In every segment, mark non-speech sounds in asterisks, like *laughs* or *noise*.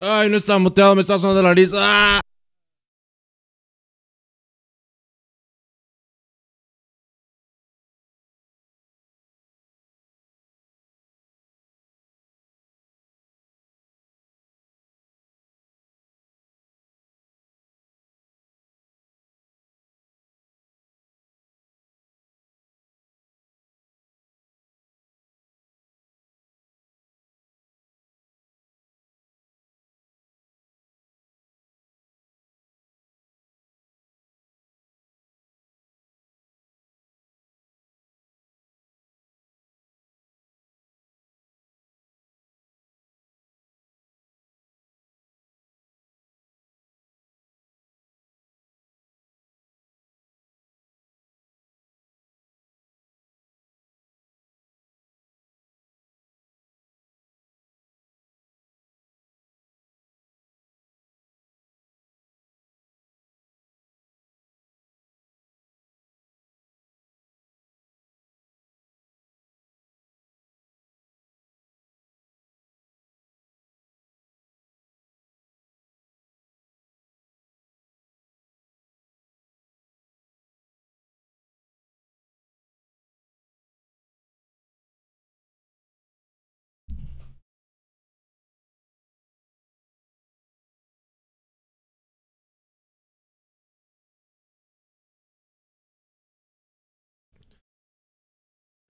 Ay, no está muteado, me está sonando la nariz.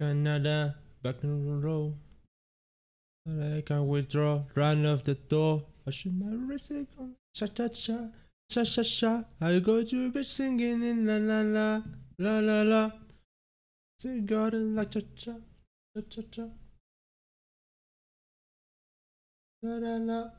Canada, back in the row. I can not withdraw, run off the door. I shoot my wrist, cha cha cha, cha cha cha. I go to bed singing in la la la, la la la. Say garden like cha cha, cha cha cha. La la la.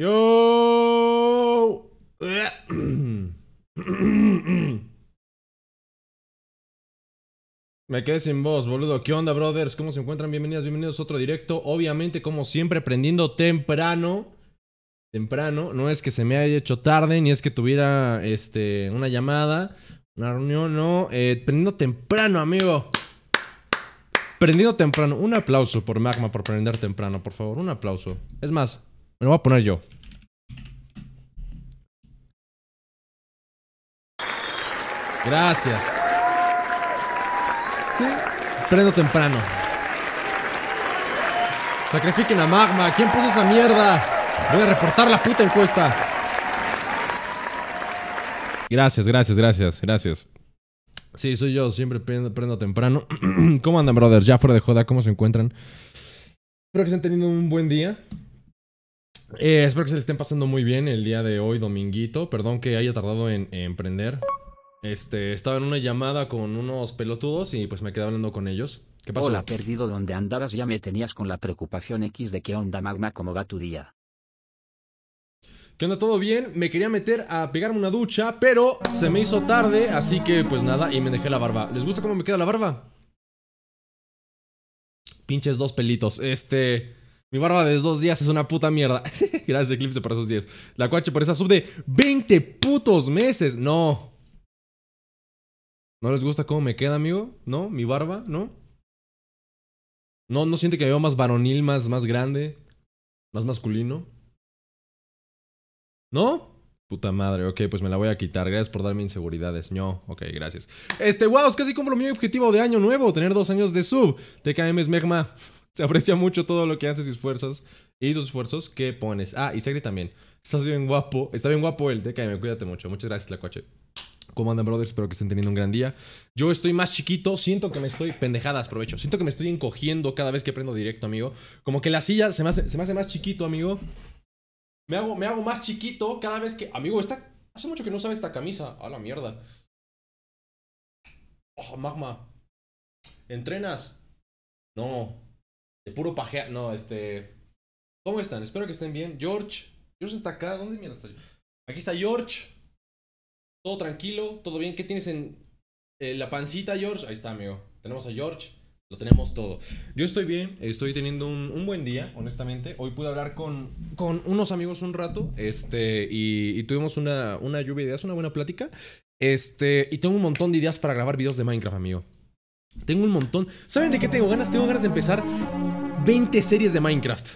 Yo. *clears throat* Me quedé sin voz, boludo. ¿Qué onda, brothers? ¿Cómo se encuentran? Bienvenidas, bienvenidos a otro directo. Obviamente, como siempre, prendiendo temprano. Temprano. No es que se me haya hecho tarde, ni es que tuviera este, una llamada, una reunión, no. Eh, prendiendo temprano, amigo. Prendiendo temprano. Un aplauso por Magma por prender temprano, por favor. Un aplauso. Es más, me lo voy a poner yo. Gracias. Sí, prendo temprano. Sacrifiquen a Magma. ¿Quién puso esa mierda? Voy a reportar la puta encuesta. Gracias, gracias, gracias, gracias. Sí, soy yo, siempre prendo, temprano. *clears throat* ¿Cómo andan, brothers? Ya fuera de joda, ¿cómo se encuentran? Espero que estén teniendo un buen día. Eh, espero que se les estén pasando muy bien el día de hoy, dominguito. Perdón que haya tardado en, emprender. prender. Este, estaba en una llamada con unos pelotudos y pues me quedé hablando con ellos. ¿Qué pasó? Hola, perdido donde andabas ya me tenías con la preocupación X de qué onda magma, cómo va tu día. ¿Qué onda? ¿Todo bien? Me quería meter a pegarme una ducha, pero se me hizo tarde, así que pues nada, y me dejé la barba. ¿Les gusta cómo me queda la barba? Pinches dos pelitos. Este... Mi barba de dos días es una puta mierda. *laughs* Gracias, Eclipse, por esos días. La cuache por esa sub de 20 putos meses. No. ¿No les gusta cómo me queda, amigo? ¿No? ¿Mi barba? ¿No? ¿No, no siente que me veo más varonil, más, más grande? ¿Más masculino? ¿No? Puta madre, ok, pues me la voy a quitar. Gracias por darme inseguridades. No, ok, gracias. Este, wow, es casi cumplo mi objetivo de año nuevo, tener dos años de sub. TKM es Megma. Se aprecia mucho todo lo que haces y esfuerzos y tus esfuerzos que pones. Ah, y Segri también. Estás bien guapo. Está bien guapo el me Cuídate mucho. Muchas gracias, la coche. ¿Cómo andan, brothers? Espero que estén teniendo un gran día. Yo estoy más chiquito, siento que me estoy. Pendejadas, provecho. Siento que me estoy encogiendo cada vez que prendo directo, amigo. Como que la silla se me hace, más chiquito, amigo. Me hago, me hago más chiquito cada vez que. Amigo, esta. Hace mucho que no sabe esta camisa. A la mierda. Oh, magma. ¿Entrenas? No puro pajea. No, este. ¿Cómo están? Espero que estén bien. George. George está acá. ¿Dónde mierda está Aquí está George. Todo tranquilo, todo bien. ¿Qué tienes en eh, la pancita, George? Ahí está, amigo. Tenemos a George. Lo tenemos todo. Yo estoy bien, estoy teniendo un, buen día, honestamente. Hoy pude hablar con, unos amigos un rato, este, y, tuvimos una, una lluvia de ideas, una buena plática. Este, y tengo un montón de ideas para grabar videos de Minecraft, amigo. Tengo un montón. ¿Saben de qué tengo ganas? Tengo ganas de empezar 20 series de Minecraft.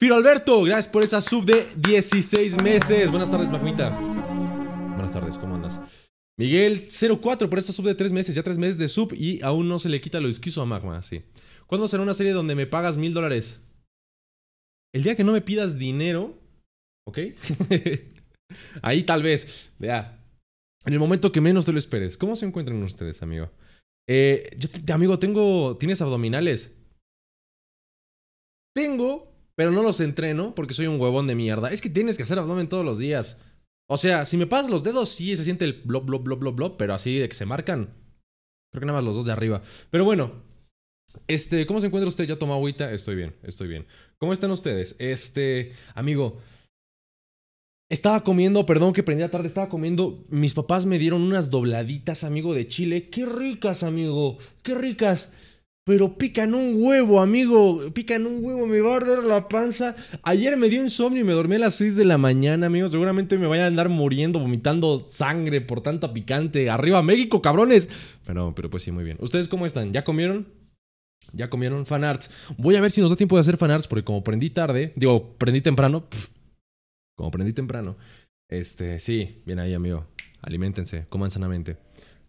Firo Alberto, gracias por esa sub de 16 meses. Buenas tardes, Magmita. Buenas tardes, ¿cómo andas? Miguel 04 por esa sub de 3 meses. Ya 3 meses de sub y aún no se le quita lo esquizo a Magma, sí. ¿Cuándo será una serie donde me pagas mil dólares? El día que no me pidas dinero, ¿ok? *laughs* Ahí tal vez, Vea, En el momento que menos te lo esperes. ¿Cómo se encuentran ustedes, amigo? Eh, yo, amigo, tengo. ¿Tienes abdominales? Tengo, pero no los entreno porque soy un huevón de mierda. Es que tienes que hacer abdomen todos los días. O sea, si me pasas los dedos, sí se siente el blob, blob, blob, blob, blob, pero así de que se marcan. Creo que nada más los dos de arriba. Pero bueno, este, ¿cómo se encuentra usted? ¿Ya tomó agüita? Estoy bien, estoy bien. ¿Cómo están ustedes? Este, amigo, estaba comiendo, perdón que prendí la tarde, estaba comiendo. Mis papás me dieron unas dobladitas, amigo, de chile. ¡Qué ricas, amigo! ¡Qué ricas! Pero pican un huevo, amigo. Pican un huevo, me va a arder la panza. Ayer me dio insomnio y me dormí a las 6 de la mañana, amigo. Seguramente me vayan a andar muriendo, vomitando sangre por tanta picante. Arriba México, cabrones. Pero, pero pues sí, muy bien. ¿Ustedes cómo están? ¿Ya comieron? ¿Ya comieron fanarts? Voy a ver si nos da tiempo de hacer fanarts, porque como prendí tarde, digo, prendí temprano. como prendí temprano. Este, sí, bien ahí, amigo. Aliméntense, coman sanamente.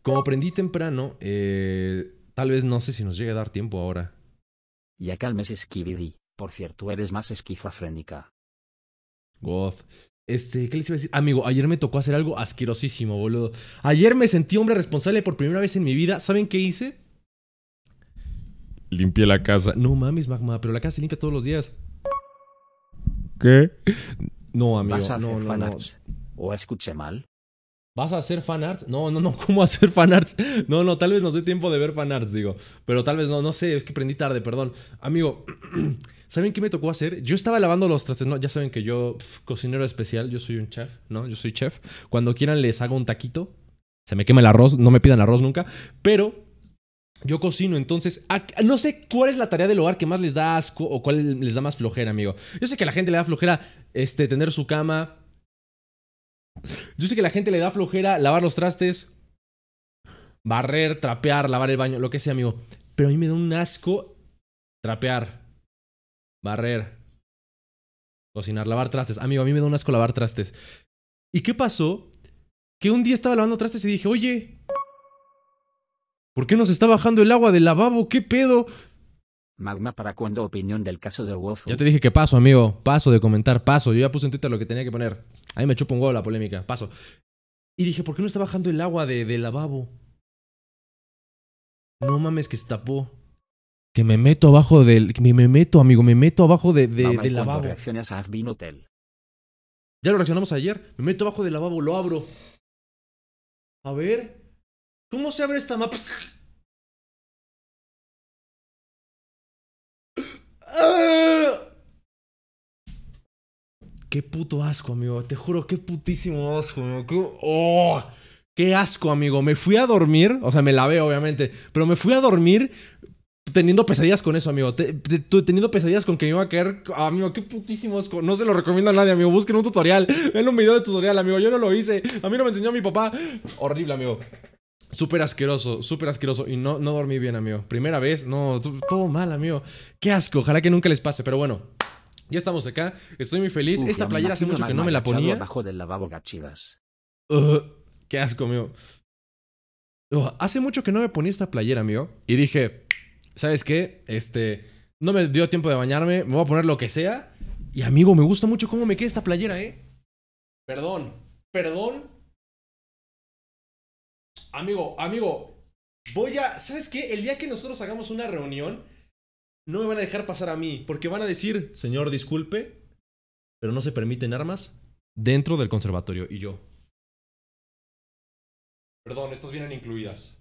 Como prendí temprano, eh Tal vez no sé si nos llegue a dar tiempo ahora. Ya calmes, Skibidi. Por cierto, eres más esquizofrénica. God. Este, ¿qué les iba a decir? Amigo, ayer me tocó hacer algo asquerosísimo, boludo. Ayer me sentí hombre responsable por primera vez en mi vida. ¿Saben qué hice? Limpié la casa. No mames, Magma, pero la casa se limpia todos los días. ¿Qué? No, amigo. no, no, ¿O escuché mal? ¿Vas a hacer fanarts? No, no, no, *laughs* ¿cómo hacer fanarts? No, no, tal vez nos dé tiempo de ver fanarts, digo. Pero tal vez no, no sé, es que prendí tarde, perdón. Amigo, *clears throat* ¿saben qué me tocó hacer? Yo estaba lavando los trastes, ¿no? Ya saben que yo, cocinero especial, yo soy un chef, ¿no? Yo soy chef. Cuando quieran les hago un taquito. Se me quema el arroz, no me pidan arroz nunca. Pero yo cocino, entonces no sé cuál es la tarea del hogar que más les da asco o cuál les da más flojera, amigo. Yo sé que a la gente le da flojera este, tener su cama, yo sé que la gente le da flojera lavar los trastes, barrer, trapear, lavar el baño, lo que sea, amigo. Pero a mí me da un asco trapear, barrer, cocinar, lavar trastes. Amigo, a mí me da un asco lavar trastes. ¿Y qué pasó? Que un día estaba lavando trastes y dije, oye, ¿por qué nos está bajando el agua del lavabo? ¿Qué pedo? Magma para cuándo opinión del caso de Wolf. Ya te dije que paso, amigo. Paso de comentar, paso. Yo ya puse en Twitter lo que tenía que poner. ahí me chupa un huevo la polémica. Paso. Y dije, ¿por qué no está bajando el agua del lavabo? No mames que se tapó. Que me meto abajo del... Que me meto, amigo. Me meto abajo de, del lavabo. reaccionas a Advin Hotel? Ya lo reaccionamos ayer. Me meto abajo del lavabo. Lo abro. A ver. ¿Cómo se abre esta mapa? Qué puto asco, amigo. Te juro, qué putísimo asco, amigo. Qué, oh, asco, amigo. Me fui a dormir. O sea, me lavé, obviamente. Pero me fui a dormir teniendo pesadillas con eso, amigo. teniendo pesadillas con que me iba a caer. Ah, amigo, qué putísimo asco. No se lo recomiendo a nadie, amigo. Busquen un tutorial. Ven un video de tutorial, amigo. Yo no lo hice. A mí no me enseñó mi papá. Horrible, amigo. Súper asqueroso, súper asqueroso. Y no, no dormí bien, amigo. Primera vez, no, todo mal, amigo. Qué asco, ojalá que nunca les pase. Pero bueno, ya estamos acá. Estoy muy feliz. Esta playera hace mucho que no me la ponía. Bajo del lavabo gachivas. qué asco, amigo. hace mucho que no me ponía esta playera, amigo. Y dije, ¿sabes qué? Este, no me dio tiempo de bañarme. Me voy a poner lo que sea. Y amigo, me gusta mucho cómo me queda esta playera, ¿eh? Perdón, perdón Amigo, amigo, voy a. ¿Sabes qué? El día que nosotros hagamos una reunión, no me van a dejar pasar a mí, porque van a decir, señor, disculpe, pero no se permiten armas dentro del conservatorio. Y yo. Perdón, estas vienen incluidas.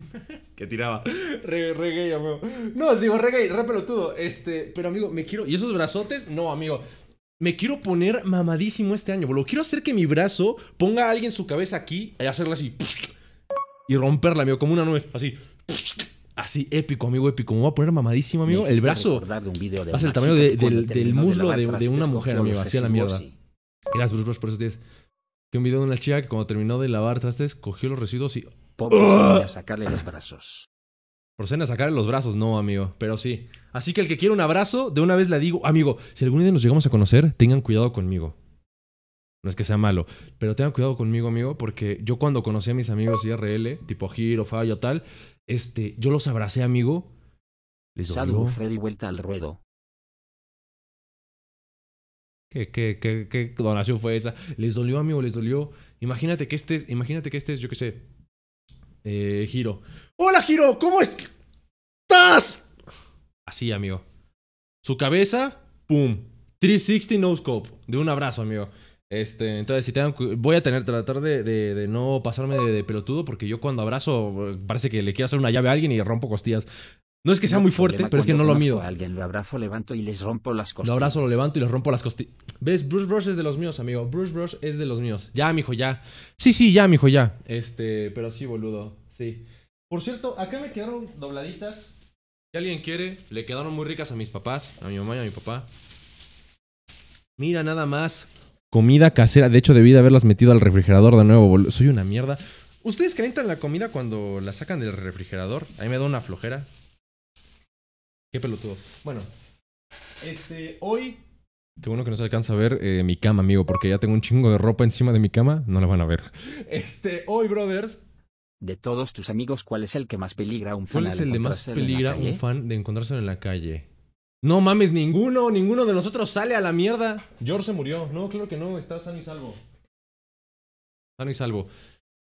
*laughs* que tiraba. Reggae, amigo. No, digo, reggae, re pelotudo. Este, pero amigo, me quiero. ¿Y esos brazotes? No, amigo me quiero poner mamadísimo este año, boludo. Quiero hacer que mi brazo ponga a alguien su cabeza aquí y hacerla así. Y romperla, amigo, como una nuez. Así. Así, épico, amigo, épico. Me voy a poner mamadísimo, amigo. El brazo hace el tamaño del, muslo de, una mujer, amigo. Así a la mierda. Gracias, Bruce por esos días. Que un video de una chica que cuando terminó de lavar trastes cogió los residuos y... Pobre, a sacarle los brazos. Por a sacarle los brazos, no, amigo, pero sí. Así que el que quiere un abrazo, de una vez le digo, amigo, si algún día nos llegamos a conocer, tengan cuidado conmigo. No es que sea malo, pero tengan cuidado conmigo, amigo, porque yo cuando conocí a mis amigos IRL, tipo Giro, Fallo, tal, este, yo los abracé, amigo. Les Salvo Freddy vuelta al ruedo. ¿Qué, qué, donación fue esa? Les dolió, amigo, les dolió. Imagínate que este, imagínate que este es, yo qué sé, eh, Giro. Hola, Giro, ¿cómo estás? Así, amigo. Su cabeza, pum. 360 no scope. De un abrazo, amigo. Este, entonces, si tengo, voy a tener tratar de, de, no pasarme de, pelotudo porque yo cuando abrazo eh, parece que le quiero hacer una llave a alguien y rompo costillas. No es que sea muy fuerte, pero es que no lo mido. A alguien lo abrazo, levanto y les rompo las costillas. Lo abrazo, lo levanto y les rompo las costillas. ¿Ves? Bruce Brush es de los míos, amigo. Bruce Brush es de los míos. Ya, mijo, ya. Sí, sí, ya, mijo, ya. Este, pero sí, boludo. Sí. Por cierto, acá me quedaron dobladitas. Si alguien quiere, le quedaron muy ricas a mis papás, a mi mamá y a mi papá. Mira nada más. Comida casera. De hecho, debí de haberlas metido al refrigerador de nuevo. Soy una mierda. ¿Ustedes calientan la comida cuando la sacan del refrigerador? A mí me da una flojera. Qué pelotudo. Bueno, este, hoy. Qué bueno que no se alcanza a ver eh, mi cama, amigo, porque ya tengo un chingo de ropa encima de mi cama. No la van a ver. *laughs* Este, hoy, brothers, de todos tus amigos, ¿cuál es el que más peligra un fan? ¿Cuál es el de más peligra un fan de encontrárselo en la calle? No mames, ninguno, ninguno de nosotros sale a la mierda. George se murió. No, claro que no, está sano y salvo. Sano y salvo.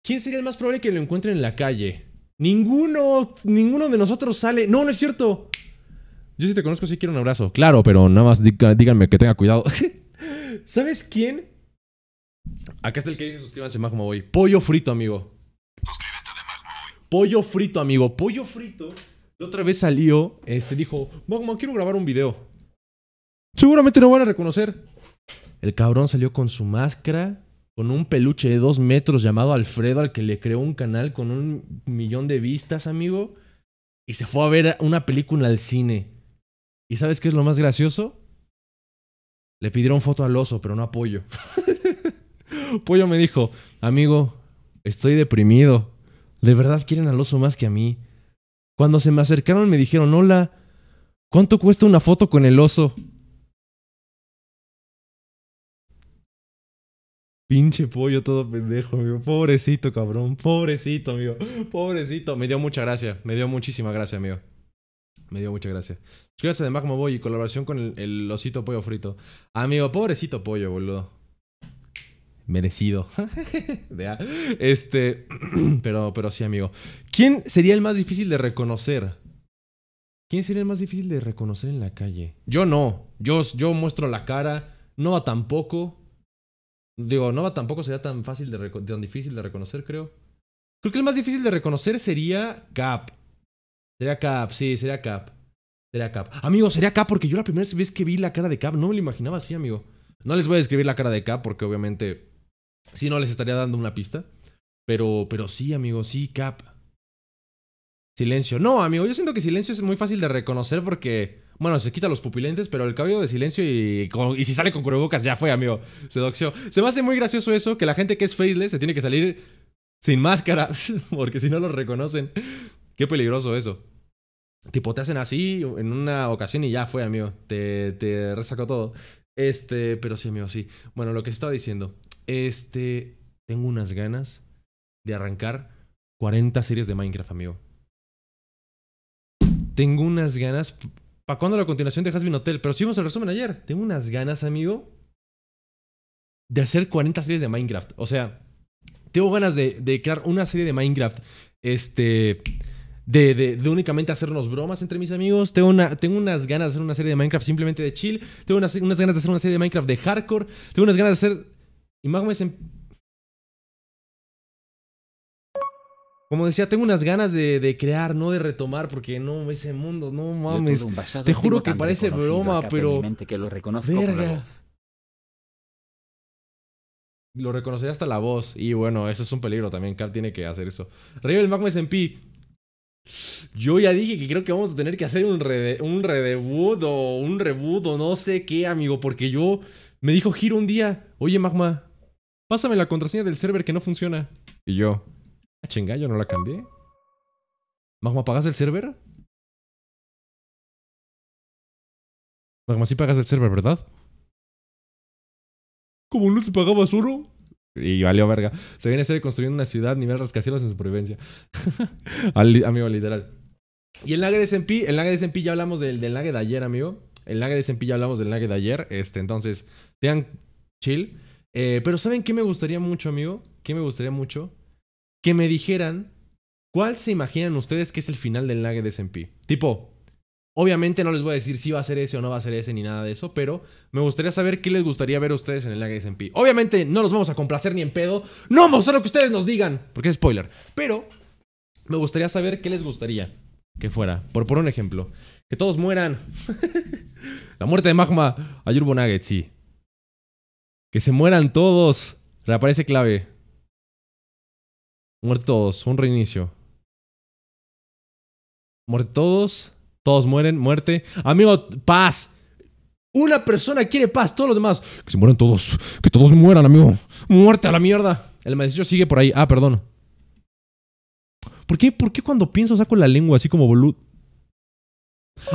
¿Quién sería el más probable que lo encuentre en la calle? Ninguno, ninguno de nosotros sale. No, no es cierto. Yo si te conozco sí quiero un abrazo. Claro, pero nada más díganme que tenga cuidado. *laughs* ¿Sabes quién? Acá está el que dice suscríbanse más como voy. Pollo frito, amigo. Pollo frito, amigo. Pollo frito. La otra vez salió, este, dijo, Mamá, quiero grabar un video. Seguramente no van a reconocer. El cabrón salió con su máscara, con un peluche de dos metros llamado Alfredo, al que le creó un canal con un millón de vistas, amigo. Y se fue a ver una película al cine. ¿Y sabes qué es lo más gracioso? Le pidieron foto al oso, pero no a Pollo *laughs* Pollo me dijo, amigo, Estoy deprimido. De verdad quieren al oso más que a mí. Cuando se me acercaron me dijeron, hola, ¿cuánto cuesta una foto con el oso? Pinche pollo todo pendejo, amigo. Pobrecito, cabrón. Pobrecito, amigo. Pobrecito. Me dio mucha gracia. Me dio muchísima gracia, amigo. Me dio mucha gracia. Gracias de Magma Boy y colaboración con el, el osito pollo frito. Amigo, pobrecito pollo, boludo merecido. *laughs* este, *clears throat* pero, pero sí, amigo. ¿Quién sería el más difícil de reconocer? ¿Quién sería el más difícil de reconocer en la calle? Yo no. Yo, yo muestro la cara. Nova tampoco. Digo, Nova tampoco sería tan fácil de tan difícil de reconocer, creo. Creo que el más difícil de reconocer sería Cap. Sería Cap, sí, sería Cap. Sería Cap. Amigo, sería Cap porque yo la primera vez que vi la cara de Cap no me lo imaginaba así, amigo. No les voy a describir la cara de Cap porque obviamente si no, les estaría dando una pista. Pero, pero sí, amigo, sí, Cap. Silencio. No, amigo, yo siento que silencio es muy fácil de reconocer porque, bueno, se quita los pupilentes, pero el cabello de silencio y, y si sale con cubrebocas ya fue, amigo. Se Se me hace muy gracioso eso, que la gente que es faceless se tiene que salir sin máscara, *laughs* porque si no lo reconocen. Qué peligroso eso. Tipo, te hacen así en una ocasión y ya fue, amigo. Te, te resacó todo. Este, pero sí, amigo, sí. Bueno, lo que estaba diciendo. Este, tengo unas ganas de arrancar 40 series de Minecraft, amigo. Tengo unas ganas. ¿Para cuándo la continuación de Hasbin Hotel? Pero si vimos el resumen ayer. Tengo unas ganas, amigo, de hacer 40 series de Minecraft. O sea, tengo ganas de, crear una serie de Minecraft. Este. De, de, únicamente hacernos bromas entre mis amigos. Tengo, unas ganas de hacer una serie de Minecraft simplemente de chill. Tengo unas ganas de hacer una serie de Minecraft de hardcore. Tengo unas ganas de hacer y Magma Como decía, tengo unas ganas de, crear, no de retomar, porque no, ese mundo, no mames. Te juro que parece broma, pero... Que lo reconozco verga. Lo reconocería hasta la voz. Y bueno, eso es un peligro también. Carl tiene que hacer eso. el Magma SMP. Yo ya dije que creo que vamos a tener que hacer un, re un o un reboot o no sé qué, amigo. Porque yo me dijo Giro un día, oye Magma, Pásame la contraseña del server que no funciona. Y yo, ah, chinga, yo no la cambié. Magma, ¿pagas el server? Magma, sí pagas el server, ¿verdad? ¿Cómo no se pagaba solo? Y valió verga. Se viene a ser construyendo una ciudad nivel rascacielos en supervivencia. *laughs* amigo, literal. Y el lag de SMP, el nage de SMP ya hablamos del, del de ayer, amigo. El nage de SMP ya hablamos del nague de ayer. Este, entonces, tengan chill. Eh, pero ¿saben qué me gustaría mucho, amigo? ¿Qué me gustaría mucho? Que me dijeran cuál se imaginan ustedes que es el final del lag de SMP? Tipo, obviamente no les voy a decir si va a ser ese o no va a ser ese ni nada de eso, pero me gustaría saber qué les gustaría ver ustedes en el lag de SMP Obviamente no los vamos a complacer ni en pedo. No vamos a lo que ustedes nos digan, porque es spoiler. Pero me gustaría saber qué les gustaría que fuera. Por poner un ejemplo, que todos mueran. *laughs* La muerte de Magma a Yurbo sí. Que se mueran todos. Reaparece clave. Muerte todos. Un reinicio. Muerte todos. Todos mueren. Muerte. Amigo, paz. Una persona quiere paz. Todos los demás. Que se mueran todos. Que todos mueran, amigo. Muerte a la mierda. El maestro sigue por ahí. Ah, perdón. ¿Por qué, ¿Por qué cuando pienso saco la lengua así como boludo?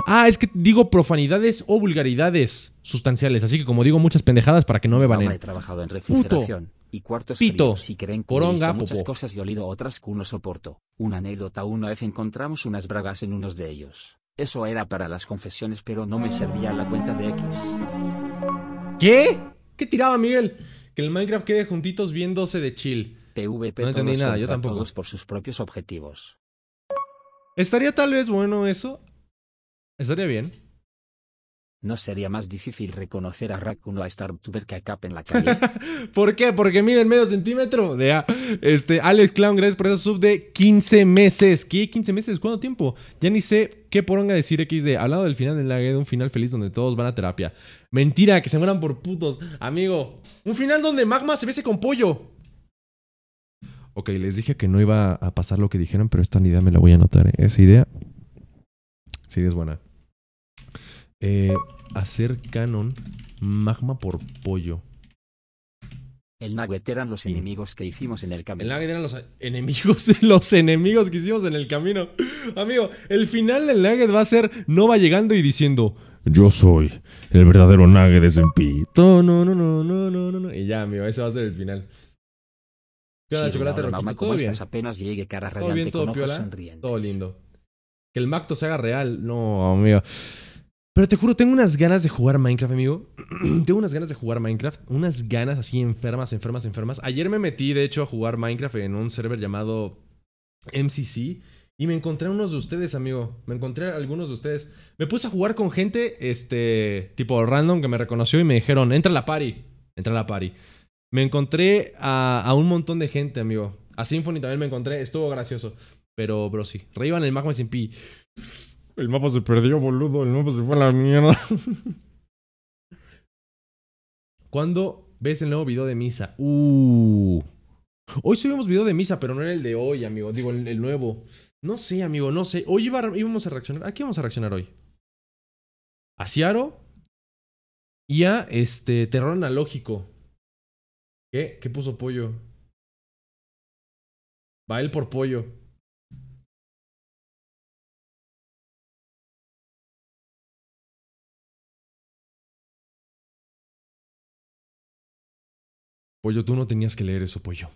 Ah, es que digo profanidades o vulgaridades sustanciales. Así que como digo muchas pendejadas para que no me banen. trabajado en refrigeración y cuartos Pito. Si creen que Coronga, muchas cosas y olido otras que uno soporto. Una anécdota una vez encontramos unas bragas en unos de ellos. Eso era para las confesiones, pero no me servía la cuenta de X. ¿Qué? ¿Qué tiraba Miguel? Que el Minecraft quede juntitos viéndose de chill. PvP no entendí nada, yo tampoco. por sus propios objetivos. Estaría tal vez bueno eso, Estaría bien. ¿No sería más difícil reconocer a Rakuno a estar que a Cap en la *laughs* calle? ¿Por qué? Porque miden medio centímetro. De a, este, Alex Clown, gracias por ese sub de 15 meses. ¿Qué? ¿15 meses? ¿Cuánto tiempo? Ya ni sé qué poronga decir XD. Hablado del final del la de un final feliz donde todos van a terapia. Mentira, que se mueran por putos. Amigo, un final donde Magma se viese con pollo. Ok, les dije que no iba a pasar lo que dijeron, pero esta idea me la voy a anotar. ¿eh? Esa idea. sí es buena. Eh, hacer canon magma por pollo. El Nugget eran los enemigos que hicimos en el camino. El Nugget eran los enemigos, *laughs* los enemigos que hicimos en el camino. Amigo, el final del Nugget va a ser no va llegando y diciendo yo soy el verdadero Nugget de Zempi. No, no, no, no, no, no, no. Y ya, amigo, ese va a ser el final. ¿Qué chocolate no, ¿Todo bien? apenas llegue cara todo bien, todo, todo lindo. Que el Macto se haga real. No, amigo. Pero te juro, tengo unas ganas de jugar Minecraft, amigo. *clears throat* tengo unas ganas de jugar Minecraft. Unas ganas así enfermas, enfermas, enfermas. Ayer me metí, de hecho, a jugar Minecraft en un server llamado MCC. Y me encontré a unos de ustedes, amigo. Me encontré a algunos de ustedes. Me puse a jugar con gente, este, tipo random que me reconoció y me dijeron, entra a la party. Entra a la party. Me encontré a, un montón de gente, amigo. A Symphony también me encontré. Estuvo gracioso. Pero, bro, sí. Reíban el Magma sin pi. El mapa se perdió, boludo. El mapa se fue a la mierda. *laughs* ¿Cuándo ves el nuevo video de misa? Uh. Hoy subimos video de misa, pero no era el de hoy, amigo. Digo, el, nuevo. No sé, amigo, no sé. Hoy íbamos a reaccionar. ¿A qué íbamos a reaccionar hoy? A Ciaro y a este terror analógico. ¿Qué? ¿Qué puso pollo? Va él por pollo. Pollo, tú no tenías que leer eso, Pollo.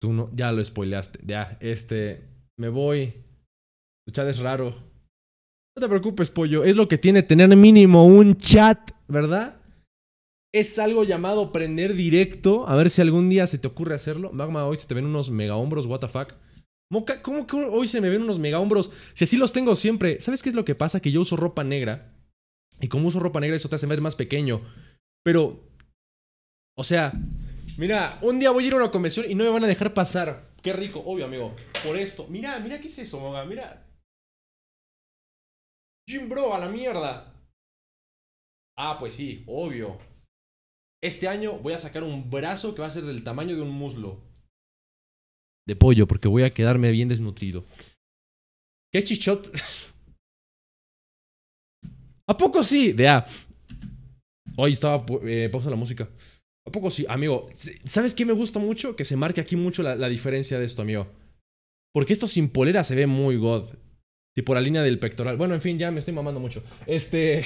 Tú no, ya lo spoileaste. Ya, este, me voy. Tu chat es raro. No te preocupes, Pollo. Es lo que tiene tener mínimo un chat, ¿verdad? Es algo llamado prender directo. A ver si algún día se te ocurre hacerlo. Magma, hoy se te ven unos mega hombros, what the fuck. ¿cómo que hoy se me ven unos mega hombros? Si así los tengo siempre. ¿Sabes qué es lo que pasa? Que yo uso ropa negra. Y como uso ropa negra, eso te hace más pequeño. Pero o sea, mira, un día voy a ir a una convención y no me van a dejar pasar. Qué rico, obvio, amigo. Por esto. Mira, mira qué es eso, moga. Mira. Jim Bro, a la mierda. Ah, pues sí, obvio. Este año voy a sacar un brazo que va a ser del tamaño de un muslo. De pollo, porque voy a quedarme bien desnutrido. ¿Qué chichot? *laughs* ¿A poco sí? De A. Hoy estaba eh, pausa la música poco sí, amigo. ¿Sabes qué me gusta mucho? Que se marque aquí mucho la, diferencia de esto, amigo. Porque esto sin polera se ve muy god. Y por la línea del pectoral. Bueno, en fin, ya me estoy mamando mucho. Este.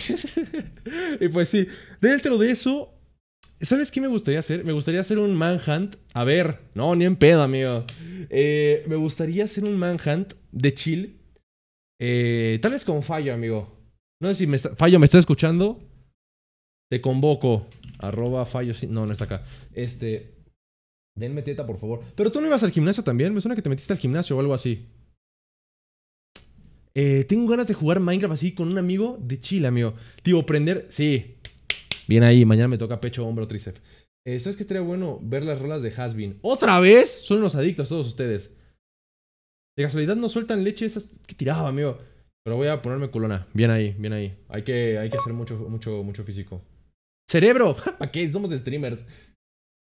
*laughs* y pues sí. Dentro de eso. ¿Sabes qué me gustaría hacer? Me gustaría hacer un manhunt. A ver, no, ni en pedo, amigo. Eh, me gustaría hacer un manhunt de chill. Eh, tal vez con Fallo, amigo. No sé si Fallo me está escuchando. Te convoco. Arroba fallo. No, no está acá. Este. Denme teta, por favor. Pero tú no ibas al gimnasio también. Me suena que te metiste al gimnasio o algo así. Eh, tengo ganas de jugar Minecraft así con un amigo de Chile, amigo. Tío, prender. Sí. Bien ahí. Mañana me toca pecho, hombro, tríceps. Eh, ¿Sabes qué estaría bueno ver las rolas de Hasbin? ¿Otra vez? Son unos adictos todos ustedes. De casualidad no sueltan leche esas que tiraba, amigo. Pero voy a ponerme culona. Bien ahí, bien ahí. Hay que, hay que hacer mucho, mucho, mucho físico. Cerebro, *laughs* ¿para qué? Somos streamers.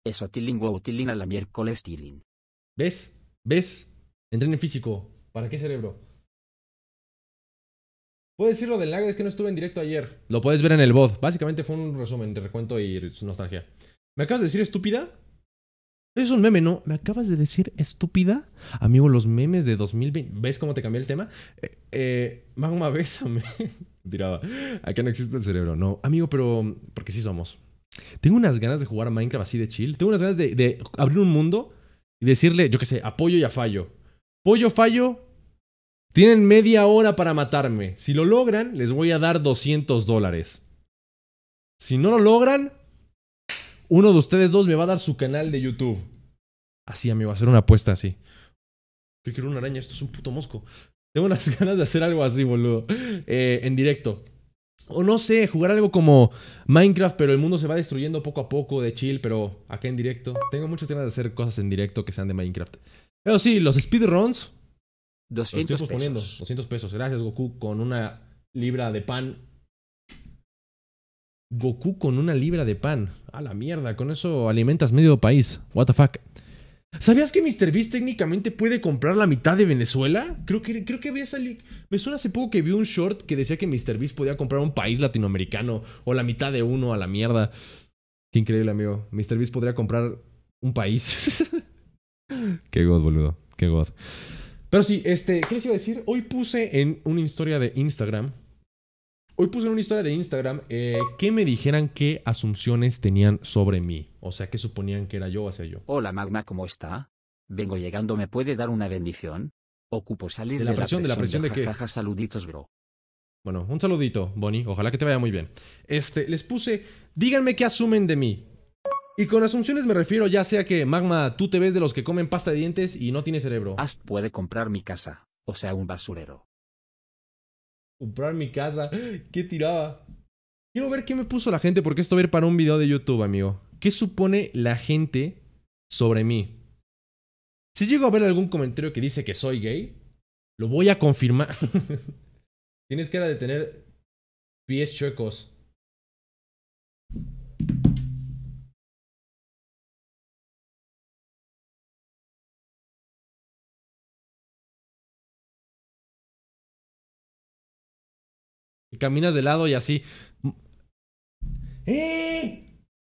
Eso, Tilling ti a la miércoles, ¿Ves? ¿Ves? Entrenen físico. ¿Para qué cerebro? Puedes decir lo del lag, es que no estuve en directo ayer. Lo puedes ver en el bot. Básicamente fue un resumen de recuento y nostalgia. ¿Me acabas de decir estúpida? Es un meme, ¿no? ¿Me acabas de decir estúpida? Amigo, los memes de 2020. ¿Ves cómo te cambié el tema? Eh, eh, magma, *laughs* Tiraba. Acá no existe el cerebro. No, amigo, pero. Porque sí somos. Tengo unas ganas de jugar a Minecraft así de chill. Tengo unas ganas de, abrir un mundo y decirle, yo qué sé, apoyo y a fallo. Pollo, fallo. Tienen media hora para matarme. Si lo logran, les voy a dar 200 dólares. Si no lo logran, uno de ustedes dos me va a dar su canal de YouTube. Así, amigo, hacer una apuesta así. Yo quiero una araña, esto es un puto mosco. Tengo unas *laughs* ganas de hacer algo así, boludo. Eh, en directo. O no sé, jugar algo como Minecraft, pero el mundo se va destruyendo poco a poco de chill, pero acá en directo. Tengo muchas ganas de hacer cosas en directo que sean de Minecraft. Pero sí, los speedruns. 200 los pesos. 200 pesos. Gracias, Goku, con una libra de pan Goku con una libra de pan. A la mierda, con eso alimentas medio país. What the fuck. ¿Sabías que Mr. Beast técnicamente puede comprar la mitad de Venezuela? Creo que, creo que había salido. Me suena hace poco que vi un short que decía que Mr. Beast podía comprar un país latinoamericano o la mitad de uno a la mierda. Qué increíble, amigo. Mr. Beast podría comprar un país. *laughs* Qué god, boludo. Qué god. Pero sí, este, ¿qué les iba a decir? Hoy puse en una historia de Instagram Hoy puse una historia de Instagram eh, que me dijeran qué asunciones tenían sobre mí. O sea, qué suponían que era yo o sea yo. Hola Magma, ¿cómo está? Vengo llegando, ¿me puede dar una bendición? Ocupo salir de la, de presión, de la presión de, saluditos, bro. Bueno, un saludito, Bonnie. Ojalá que te vaya muy bien. Este, les puse, díganme qué asumen de mí. Y con asunciones me refiero ya sea que, Magma, tú te ves de los que comen pasta de dientes y no tiene cerebro. Ast puede comprar mi casa, o sea, un basurero comprar mi casa. *gasps* ¿Qué tiraba? Quiero ver qué me puso la gente porque esto va a ir para un video de YouTube, amigo. ¿Qué supone la gente sobre mí? Si llego a ver algún comentario que dice que soy gay, lo voy a confirmar. *laughs* Tienes que de tener pies chuecos. caminas de lado y así. ¡Eh!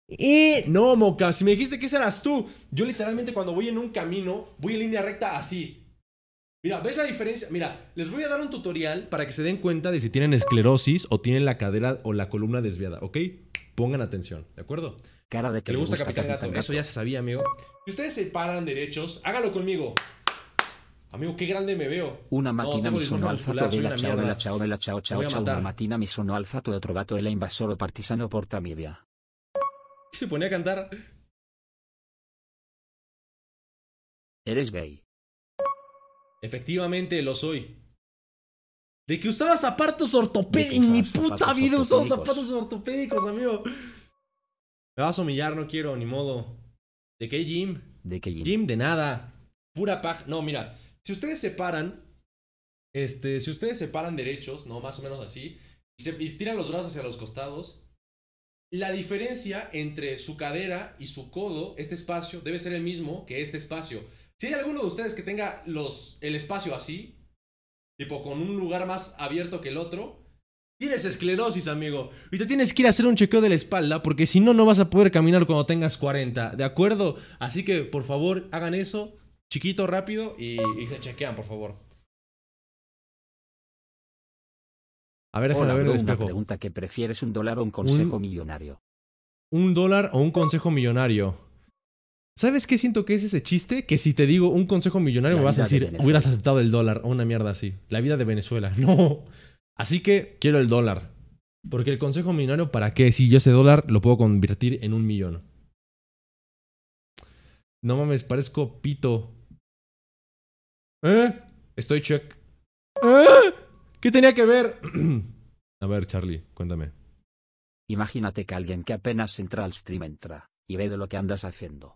¡Eh! No, Moca, si me dijiste que serás tú. Yo literalmente cuando voy en un camino, voy en línea recta así. Mira, ¿ves la diferencia? Mira, les voy a dar un tutorial para que se den cuenta de si tienen esclerosis o tienen la cadera o la columna desviada, ¿ok? Pongan atención, ¿de acuerdo? Cara de que, le gusta, Capitán, Gato. Eso ya se sabía, amigo. Si ustedes se paran derechos, hágalo conmigo. Amigo, qué grande me veo. Una máquina no, mi alfa. alfato la la chao, ciao chao, chao, chao. Una me sonó alfa alfato otro trovato el invasor partisano Se pone a cantar. Eres gay. Efectivamente lo soy. De que usaba zapatos ortopédicos. En mi puta vida usaba zapatos ortopédicos, amigo. Me vas a humillar, no quiero, ni modo. ¿De qué Jim. ¿De qué Jim. Jim de nada. Pura paja. No, mira, si ustedes separan, este, si ustedes separan derechos, ¿no? Más o menos así, y, se, tiran los brazos hacia los costados, la diferencia entre su cadera y su codo, este espacio, debe ser el mismo que este espacio. Si hay alguno de ustedes que tenga los, el espacio así, tipo con un lugar más abierto que el otro, tienes esclerosis, amigo. Y te tienes que ir a hacer un chequeo de la espalda porque si no, no vas a poder caminar cuando tengas 40, ¿de acuerdo? Así que, por favor, hagan eso chiquito, rápido y, se chequean, por favor. A ver, a ver el Una pregunta que prefieres un dólar o un consejo millonario. Un dólar o un consejo millonario. ¿Sabes qué siento que es ese chiste? Que si te digo un consejo millonario me vas a decir, hubieras aceptado el dólar o una mierda así. La vida de Venezuela. *laughs* No. Así que quiero el dólar. Porque el consejo millonario, ¿para qué? Si yo ese dólar lo puedo convertir en un millón. No mames, parezco pito. ¿Eh? Estoy check. ¿Eh? ¿Qué tenía que ver? *clears throat* A ver, Charlie, cuéntame. Imagínate que alguien que apenas entra al stream entra y ve de lo que andas haciendo.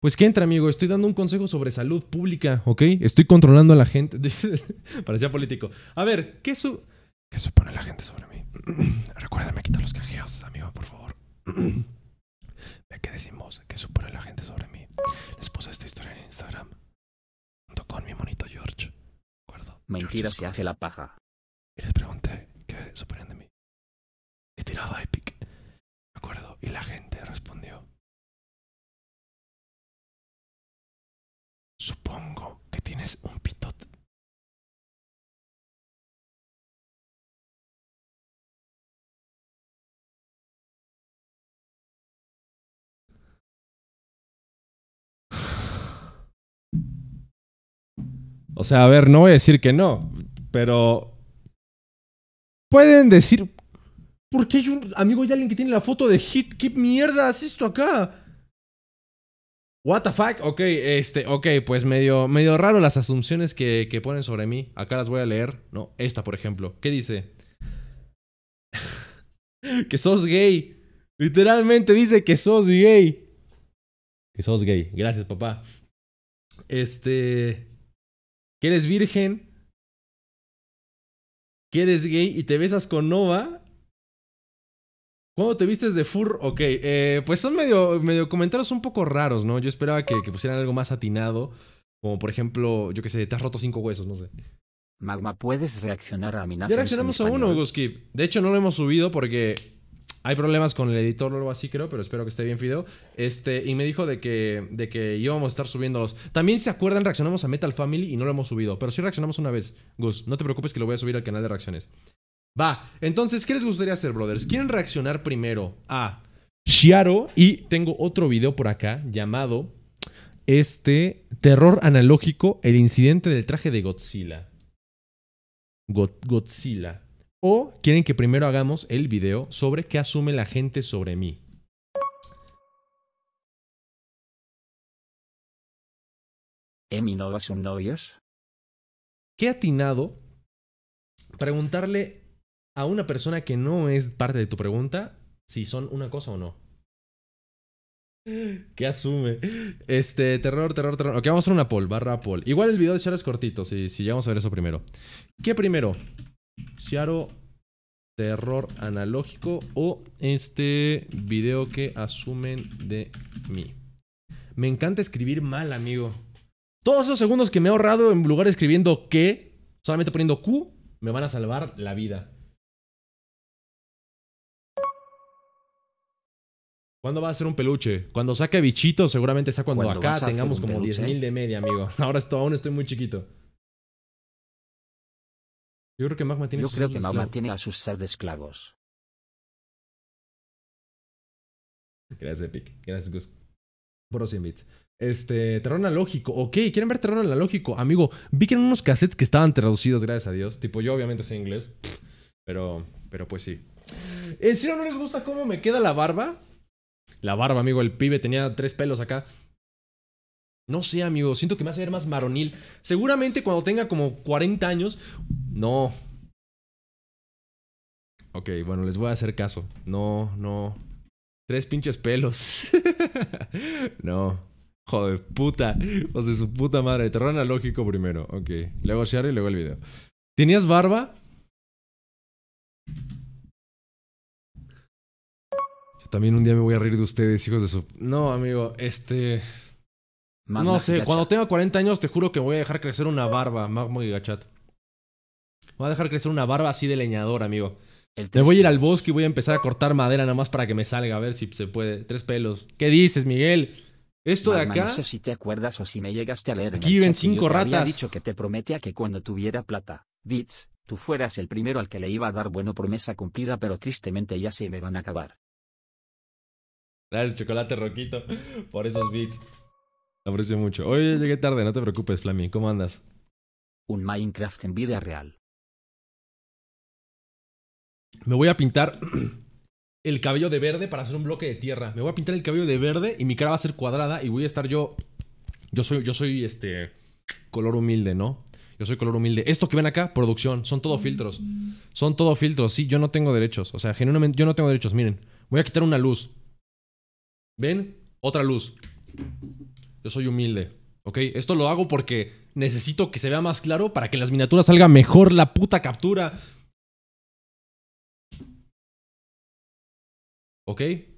Pues que entra, amigo. Estoy dando un consejo sobre salud pública, ¿ok? Estoy controlando a la gente. *laughs* Parecía político. A ver, ¿qué, ¿qué supone la gente sobre mí? *clears throat* Recuérdame quitar los canjeos, amigo, por favor. *clears throat* ¿Qué decimos? ¿Qué supone la gente sobre mí? Les puse esta historia en Instagram con mi monito George. ¿De acuerdo? Mentira se hace la paja. Y les pregunté qué suponían de mí. Y tiraba Epic. ¿De acuerdo? Y la gente respondió. Supongo que tienes un pitote. O sea, a ver, no voy a decir que no, pero pueden decir, ¿por qué hay un amigo y alguien que tiene la foto de Hit? ¿Qué mierda haces esto acá? What the fuck? Ok, este, ok, pues medio, medio raro las asunciones que, que ponen sobre mí. Acá las voy a leer. No, esta, por ejemplo. ¿Qué dice? *laughs* que sos gay. Literalmente dice que sos gay. Que sos gay. Gracias, papá. Este que virgen, ¿Quieres gay y te besas con Nova. ¿Cuándo te vistes de fur? Ok, eh, pues son medio, medio comentarios un poco raros, ¿no? Yo esperaba que, pusieran algo más atinado, como por ejemplo, yo que sé, te has roto cinco huesos, no sé. Magma, puedes reaccionar a mi Ya reaccionamos a uno, Goskip. De hecho, no lo hemos subido porque hay problemas con el editor o así, creo, pero espero que esté bien Fideo. Este, y me dijo de que, de que íbamos a estar subiéndolos. También, se acuerdan, reaccionamos a Metal Family y no lo hemos subido. Pero sí reaccionamos una vez, Gus. No te preocupes que lo voy a subir al canal de reacciones. Va, entonces, ¿qué les gustaría hacer, brothers? ¿Quieren reaccionar primero a Shiaro? Y tengo otro video por acá llamado Este Terror Analógico, el incidente del traje de Godzilla. Godzilla. O quieren que primero hagamos el video sobre qué asume la gente sobre mí. mi ¿Em no son novios? Qué atinado preguntarle a una persona que no es parte de tu pregunta si son una cosa o no. ¿Qué asume? Este, terror, terror, terror. Ok, vamos a hacer una poll, barra poll. Igual el video de charles es cortito, si, si llegamos a ver eso primero. ¿Qué primero? Ciaro, terror analógico o este video que asumen de mí. Me encanta escribir mal, amigo. Todos esos segundos que me he ahorrado en lugar de escribiendo que, solamente poniendo Q, me van a salvar la vida. ¿Cuándo va a ser un peluche? Cuando saque bichitos, seguramente sea cuando acá tengamos como 10.000 de media, amigo. *laughs* Ahora esto, aún estoy muy chiquito. Yo creo que Magma tiene, creo tiene a sus seres de esclavos. Gracias, Epic. Gracias, Gus. 100 bits. Este, terror analógico. Ok, quieren ver terror analógico. Amigo, vi que eran unos cassettes que estaban traducidos, gracias a Dios. Tipo, yo obviamente soy inglés. Pero, pero pues sí. ¿En eh, serio no les gusta cómo me queda la barba? La barba, amigo. El pibe tenía tres pelos acá. No sé, amigo. Siento que me hace ver más maronil. Seguramente cuando tenga como 40 años no. Ok, bueno, les voy a hacer caso. No, no. Tres pinches pelos. *laughs* no. Joder, puta. O sea, su puta madre. Terror analógico primero. Ok. Luego Share y luego el video. ¿Tenías barba? Yo también un día me voy a reír de ustedes, hijos de su. No, amigo, este. no sé, cuando tenga 40 años, te juro que voy a dejar crecer una barba, Magma y Gachat voy a dejar crecer una barba así de leñador, amigo. Me voy a ir al bosque y voy a empezar a cortar madera nada más para que me salga, a ver si se puede. Tres pelos. ¿Qué dices, Miguel? Esto de acá. No sé si te acuerdas o si me llegaste a leer. Aquí viven cinco ratas. Había dicho que te prometía que cuando tuviera plata, bits, tú fueras el primero al que le iba a dar buena promesa cumplida, pero tristemente ya se me van a acabar. Gracias, chocolate roquito, por esos bits. Lo aprecio mucho. Oye, llegué tarde, no te preocupes, Flammy. ¿Cómo andas? Un Minecraft en vida real. Me voy a pintar *clears throat* el cabello de verde para hacer un bloque de tierra. Me voy a pintar el cabello de verde y mi cara va a ser cuadrada y voy a estar yo. Yo soy, yo soy este. Color humilde, ¿no? Yo soy color humilde. Esto que ven acá, producción, son todo filtros. Son todo filtros. Sí, yo no tengo derechos. O sea, genuinamente, yo no tengo derechos. Miren, voy a quitar una luz. ¿Ven? Otra luz. Yo soy humilde. ¿Ok? Esto lo hago porque necesito que se vea más claro para que las miniaturas salga mejor la puta captura. ¿Ok? De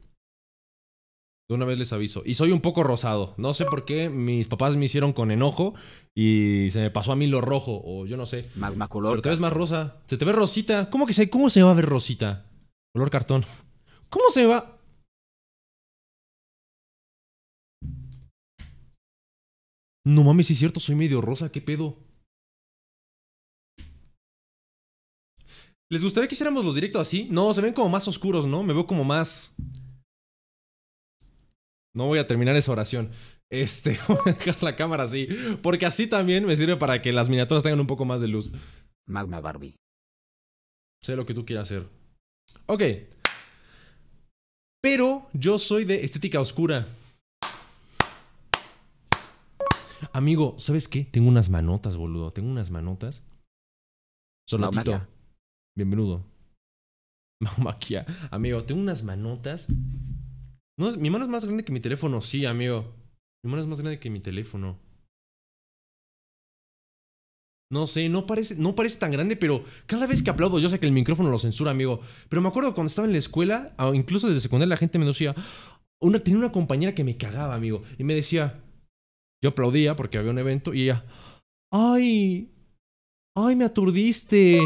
una vez les aviso. Y soy un poco rosado. No sé por qué mis papás me hicieron con enojo y se me pasó a mí lo rojo o yo no sé. Magma color. Pero te ves más rosa. Se te ve rosita. ¿Cómo que se, cómo se va a ver rosita? Color cartón. ¿Cómo se va? No mames, es cierto, soy medio rosa, ¿qué pedo? ¿Les gustaría que hiciéramos los directos así? No, se ven como más oscuros, ¿no? Me veo como más... No voy a terminar esa oración. Este, *laughs* voy a dejar la cámara así. Porque así también me sirve para que las miniaturas tengan un poco más de luz. Magma Barbie. Sé lo que tú quieras hacer. Ok. Pero yo soy de estética oscura. Amigo, ¿sabes qué? Tengo unas manotas, boludo. Tengo unas manotas. Solotito. Bienvenido. *laughs* maquia amigo, tengo unas manotas. No, mi mano es más grande que mi teléfono, sí, amigo. Mi mano es más grande que mi teléfono. No sé, no parece, no parece tan grande, pero cada vez que aplaudo, yo sé que el micrófono lo censura, amigo. Pero me acuerdo cuando estaba en la escuela, incluso desde secundaria, la gente me decía. Una, tenía una compañera que me cagaba, amigo. Y me decía. Yo aplaudía porque había un evento y ella. ¡Ay! ¡Ay, me aturdiste!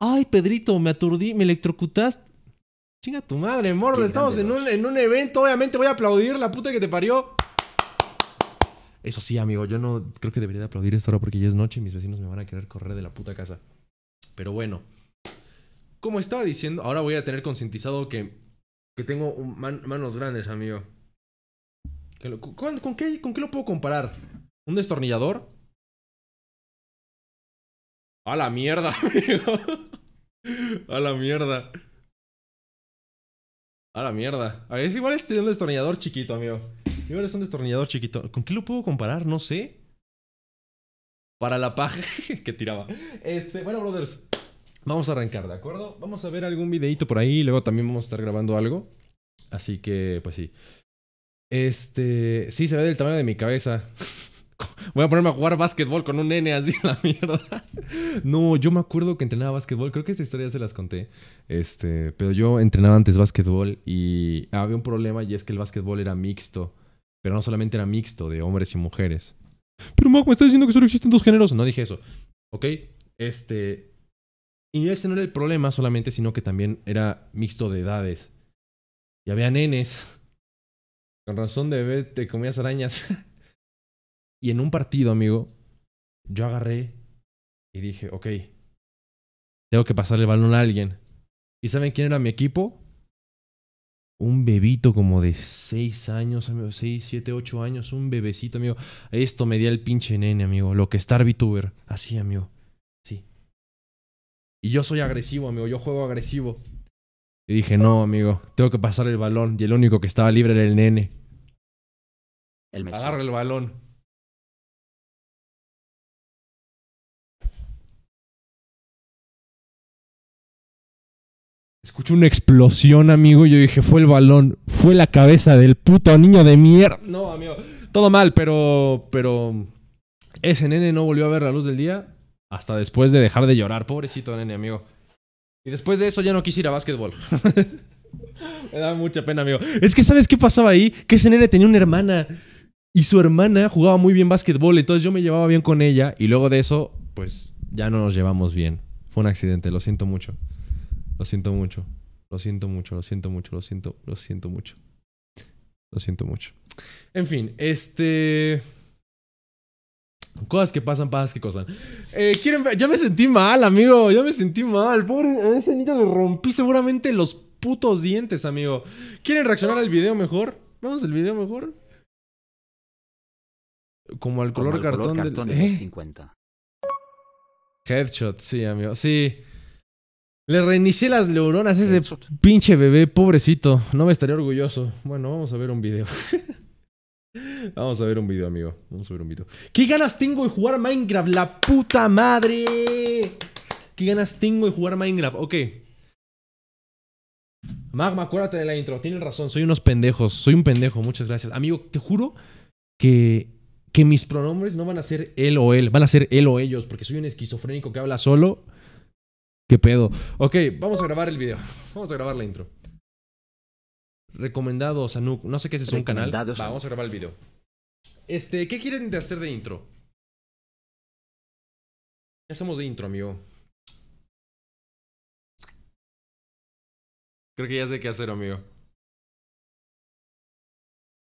Ay, Pedrito, me aturdí, me electrocutaste. Chinga tu madre, morro. Estamos en un, en un, evento. Obviamente voy a aplaudir la puta que te parió. Eso sí, amigo. Yo no creo que debería de aplaudir esta hora porque ya es noche y mis vecinos me van a querer correr de la puta casa. Pero bueno. Como estaba diciendo, ahora voy a tener concientizado que, que tengo manos grandes, amigo. con, qué, ¿Con qué lo puedo comparar? ¿Un destornillador? A la mierda, *laughs* amigo. A la mierda. A la mierda. A ver, es igual es este un destornillador chiquito, amigo. Igual es un destornillador chiquito. ¿Con qué lo puedo comparar? No sé. Para la paja *laughs* que tiraba. Este, bueno, brothers. Vamos a arrancar, ¿de acuerdo? Vamos a ver algún videito por ahí. Luego también vamos a estar grabando algo. Así que, pues sí. Este. Sí, se ve del tamaño de mi cabeza. *laughs* voy a ponerme a jugar básquetbol con un nene así *laughs* la mierda. No, yo me acuerdo que entrenaba básquetbol, creo que esta historia se las conté. Este, pero yo entrenaba antes básquetbol y había un problema y es que el básquetbol era mixto, pero no solamente era mixto de hombres y mujeres. Pero Mac, me estás diciendo que solo existen dos géneros. No dije eso. ¿Ok? Este. Y ese no era el problema solamente, sino que también era mixto de edades. Y había nenes. Con razón de bebé te comías arañas. *laughs* Y en un partido, amigo, yo agarré y dije, ok, tengo que pasarle el balón a alguien. ¿Y saben quién era mi equipo? un bebito como de 6 años, amigo, 6, 7, 8 años, un bebecito, amigo. Esto me dio el pinche nene, amigo. Lo que está VTuber. Así, amigo. Sí. Y yo soy agresivo, amigo. Yo juego agresivo. Y dije, no, amigo, tengo que pasar el balón. Y el único que estaba libre era el nene. El el balón. escuché una explosión, amigo. Y yo dije, fue el balón, fue la cabeza del puto niño de mierda. No, amigo, todo mal, pero. Pero. Ese nene no volvió a ver la luz del día hasta después de dejar de llorar. Pobrecito nene, amigo. Y después de eso ya no quise ir a básquetbol. *laughs* Me da mucha pena, amigo. Es que, ¿sabes qué pasaba ahí? Que ese nene tenía una hermana. Y su hermana jugaba muy bien básquetbol. Entonces yo me llevaba bien con ella. Y luego de eso, pues ya no nos llevamos bien. Fue un accidente, lo siento mucho. Lo siento mucho. Lo siento mucho, lo siento mucho, lo siento, lo siento mucho. Lo siento mucho. En fin, este. Cosas que pasan, pasas que cosas. Eh, ¿quieren Ya me sentí mal, amigo. Ya me sentí mal. Pobre, a ese niño le rompí seguramente los putos dientes, amigo. ¿Quieren reaccionar al video mejor? ¿Vamos al video mejor? Como al color, cartón, cartón del... ¿Eh? Headshot, sí, amigo. Sí. Le reinicié las neuronas ese pinche bebé, pobrecito. No me estaría orgulloso. Bueno, vamos a ver un video. *laughs* vamos a ver un video, amigo. Vamos a ver un video. ¿Qué ganas tengo de jugar Minecraft? ¡La puta madre! ¿Qué ganas tengo de jugar Minecraft? Ok. Magma, acuérdate de la intro. Tienes razón, soy unos pendejos. Soy un pendejo, muchas gracias. Amigo, te juro que, que mis pronombres no van a ser él o él. Van a ser él o ellos, porque soy un esquizofrénico que habla solo ¿Qué pedo? Ok, vamos a grabar el video. Vamos a grabar la intro. Recomendado Sanuk. No sé qué es, es un canal. vamos a grabar el video. Este, ¿qué quieren de hacer de intro? ¿Qué hacemos de intro, amigo? Creo que ya sé qué hacer, amigo.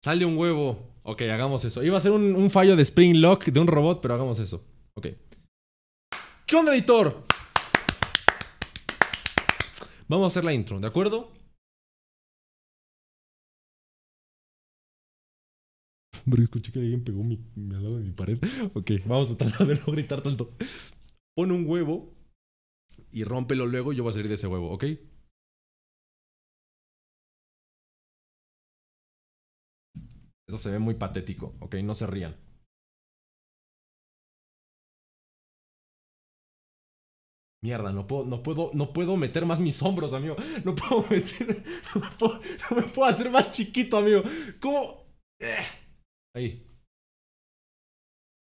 Sal de un huevo. Ok, hagamos eso. Iba a ser un, fallo de Spring Lock de un robot, pero hagamos eso. Ok. ¿Qué onda, editor? Vamos a hacer la intro, ¿de acuerdo? Hombre, escuché que alguien pegó mi, al lado de mi pared. *laughs* Ok, vamos a tratar de no gritar tanto. Pon un huevo y rómpelo luego. Yo voy a salir de ese huevo, ¿ok? Eso se ve muy patético, ¿ok? No se rían. Mierda, no puedo, no puedo, no puedo meter más mis hombros, amigo. No puedo meter. *laughs* No me puedo, hacer más chiquito, amigo. ¿Cómo? Eh. Ahí.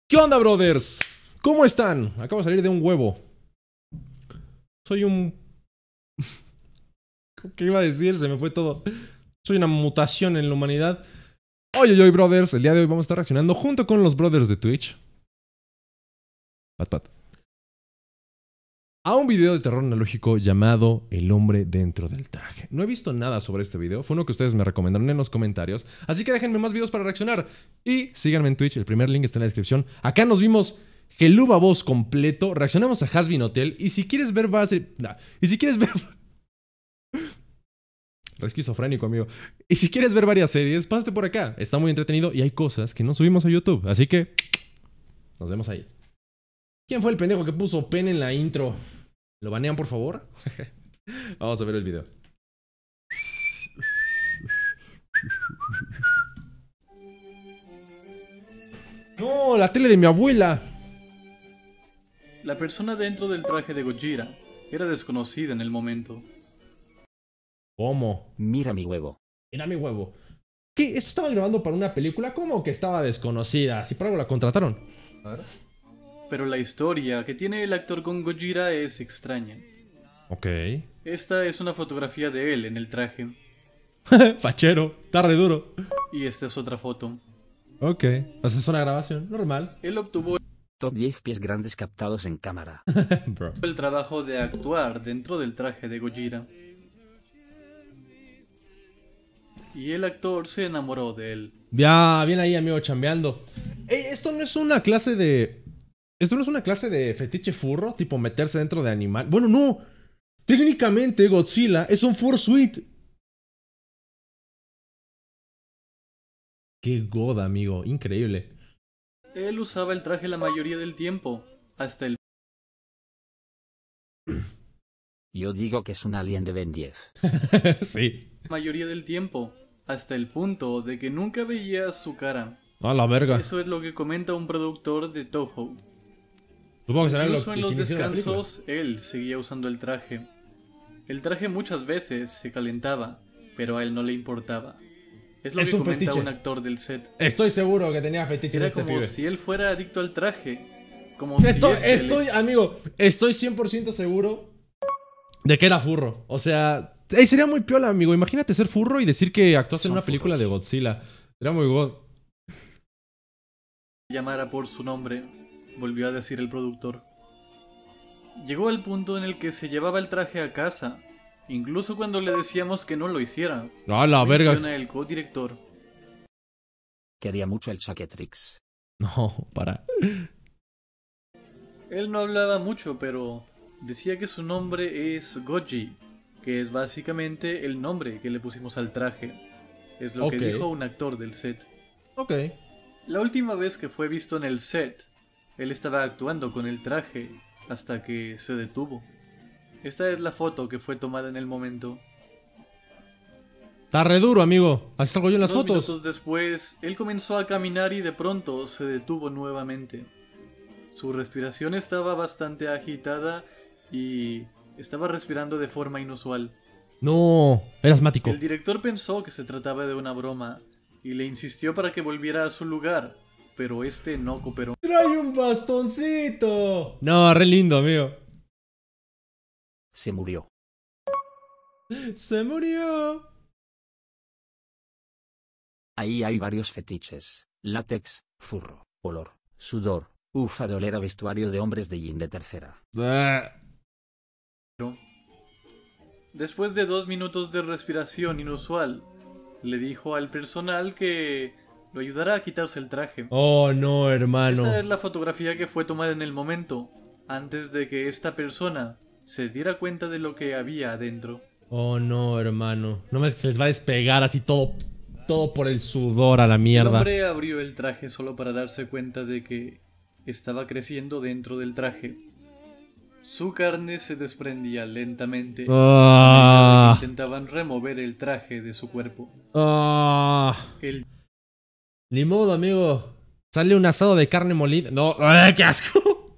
¿Qué onda, brothers? ¿Cómo están? Acabo de salir de un huevo. Soy un. *laughs* ¿Qué iba a decir? Se me fue todo. Soy una mutación en la humanidad. Oye, oye, brothers. El día de hoy vamos a estar reaccionando junto con los brothers de Twitch. Pat, pat a un video de terror analógico llamado El hombre dentro del traje. No he visto nada sobre este video, fue uno que ustedes me recomendaron en los comentarios, así que déjenme más videos para reaccionar y síganme en Twitch, el primer link está en la descripción. Acá nos vimos Geluba voz completo, reaccionamos a Hasbin Hotel y si quieres ver base... y si quieres ver... *laughs* esquizofrénico, amigo. Y si quieres ver varias series, pásate por acá. Está muy entretenido y hay cosas que no subimos a YouTube. Así que nos vemos ahí. ¿Quién fue el pendejo que puso pen en la intro? ¿Lo banean, por favor? *laughs* Vamos a ver el video. No, la tele de mi abuela. La persona dentro del traje de Gojira era desconocida en el momento. ¿Cómo? Mira mi huevo. Mira mi huevo. ¿Qué? ¿Esto estaba grabando para una película? ¿Cómo que estaba desconocida? Si por algo la contrataron. A ver pero la historia que tiene el actor con Gojira es extraña. Ok. Esta es una fotografía de él en el traje. *laughs* Fachero, está re duro. Y esta es otra foto. Ok, pues es una grabación normal. Él obtuvo Top 10 pies grandes captados en cámara. *laughs* El trabajo de actuar dentro del traje de Gojira. Y el actor se enamoró de él. Ya, bien ahí, amigo, chambeando. esto no es una clase de ¿Esto no es una clase de fetiche furro? Tipo meterse dentro de animal. Bueno, no. Técnicamente Godzilla es un fursuit. Qué goda, amigo. Increíble. Él usaba el traje la mayoría del tiempo. Hasta el... *clears throat* Yo digo que es un alien de Ben 10. *laughs* sí. La mayoría del tiempo. Hasta el punto de que nunca veía su cara. A la verga. Eso es lo que comenta un productor de Toho. Supongo pues Incluso en los descansos él seguía usando el traje. El traje muchas veces se calentaba, pero a él no le importaba. Es lo que un un actor del set. Estoy seguro que tenía fetiche Era este como si él fuera adicto al traje. Como estoy, si este estoy amigo, estoy 100% seguro de que era furro. O sea, sería muy piola, amigo. Imagínate ser furro y decir que actuaste en una película de Godzilla. Sería muy god. Llamara por su nombre volvió a decir el productor. Llegó al punto en el que se llevaba el traje a casa, incluso cuando le decíamos que no lo hiciera. ¡A la verga! el co-director. Quería mucho el Chaquetrix. *laughs* No, para. Él no hablaba mucho, pero decía que su nombre es Goji, que es básicamente el nombre que le pusimos al traje. Es lo que dijo un actor del set. Ok. La última vez que fue visto en el set él estaba actuando con el traje hasta que se detuvo. Esta es la foto que fue tomada en el momento. Está duro, amigo. Así salgo yo en las Dos fotos. Minutos después, él comenzó a caminar y de pronto se detuvo nuevamente. Su respiración estaba bastante agitada y estaba respirando de forma inusual. No, era asmático. El director pensó que se trataba de una broma y le insistió para que volviera a su lugar, pero este no cooperó. ¡Trae un bastoncito! No, re lindo, amigo. Se murió. ¡Se murió! Ahí hay varios fetiches. Látex, furro, olor, sudor, ufa de olera vestuario de hombres de Yin de tercera. Después de dos minutos de respiración inusual, le dijo al personal que lo ayudará a quitarse el traje. Oh, no, hermano. Esta es la fotografía que fue tomada en el momento, antes de que esta persona se diera cuenta de lo que había adentro. Oh, no, hermano. No me que se les va a despegar así todo, todo por el sudor a la mierda. El hombre abrió el traje solo para darse cuenta de que estaba creciendo dentro del traje. Su carne se desprendía lentamente. Ah. Intentaban remover el traje de su cuerpo. Ah. El ni modo, amigo. Sale un asado de carne molida. No, qué asco!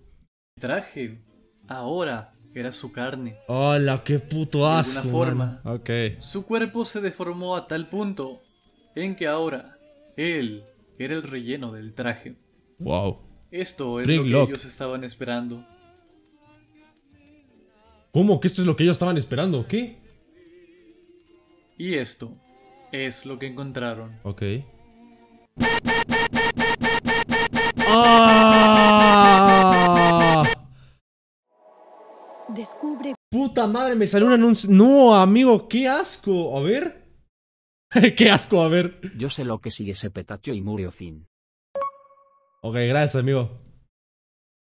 Traje ahora era su carne. ¡Hola, qué puto asco! De forma. Ok. Su cuerpo se deformó a tal punto en que ahora él era el relleno del traje. Wow. Esto era es lo que ellos estaban esperando. ¿Cómo? ¿Que esto es lo que ellos estaban esperando? ¿Qué? Y esto es lo que encontraron. Ok. Ah. Puta madre, me salió un anuncio. No, amigo, qué asco. A ver. *laughs* qué asco, a ver. Yo sé lo que sigue ese petacho y murió fin. Ok, gracias, amigo.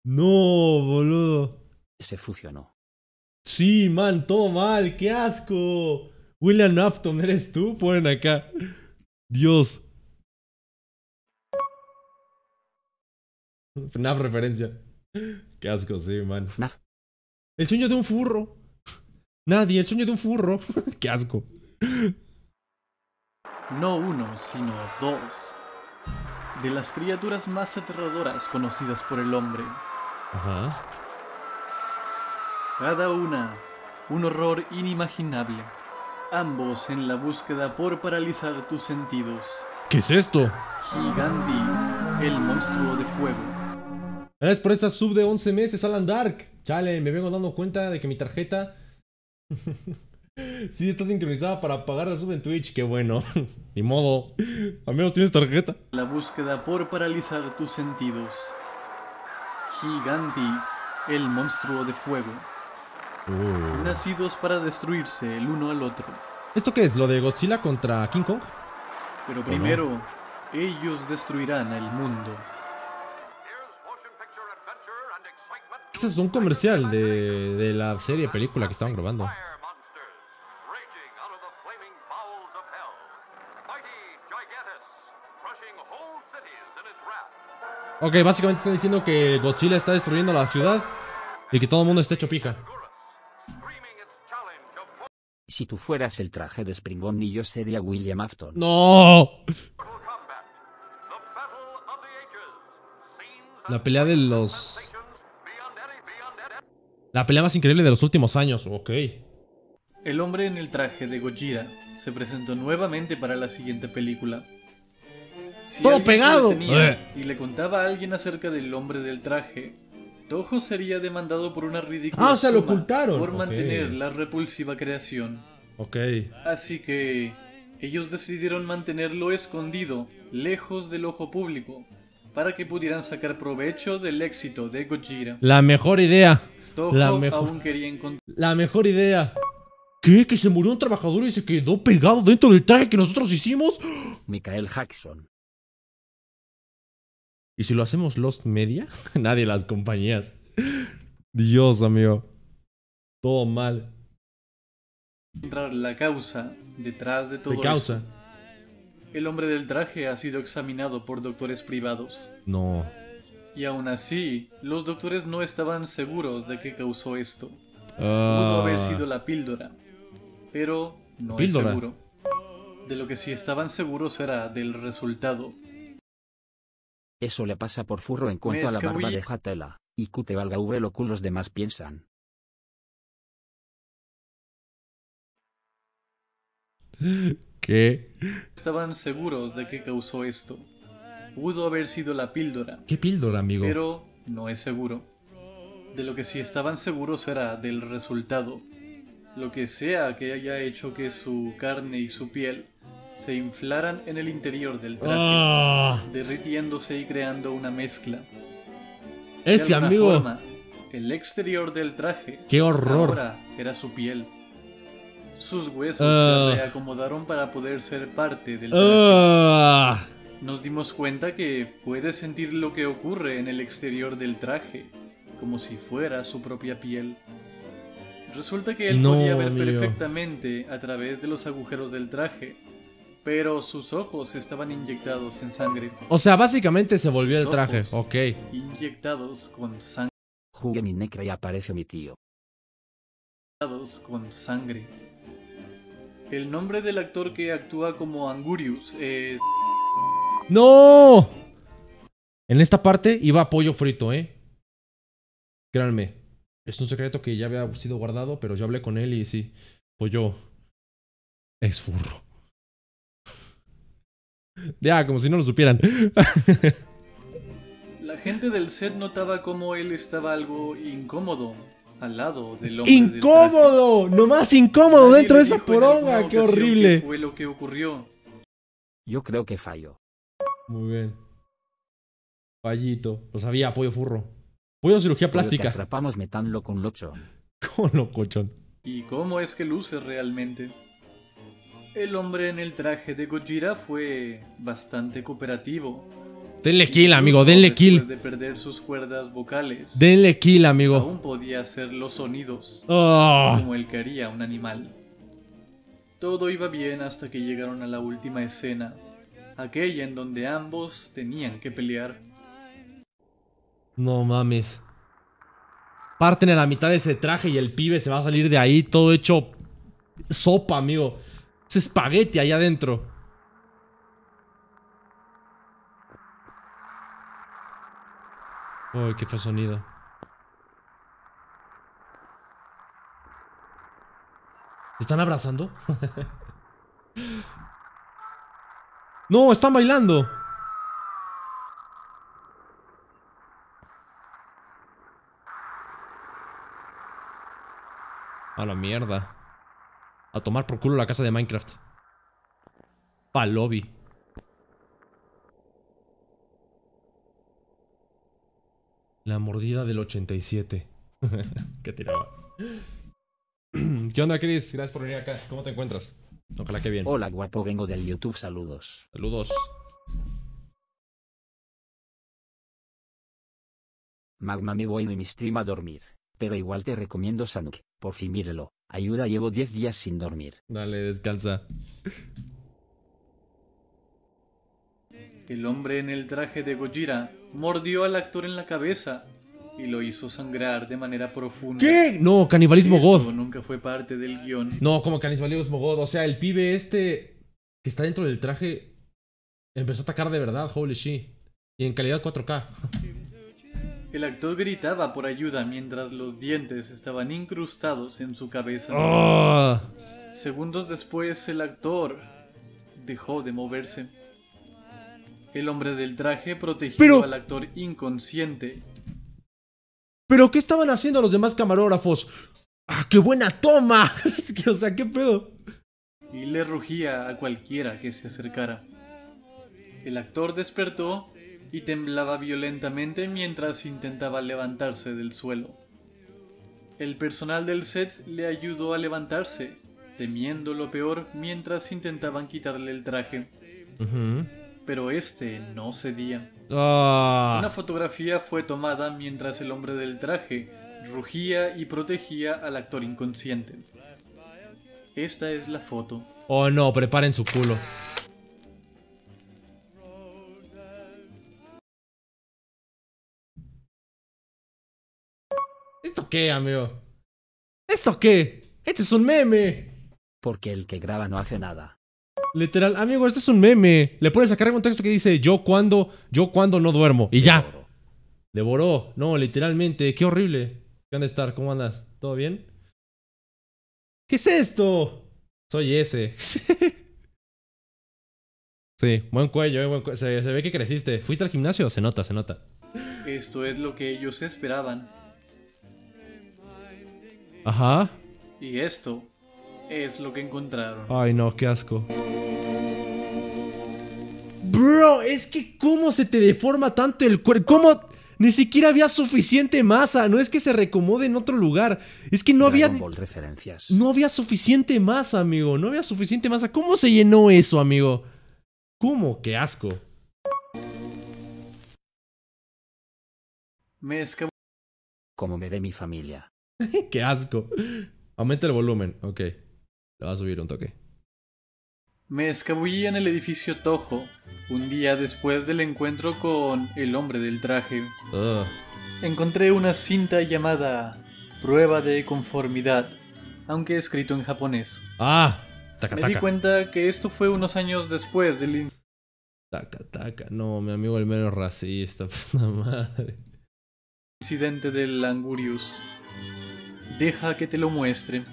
No, boludo. Se fusionó. Sí, man, todo mal, qué asco. William Afton, ¿eres tú? Ponen acá. Dios. FNAF referencia. Qué asco, sí, man. FNAF. El sueño de un furro. Nadie, el sueño de un furro. *laughs* Qué asco. No uno, sino dos. De las criaturas más aterradoras conocidas por el hombre. Ajá. Cada una, un horror inimaginable. Ambos en la búsqueda por paralizar tus sentidos. ¿Qué es esto? Gigantis, el monstruo de fuego. Gracias por esa sub de 11 meses, Alan Dark. Chale, me vengo dando cuenta de que mi tarjeta... *laughs* sí, está sincronizada para pagar la sub en Twitch. Qué bueno. *laughs* Ni modo. Al menos tienes tarjeta. La búsqueda por paralizar tus sentidos. Gigantis, el monstruo de fuego. Oh. Nacidos para destruirse el uno al otro. ¿Esto qué es? ¿Lo de Godzilla contra King Kong? Pero primero, ellos destruirán el mundo. Este es un comercial de, la serie película que estaban grabando. Ok, básicamente están diciendo que Godzilla está destruyendo la ciudad y que todo el mundo está hecho pija. Si tú fueras el traje de Springón y yo sería William Afton. ¡No! La pelea de los la pelea más increíble de los últimos años, ok. El hombre en el traje de Gojira se presentó nuevamente para la siguiente película. ¡Todo pegado! Eh. Y le contaba a alguien acerca del hombre del traje. Toho sería demandado por una ridícula. Ah, o sea, lo ocultaron. Por mantener la repulsiva creación. Ok. Así que. Ellos decidieron mantenerlo escondido, lejos del ojo público, para que pudieran sacar provecho del éxito de Gojira. La mejor idea la mejor... La mejor idea. ¿Qué? ¿Que se murió un trabajador y se quedó pegado dentro del traje que nosotros hicimos? *gasps* Michael Jackson. ¿Y si lo hacemos Lost Media? *laughs* Nadie las compañías. Dios, amigo. Todo mal. entrar la causa detrás de todo ¿Qué causa? El hombre del traje ha sido examinado por doctores privados. No. Y aún así, los doctores no estaban seguros de qué causó esto. Pudo ah. haber sido la píldora, pero no es seguro. De lo que sí estaban seguros era del resultado. Eso le pasa por furro en cuanto a la barba de Hatela. y que te valga V lo que los demás piensan. ¿Qué? Estaban seguros de qué causó esto. Pudo haber sido la píldora. ¿Qué píldora, amigo? Pero no es seguro. De lo que sí estaban seguros era del resultado. Lo que sea que haya hecho que su carne y su piel se inflaran en el interior del traje ah. derritiéndose y creando una mezcla. Ese amigo. el exterior del traje. ¡Qué horror! era su piel. Sus huesos se ah. reacomodaron para poder ser parte del traje. Ah nos dimos cuenta que puede sentir lo que ocurre en el exterior del traje, como si fuera su propia piel. Resulta que él podía ver perfectamente a través de los agujeros del traje, pero sus ojos estaban inyectados en sangre. O sea, básicamente se volvió el traje, ok. Inyectados con sangre. Jugué mi necra y aparece mi tío. Inyectados con sangre. El nombre del actor que actúa como Angurius es... ¡No! En esta parte iba pollo frito, ¿eh? Créanme. Es un secreto que ya había sido guardado, pero yo hablé con él y sí. Pollo. Pues es furro. Ya, como si no lo supieran. La gente del set notaba cómo él estaba algo incómodo al lado del hombre. ¡Incómodo! no ¡Nomás incómodo dentro de esa poronga! ¡Qué horrible! fue lo que ocurrió. Yo creo que falló. Muy bien. Fallito. Lo pues sabía, pollo furro. Pollo cirugía plástica. atrapamos con locho. *laughs* con ¿Y cómo es que luce realmente? El hombre en el traje de Gojira fue bastante cooperativo. Denle kill, amigo, denle kill. De perder sus cuerdas vocales. Denle kill, amigo. Aún podía hacer los sonidos. Ah. Como el que haría un animal. Todo iba bien hasta que llegaron a la última escena, aquella en donde ambos tenían que pelear. No mames. Parten a la mitad de ese traje y el pibe se va a salir de ahí todo hecho sopa, amigo. Es espagueti allá adentro. Uy, qué fue sonido. ¿Están abrazando? *laughs* No, están bailando. A la mierda. A tomar por culo la casa de Minecraft. Pa' lobby. La mordida del 87. *laughs* ¿Qué tiraba? *clears throat* ¿Qué onda, Chris? Gracias por venir acá. ¿Cómo te encuentras? Ojalá que bien. Hola, guapo, vengo del YouTube. Saludos. Saludos. Magma, me voy de mi stream a dormir. Pero igual te recomiendo Sanuk. Por fin mírelo. Ayuda, llevo 10 días sin dormir. Dale, descansa. El hombre en el traje de Gojira mordió al actor en la cabeza y lo hizo sangrar de manera profunda. ¿Qué? No, canibalismo god. Nunca fue parte del guión. No, como canibalismo god. O sea, el pibe este que está dentro del traje empezó a atacar de verdad, holy shit. Y en calidad 4K. El actor gritaba por ayuda mientras los dientes estaban incrustados en su cabeza. Ah. Segundos después, el actor dejó de moverse. El hombre del traje protegió al actor inconsciente pero ¿qué estaban haciendo los demás camarógrafos? ¡Ah, qué buena toma! *laughs* es que, o sea, ¿qué pedo? Y le rugía a cualquiera que se acercara. El actor despertó y temblaba violentamente mientras intentaba levantarse del suelo. El personal del set le ayudó a levantarse, temiendo lo peor mientras intentaban quitarle el traje. Pero este no cedía. Ah. Una fotografía fue tomada mientras el hombre del traje rugía y protegía al actor inconsciente. Esta es la foto. Oh no, preparen su culo. ¿Esto qué, amigo? ¿Esto qué? Este es un meme. Porque el que graba no hace nada. Literal, amigo, esto es un meme. Le pones a cargar un texto que dice yo cuando, yo cuando no duermo. Y ya. Devoró. No, literalmente. Qué horrible. ¿Qué onda, estar ¿Cómo andas? ¿Todo bien? ¿Qué es esto? Soy ese. *laughs* sí, buen cuello, eh, se ve que creciste. ¿Fuiste al gimnasio? Se nota, se nota. Esto es lo que ellos esperaban. Ajá. Y esto es lo que encontraron. Ay, no, qué asco. Bro, es que cómo se te deforma tanto el cuerpo. ¿Cómo? Ni siquiera había suficiente masa. No es que se recomode en otro lugar. Es que no había. referencias. No había suficiente masa, amigo. No había suficiente masa. ¿Cómo se llenó eso, amigo? ¿Cómo? ¡Qué asco! Me Como me ve mi familia. *laughs* ¡Qué asco! Aumenta el volumen. Ok va a subir un toque. Me escabullí en el edificio Tojo un día después del encuentro con el hombre del traje. Encontré una cinta llamada Prueba de conformidad, aunque escrito en japonés. Ah, Me di cuenta que esto fue unos años después del... Taca, No, mi amigo el menos racista, *laughs* puta madre. Incidente del Angurius. Deja que te lo muestre.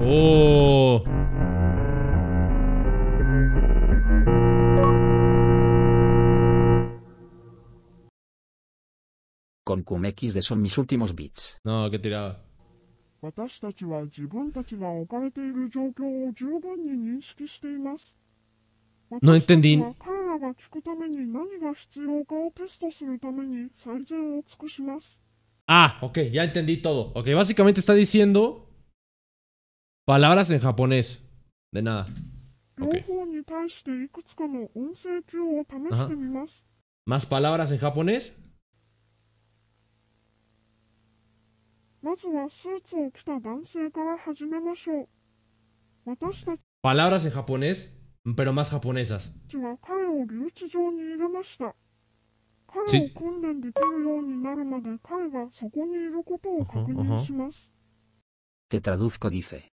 Oh. Con QMX de son mis últimos bits. No, que tiraba. No entendí. Ah, ok, ya entendí todo. Ok, básicamente está diciendo Palabras en japonés. De nada. ¿Más palabras en japonés? Palabras en japonés, pero más japonesas. Te traduzco, dice.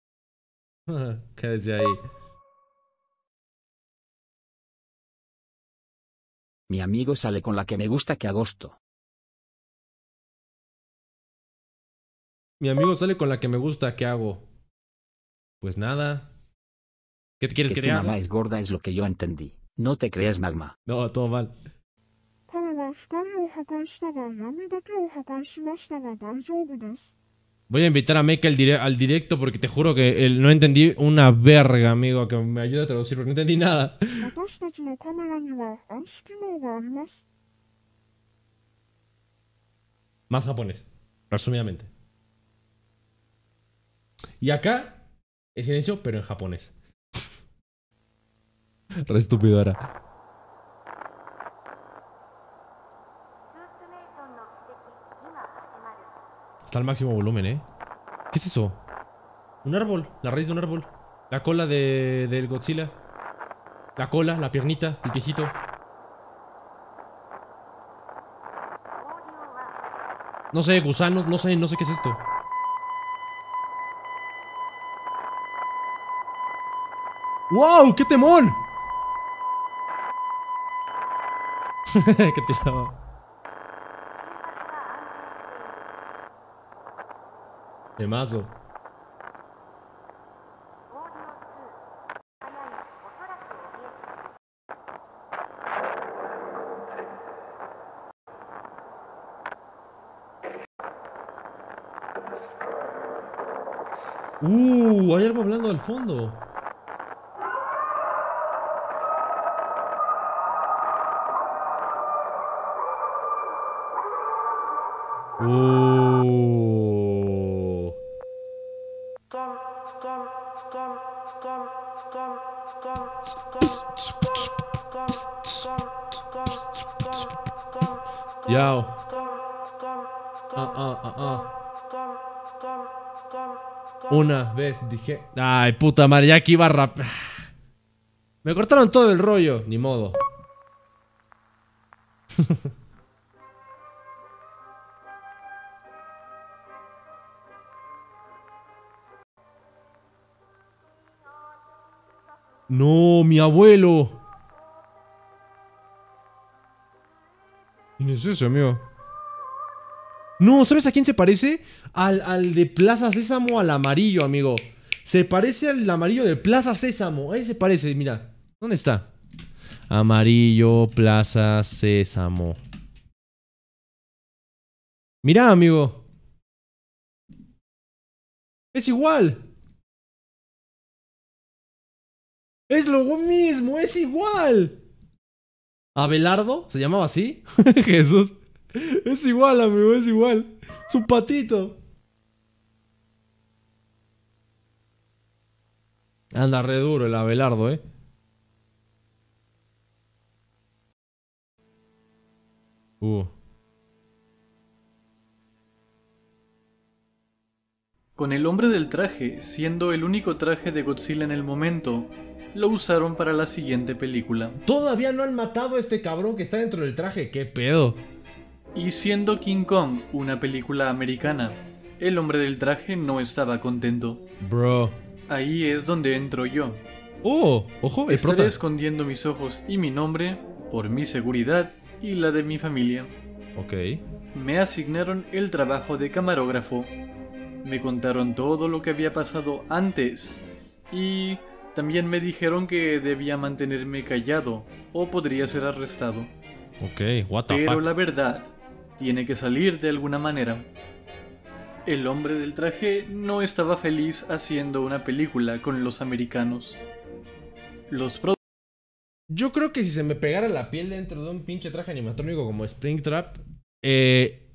*laughs* ¿Qué ahí? Mi amigo sale con la que me gusta que agosto. Mi amigo sale con la que me gusta que hago. Pues nada. ¿Qué te quieres que, que tu mamá es gorda es lo que yo entendí. No te creas magma. No, todo mal. Voy a invitar a Mike al, directo porque te juro que no entendí una verga, amigo, que me ayude a traducir porque no entendí nada. *laughs* Más japonés, resumidamente. Y acá es silencio, pero en japonés. *laughs* Re estúpido ahora. al máximo volumen, ¿eh? ¿Qué es eso? Un árbol. La raíz de un árbol. La cola de, del Godzilla. La cola, la piernita, el piecito. No sé, gusanos, no sé, no sé qué es esto. ¡Wow! ¡Qué temón! *laughs* ¡Qué tirado! Temazo. Uh, hay algo hablando al fondo. Uh. Una vez dije... Ay, puta madre, ya que iba a rap... Me cortaron todo el rollo, ni modo. *laughs* no, mi abuelo. ¿Quién es ese, amigo? No, ¿sabes a quién se parece? Al, al de Plaza Sésamo, al amarillo, amigo. Se parece al amarillo de Plaza Sésamo. Ahí se parece, mira. ¿Dónde está? Amarillo, Plaza Sésamo. Mira, amigo. Es igual. Es lo mismo, es igual. Abelardo, se llamaba así. *laughs* Jesús. *laughs* Es igual, amigo, es igual. Es un patito. Anda re duro el Abelardo, eh. Uh. Con el hombre del traje, siendo el único traje de Godzilla en el momento, lo usaron para la siguiente película. Todavía no han matado a este cabrón que está dentro del traje, qué pedo. Y siendo King Kong una película americana, el hombre del traje no estaba contento. Bro. Ahí es donde entro yo. ¡Oh! ¡Ojo! Es Estaré escondiendo mis ojos y mi nombre por mi seguridad y la de mi familia. Ok. Me asignaron el trabajo de camarógrafo. Me contaron todo lo que había pasado antes. Y también me dijeron que debía mantenerme callado o podría ser arrestado. Ok, what the Pero la verdad tiene que salir de alguna manera. El hombre del traje no estaba feliz haciendo una película con los americanos. Los Yo creo que si se me pegara la piel dentro de un pinche traje animatrónico como Springtrap, eh,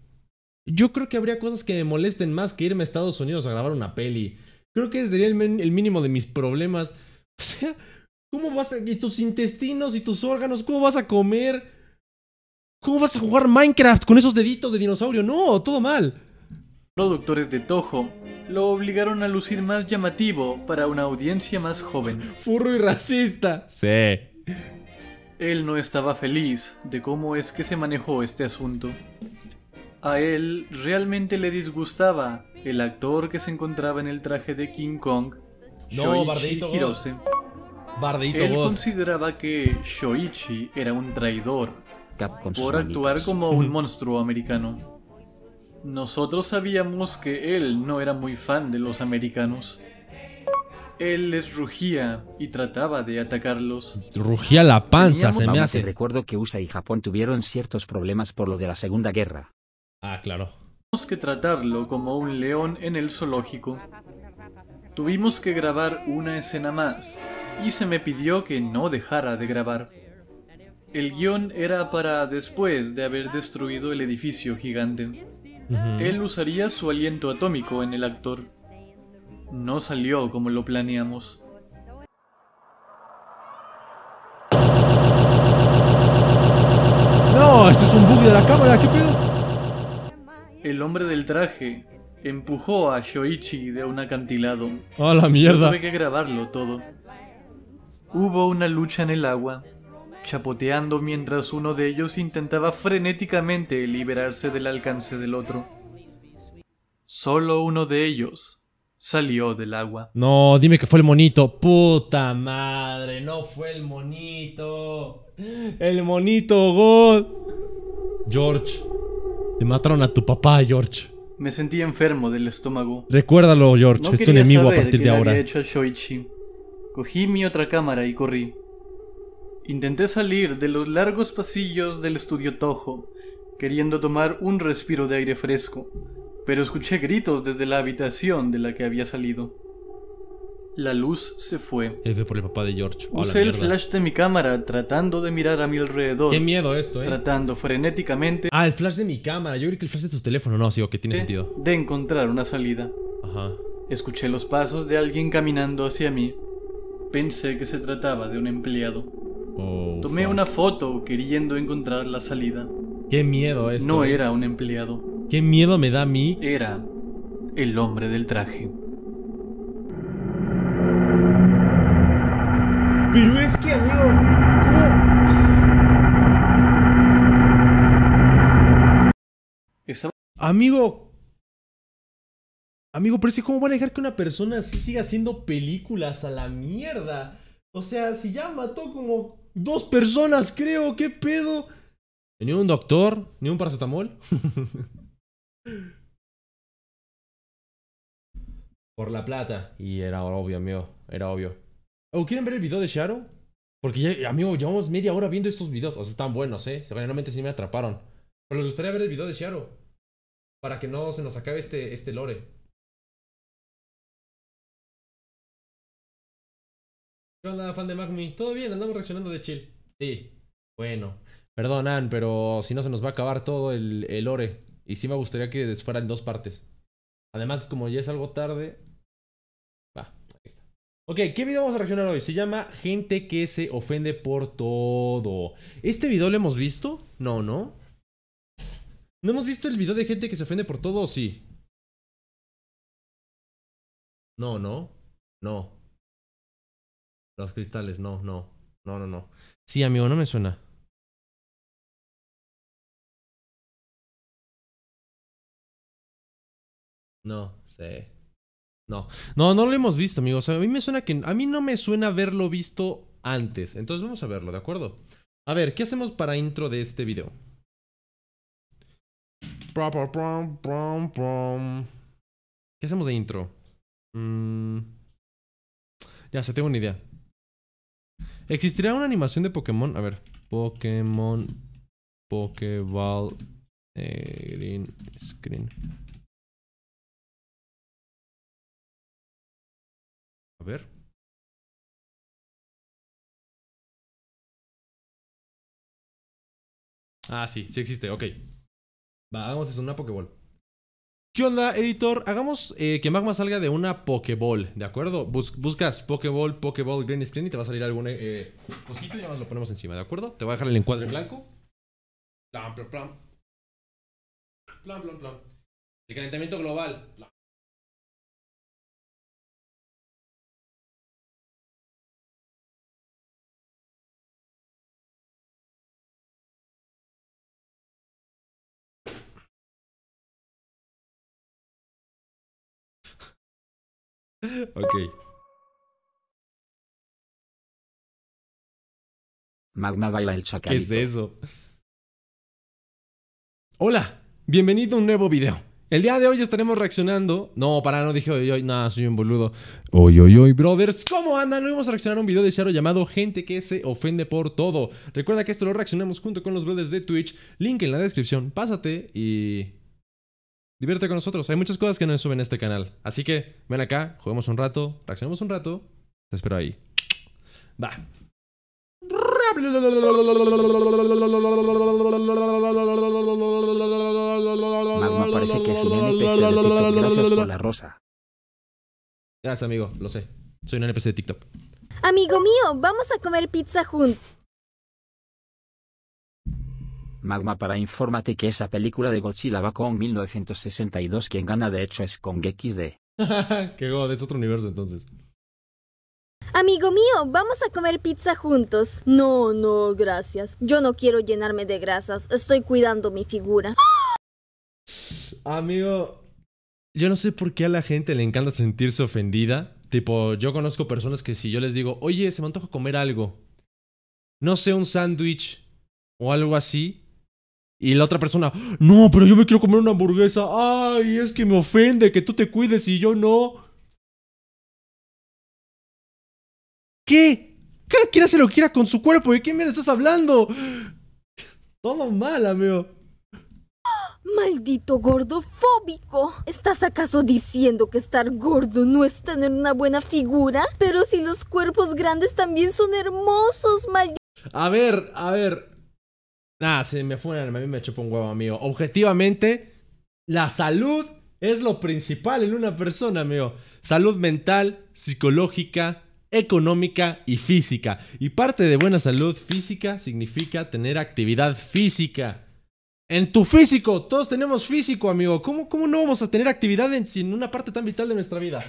yo creo que habría cosas que me molesten más que irme a Estados Unidos a grabar una peli. Creo que ese sería el, el mínimo de mis problemas. *laughs* O sea, ¿cómo vas a... y tus intestinos y tus órganos, cómo vas a comer? ¿Cómo vas a jugar Minecraft con esos deditos de dinosaurio? No, todo mal. Productores de Toho lo obligaron a lucir más llamativo para una audiencia más joven. Furro y racista. Sí. Él no estaba feliz de cómo es que se manejó este asunto. A él realmente le disgustaba el actor que se encontraba en el traje de King Kong, no, Bardito Hirose. él consideraba que Shoichi era un traidor por actuar como un monstruo americano. Nosotros sabíamos que él no era muy fan de los americanos. Él les rugía y trataba de atacarlos. Rugía la panza, se me hace. Recuerdo que USA y Japón tuvieron ciertos problemas por lo de la Segunda Guerra. Ah, claro. Tuvimos que tratarlo como un león en el zoológico. Tuvimos que grabar una escena más y se me pidió que no dejara de grabar. El guión era para después de haber destruido el edificio gigante. Él usaría su aliento atómico en el actor. No salió como lo planeamos. No, esto es un bug de la cámara, ¿qué pedo? El hombre del traje empujó a Shoichi de un acantilado. ¡A la mierda! Tuve que grabarlo todo. Hubo una lucha en el agua chapoteando mientras uno de ellos intentaba frenéticamente liberarse del alcance del otro. Solo uno de ellos salió del agua. No, dime que fue el monito. Puta madre, no fue el monito. El monito God. George, te mataron a tu papá, George. Me sentí enfermo del estómago. Recuérdalo, George, es tu enemigo a partir de ahora. Hecho Shoichi. Cogí mi otra cámara y corrí. Intenté salir de los largos pasillos del estudio Tojo, queriendo tomar un respiro de aire fresco, pero escuché gritos desde la habitación de la que había salido. La luz se fue. Fue por el papá de George. Usé el flash de mi cámara tratando de mirar a mi alrededor. Qué miedo esto, eh. Tratando frenéticamente. Ah, el flash de mi cámara. Yo creo que el flash de tu teléfono. No, sí, que tiene sentido. De encontrar una salida. Ajá. Escuché los pasos de alguien caminando hacia mí. Pensé que se trataba de un empleado. Oh, Tomé una foto queriendo encontrar la salida. Qué miedo es. No eh. era un empleado. Qué miedo me da a mí. Era el hombre del traje. Pero es que, amigo, ¿cómo? Amigo. Amigo, pero si ¿cómo van a dejar que una persona así siga haciendo películas a la mierda? O sea, si ya mató como Dos personas, creo, qué pedo. Ni un doctor, ni un paracetamol. Por la plata. Y era obvio, amigo. Era obvio. quieren ver el video de Sharo? Porque, amigo, llevamos media hora viendo estos videos. O sea, están buenos, ¿eh? Generalmente sí me atraparon. Pero les gustaría ver el video de Sharo Para que no se nos acabe este, este lore. Hola, fan de Magmi? ¿Todo bien? Andamos reaccionando de chill. Sí. Bueno. Perdonan, pero si no se nos va a acabar todo el, el ore. Y sí me gustaría que fueran dos partes. Además, como ya es algo tarde. Va, ahí está. Ok, ¿qué video vamos a reaccionar hoy? Se llama Gente que se ofende por todo. ¿Este video lo hemos visto? No, no. ¿No hemos visto el video de gente que se ofende por todo o sí? No, no. No. Los cristales, no, no. No, no, no. Sí, amigo, no me suena. No, sé. No, no, no lo hemos visto, amigo a mí me suena que. A mí no me suena haberlo visto antes. Entonces vamos a verlo, ¿de acuerdo? A ver, ¿qué hacemos para intro de este video? ¿Qué hacemos de intro? Mm. Ya se tengo una idea. ¿Existirá una animación de Pokémon? A ver. Pokémon. Pokéball. Eh, green Screen. A ver. Ah, sí, sí existe, ok. Vamos hagamos eso, una Pokéball. ¿Qué onda, editor? Hagamos eh, que Magma salga de una Pokéball, ¿de acuerdo? buscas Pokéball, pokeball Green Screen y te va a salir algún eh, eh, cosito y nada más lo ponemos encima, ¿de acuerdo? Te voy a dejar el encuadre blanco. Plan, plan, plan. Plan, plan, El calentamiento global. ok. Magma baila el chacarito ¿Qué es eso? Hola, bienvenido a un nuevo video. El día de hoy estaremos reaccionando. No, para, no dije hoy, hoy, nada, soy un boludo. Hoy, hoy, hoy, brothers, ¿cómo andan? Hoy vamos a reaccionar a un video de Charo llamado Gente que se ofende por todo. Recuerda que esto lo reaccionamos junto con los brothers de Twitch. Link en la descripción. Pásate y Divierte con nosotros. Hay muchas cosas que no se suben en este canal. Así que ven acá, juguemos un rato, reaccionemos un rato. Te espero ahí. Va. la rosa. Gracias, amigo. Lo sé. Soy un NPC de TikTok. Amigo mío, vamos a comer pizza juntos. Magma para infórmate que esa película de Godzilla va con 1962 quien gana de hecho es con XD. *laughs* que god, es otro universo entonces. Amigo mío, vamos a comer pizza juntos. No, no, gracias. Yo no quiero llenarme de grasas. Estoy cuidando mi figura. *gasps* Amigo, yo no sé por qué a la gente le encanta sentirse ofendida. Tipo, yo conozco personas que si yo les digo, oye, se me antoja comer algo. No sé, un sándwich o algo así. Y la otra persona, no, pero yo me quiero comer una hamburguesa. Ay, es que me ofende que tú te cuides y yo no. ¿Qué? Cada quien hace lo que quiera con su cuerpo. ¿De quién mierda estás hablando? Todo mal, amigo. Maldito gordofóbico. ¿Estás acaso diciendo que estar gordo no es tener una buena figura? Pero si los cuerpos grandes también son hermosos, maldito. A ver, a ver. Nada, se me fueron, a mí me chupó un huevo, amigo. Objetivamente, la salud es lo principal en una persona, amigo. Salud mental, psicológica, económica y física. Y parte de buena salud física significa tener actividad física. En tu físico, todos tenemos físico, amigo. ¿Cómo, cómo no vamos a tener actividad en, sin una parte tan vital de nuestra vida?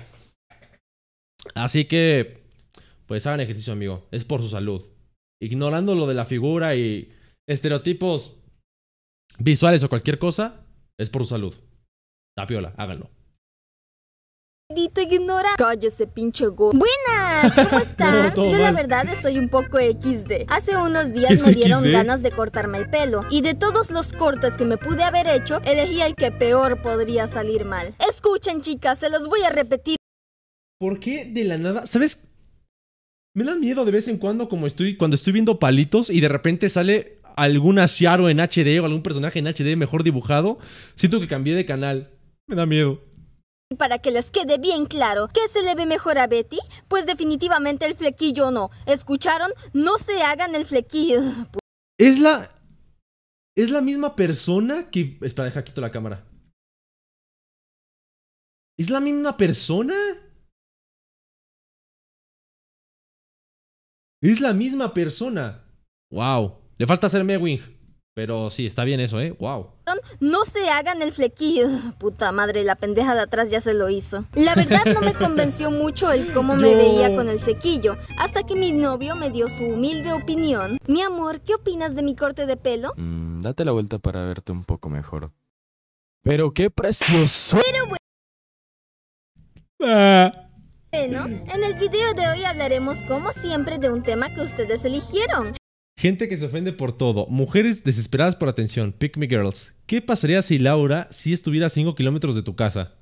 Así que, pues hagan ejercicio, amigo. Es por su salud. Ignorando lo de la figura y estereotipos visuales o cualquier cosa, es por su salud. Tapiola, háganlo. ...ignora. Cállese, pinche go. Buenas, ¿cómo *laughs* están? Yo la verdad estoy un poco XD. Hace unos días me dieron ganas de cortarme el pelo. Y de todos los cortes que me pude haber hecho, elegí el que peor podría salir mal. Escuchen, chicas, se los voy a repetir. ¿Por qué de la nada? ¿Sabes? Me da miedo de vez en cuando como estoy, cuando estoy viendo palitos y de repente sale alguna Ciaro en HD o algún personaje en HD mejor dibujado, siento que cambié de canal. Me da miedo. Para que les quede bien claro, ¿qué se le ve mejor a Betty? Pues definitivamente el flequillo no. ¿Escucharon? No se hagan el flequillo. Es la... Es la misma persona que... Espera, deja, quito la cámara. ¿Es la misma persona? Es la misma persona. ¡Wow! Le falta hacerme wing, Pero sí, está bien eso, ¿eh? ¡Wow! No se hagan el flequillo. Puta madre, la pendeja de atrás ya se lo hizo. La verdad no me convenció *laughs* mucho el cómo me veía con el flequillo, hasta que mi novio me dio su humilde opinión. Mi amor, ¿qué opinas de mi corte de pelo? Mm, date la vuelta para verte un poco mejor. Pero qué precioso. Pero bueno. Ah. Bueno, en el video de hoy hablaremos como siempre de un tema que ustedes eligieron, Gente que se ofende por todo. Mujeres desesperadas por atención. Pick me girls. ¿Qué pasaría si Laura si estuviera a 5 kilómetros de tu casa?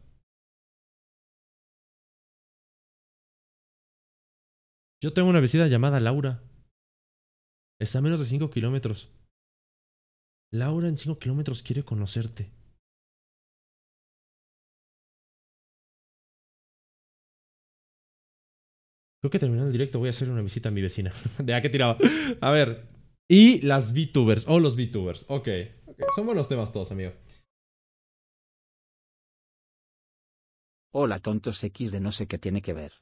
Yo tengo una vecina llamada Laura. Está a menos de 5 kilómetros. Laura en 5 kilómetros quiere conocerte. Creo que terminando el directo voy a hacer una visita a mi vecina. *laughs* de a qué tiraba. A ver. Y las VTubers. O oh, los VTubers. Ok. Son buenos temas todos, amigo. Hola tontos X de no sé qué tiene que ver.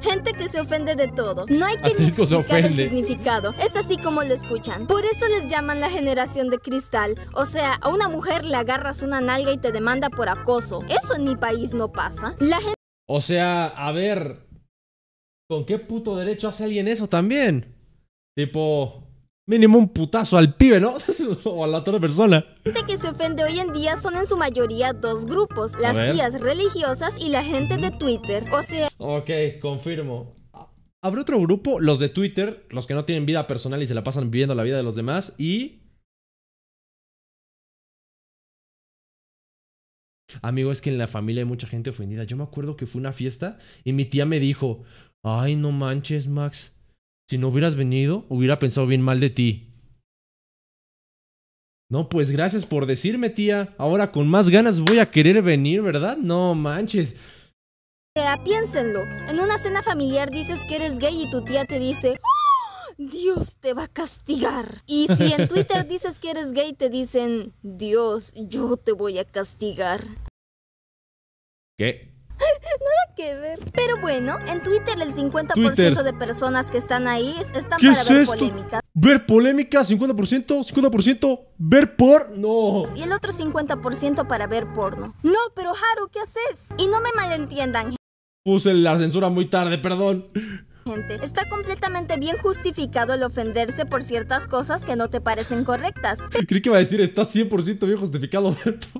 Gente que se ofende de todo. No hay que ni explicar el significado. Es así como lo escuchan. Por eso les llaman la generación de cristal. O sea, a una mujer le agarras una nalga y te demanda por acoso. Eso en mi país no pasa. La o sea, a ver, ¿con qué puto derecho hace alguien eso también? Tipo, mínimo un putazo al pibe, ¿no? *laughs* o a la otra persona. La gente que se ofende hoy en día son en su mayoría dos grupos, las tías religiosas y la gente de Twitter. O sea... Ok, confirmo. Habrá otro grupo, los de Twitter, los que no tienen vida personal y se la pasan viviendo la vida de los demás, y Amigo, es que en la familia hay mucha gente ofendida. Yo me acuerdo que fue una fiesta y mi tía me dijo, ay, no manches, Max. Si no hubieras venido, hubiera pensado bien mal de ti. No, pues gracias por decirme, tía. Ahora con más ganas voy a querer venir, ¿verdad? No manches. Tía, piénsenlo. En una cena familiar dices que eres gay y tu tía te dice, Dios te va a castigar. Y si en *laughs* Twitter dices que eres gay, te dicen, Dios, yo te voy a castigar. ¿Qué? *laughs* Nada que ver. Pero bueno, en Twitter el 50% de personas que están ahí están para ver esto? polémica. Ver polémica, 50%, 50%, ver porno? No. Y el otro 50% para ver porno. No, pero Haru, ¿qué haces? Y no me malentiendan. Puse la censura muy tarde, perdón gente. Está completamente bien justificado el ofenderse por ciertas cosas que no te parecen correctas. *laughs* Creo que iba a decir, está 100% bien justificado, *laughs*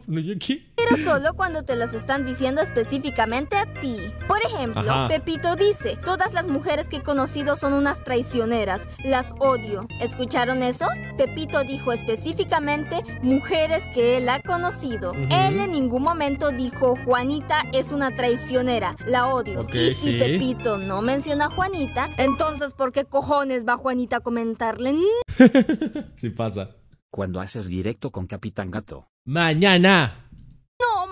¿no? Pero solo cuando te las están diciendo específicamente a ti. Por ejemplo, Pepito dice, todas las mujeres que he conocido son unas traicioneras, las odio. ¿Escucharon eso? Pepito dijo específicamente mujeres que él ha conocido. Él en ningún momento dijo, Juanita es una traicionera, la odio. y si Pepito no menciona a Juanita, entonces ¿por qué cojones va Juanita a comentarle? Si *laughs* pasa. Cuando haces directo con Capitán Gato. Mañana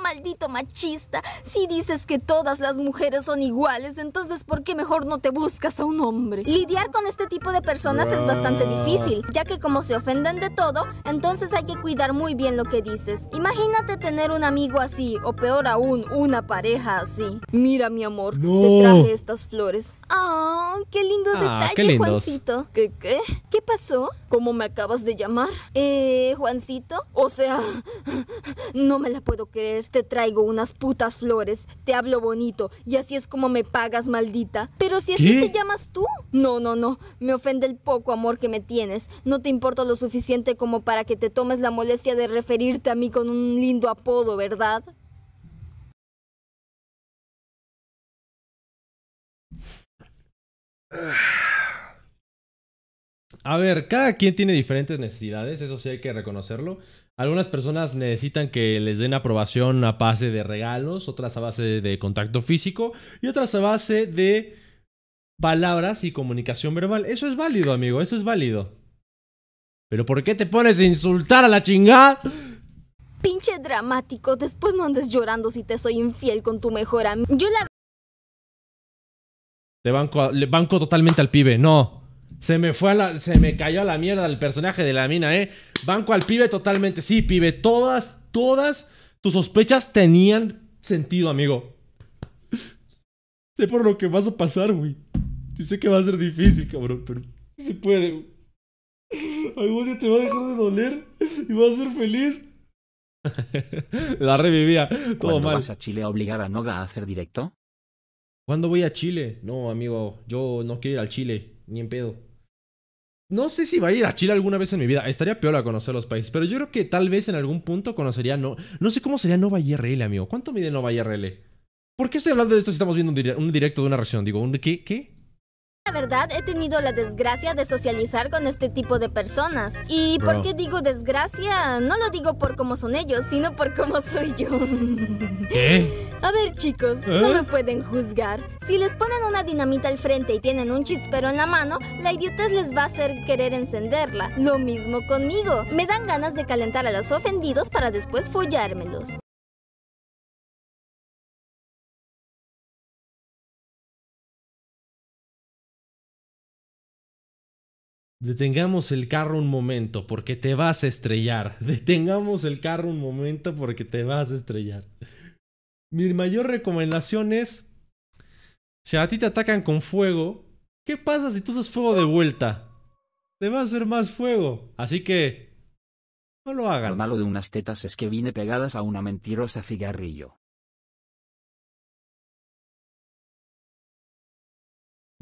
maldito machista. Si dices que todas las mujeres son iguales, entonces ¿por qué mejor no te buscas a un hombre? Lidiar con este tipo de personas es bastante ah. difícil, ya que como se ofenden de todo, entonces hay que cuidar muy bien lo que dices. Imagínate tener un amigo así, o peor aún, una pareja así. Mira, mi amor, te traje estas flores. ¡Ah, qué lindo ah, detalle, Juancito! ¿Qué, qué? ¿Qué pasó? ¿Cómo me acabas de llamar? Eh, Juancito. O sea, *laughs* no me la puedo creer. Te traigo unas putas flores, te hablo bonito y así es como me pagas, maldita. Pero si así que te llamas tú. No, no, no, me ofende el poco amor que me tienes. No te importa lo suficiente como para que te tomes la molestia de referirte a mí con un lindo apodo, ¿verdad? A ver, cada quien tiene diferentes necesidades, eso sí hay que reconocerlo. Algunas personas necesitan que les den aprobación a base de regalos, otras a base de contacto físico y otras a base de palabras y comunicación verbal. Eso es válido, amigo, eso es válido. Pero ¿por qué te pones a insultar a la chingada? Pinche dramático, después no andes llorando si te soy infiel con tu mejor amigo. Yo la... banco, le banco totalmente al pibe, no. Se me fue a la. Se me cayó a la mierda el personaje de la mina, ¿eh? Banco al pibe totalmente. Sí, pibe. Todas, todas tus sospechas tenían sentido, amigo. sé por lo que vas a pasar, güey. Yo sé que va a ser difícil, cabrón, pero se puede, güey. Algún día te va a dejar de doler y vas a ser feliz. *laughs* la revivía. Todo ¿Cuándo vas a Chile a obligar a Noga a hacer directo? ¿Cuándo voy a Chile? No, amigo, yo no quiero ir al Chile, ni en pedo. No sé si va a ir a Chile alguna vez en mi vida. Estaría peor a conocer los países. Pero yo creo que tal vez en algún punto conocería. No, no sé cómo sería Nova IRL, amigo. ¿Cuánto mide Nova IRL? ¿Por qué estoy hablando de esto si estamos viendo un, directo de una región? Digo, ¿qué? ¿Qué? La verdad, he tenido la desgracia de socializar con este tipo de personas. ¿Y por qué digo desgracia? No lo digo por cómo son ellos, sino por cómo soy yo. *laughs* ¿Qué? ¿Eh? A ver, chicos, no ¿Eh? me pueden juzgar. Si les ponen una dinamita al frente y tienen un chispero en la mano, la idiotez les va a hacer querer encenderla. Lo mismo conmigo. Me dan ganas de calentar a los ofendidos para después follármelos. Detengamos el carro un momento porque te vas a estrellar. *laughs* Detengamos el carro un momento porque te vas a estrellar. Mi mayor recomendación es, si a ti te atacan con fuego, ¿qué pasa si tú usas fuego de vuelta? Te va a hacer más fuego. Así que, no lo hagan. Lo malo de unas tetas es que viene pegadas a una mentirosa cigarrillo.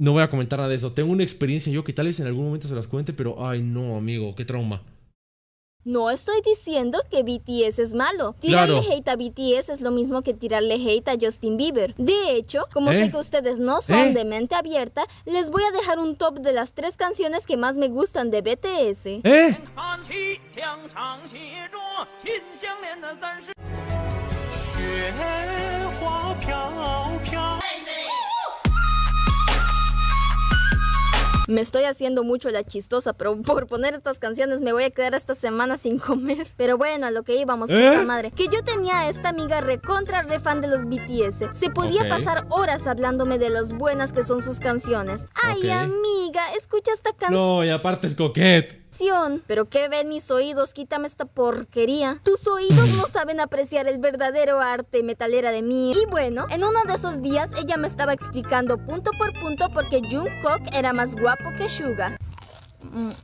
No voy a comentar nada de eso. Tengo una experiencia yo que tal vez en algún momento se las cuente, pero ay no, amigo, qué trauma. No estoy diciendo que BTS es malo. Tirarle hate a BTS es lo mismo que tirarle hate a Justin Bieber. De hecho, como sé eh. que ustedes no son eh. de mente abierta, les voy a dejar un top de las tres canciones que más me gustan de BTS. ¿Eh? Me estoy haciendo mucho la chistosa, pero *laughs* por poner estas canciones me voy a quedar esta semana sin comer. Pero bueno, a lo que íbamos, ¿Eh? puta madre. Que yo tenía a esta amiga recontra refan de los BTS. Se podía pasar horas hablándome de las buenas que son sus canciones. Ay, amiga, escucha esta canción. No, y aparte es coquete. Pero qué ven mis oídos, quítame esta porquería. Tus oídos no saben apreciar el verdadero arte metalera de mí. Y bueno, en uno de esos días ella me estaba explicando punto por punto por qué Jungkook era más guapo que Suga.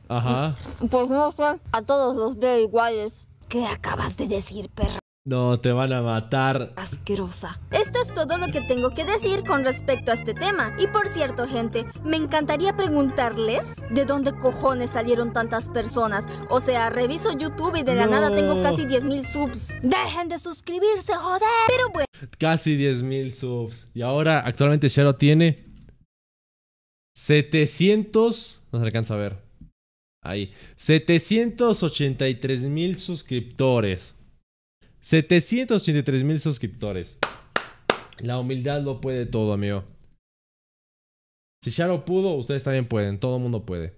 Ajá. Pues no a todos los veo iguales. ¿Qué acabas de decir, perra? No, te van a matar. Asquerosa. Esto es todo lo que tengo que decir con respecto a este tema. Y por cierto, gente, me encantaría preguntarles de dónde cojones salieron tantas personas. O sea, reviso YouTube y de la nada tengo casi 10.000 subs. Dejen de suscribirse, joder. Pero bueno. Casi 10.000 subs. Y ahora, actualmente Shero tiene 700... No se alcanza a ver. Ahí. 783.000 suscriptores. 783 mil suscriptores. La humildad lo puede todo, amigo. Si ya lo pudo, ustedes también pueden. Todo el mundo puede.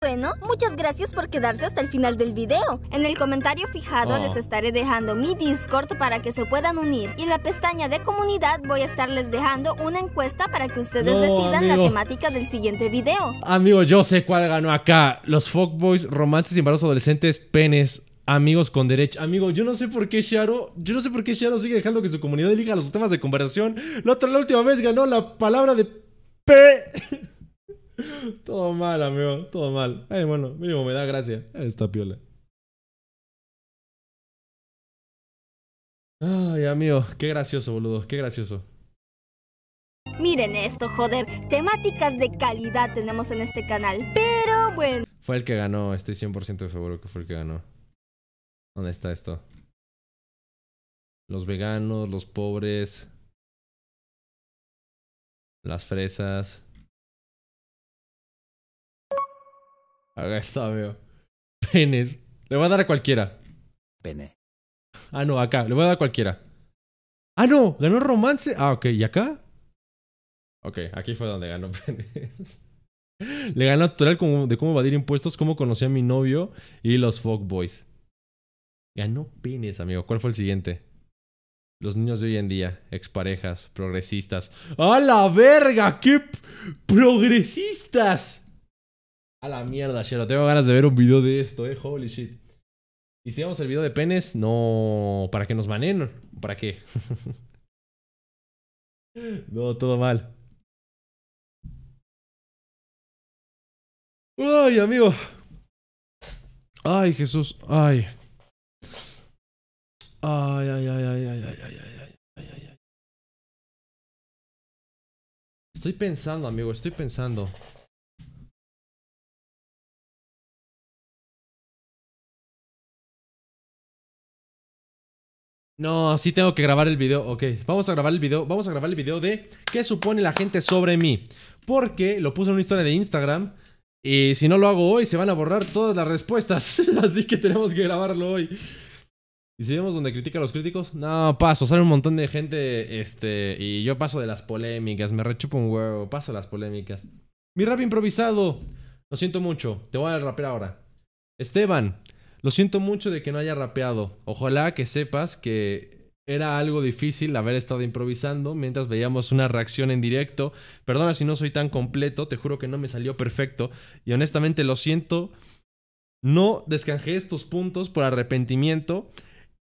Bueno, muchas gracias por quedarse hasta el final del video. En el comentario fijado ah. les estaré dejando mi Discord para que se puedan unir y en la pestaña de comunidad voy a estarles dejando una encuesta para que ustedes decidan la temática del siguiente video. Amigo, yo sé cuál ganó acá. Los fuckboys, romances y embarazos adolescentes, penes Amigos con derecho. Amigo, yo no sé por qué Sharo. Yo no sé por qué Sharo sigue dejando que su comunidad elija los temas de conversación. La otra, la última vez ganó la palabra de P. *laughs* todo mal, amigo. Todo mal. Ay, bueno, mínimo me da gracia. Esta piola. Ay, amigo. Qué gracioso, boludo. Qué gracioso. Miren esto, joder. Temáticas de calidad tenemos en este canal. Pero bueno. Fue el que ganó. Estoy 100% de seguro que fue el que ganó. ¿Dónde está esto? Los veganos, los pobres, las fresas. Acá está, veo. Penes. Le voy a dar a cualquiera. Pene. Ah, no, acá. Le voy a dar a cualquiera. Ah, no. Ganó romance. Ah, ok. ¿Y acá? Ok, aquí fue donde ganó *laughs* Penes. Le ganó tutorial de cómo evadir impuestos, cómo conocí a mi novio y los fuckboys. Ganó penes, amigo. ¿Cuál fue el siguiente? Los niños de hoy en día, exparejas, progresistas. ¡A la verga! ¡Qué progresistas! A la mierda, Shero. Tengo ganas de ver un video de esto, eh. Holy shit. ¿y Hicimos el video de penes, no. Para que nos manen. ¿Para qué? *laughs* no, todo mal. Ay, amigo. Ay, Jesús. Ay. Ay, ay, ay, ay, ay, ay, ay, Estoy pensando, amigo, estoy pensando. No, sí tengo que grabar el video. Ok, vamos a grabar el video. Vamos a grabar el video de qué supone la gente sobre mí. Porque lo puse en una historia de Instagram. Y si no lo hago hoy, se van a borrar todas las respuestas. *laughs* Así que tenemos que grabarlo hoy. Y si vemos donde critica a los críticos, no, paso, sale un montón de gente, este, y yo paso de las polémicas, me rechupo un huevo, paso las polémicas. Mi rap improvisado, lo siento mucho, te voy a rapear ahora. Esteban, lo siento mucho de que no haya rapeado. Ojalá que sepas que era algo difícil haber estado improvisando mientras veíamos una reacción en directo. Perdona si no soy tan completo, te juro que no me salió perfecto. Y honestamente lo siento. No descanjé estos puntos por arrepentimiento.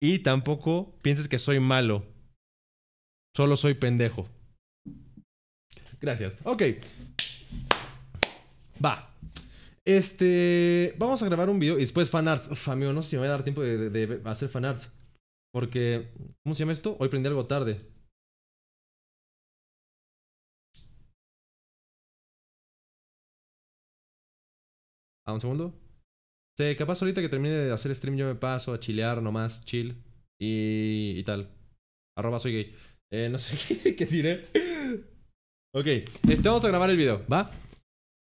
Y tampoco pienses que soy malo. Solo soy pendejo. Gracias. Ok. Va. Este. Vamos a grabar un video y después fanarts. Uf, no sé si me va a dar tiempo de, de hacer fanarts. Porque. ¿Cómo se llama esto? Hoy prendí algo tarde. Ah, un segundo. Sí, capaz ahorita que termine de hacer stream yo me paso a chilear nomás, chill y, y tal. Arroba soy gay. Eh, no sé *laughs* qué, qué diré. ok, este, vamos a grabar el video, ¿va?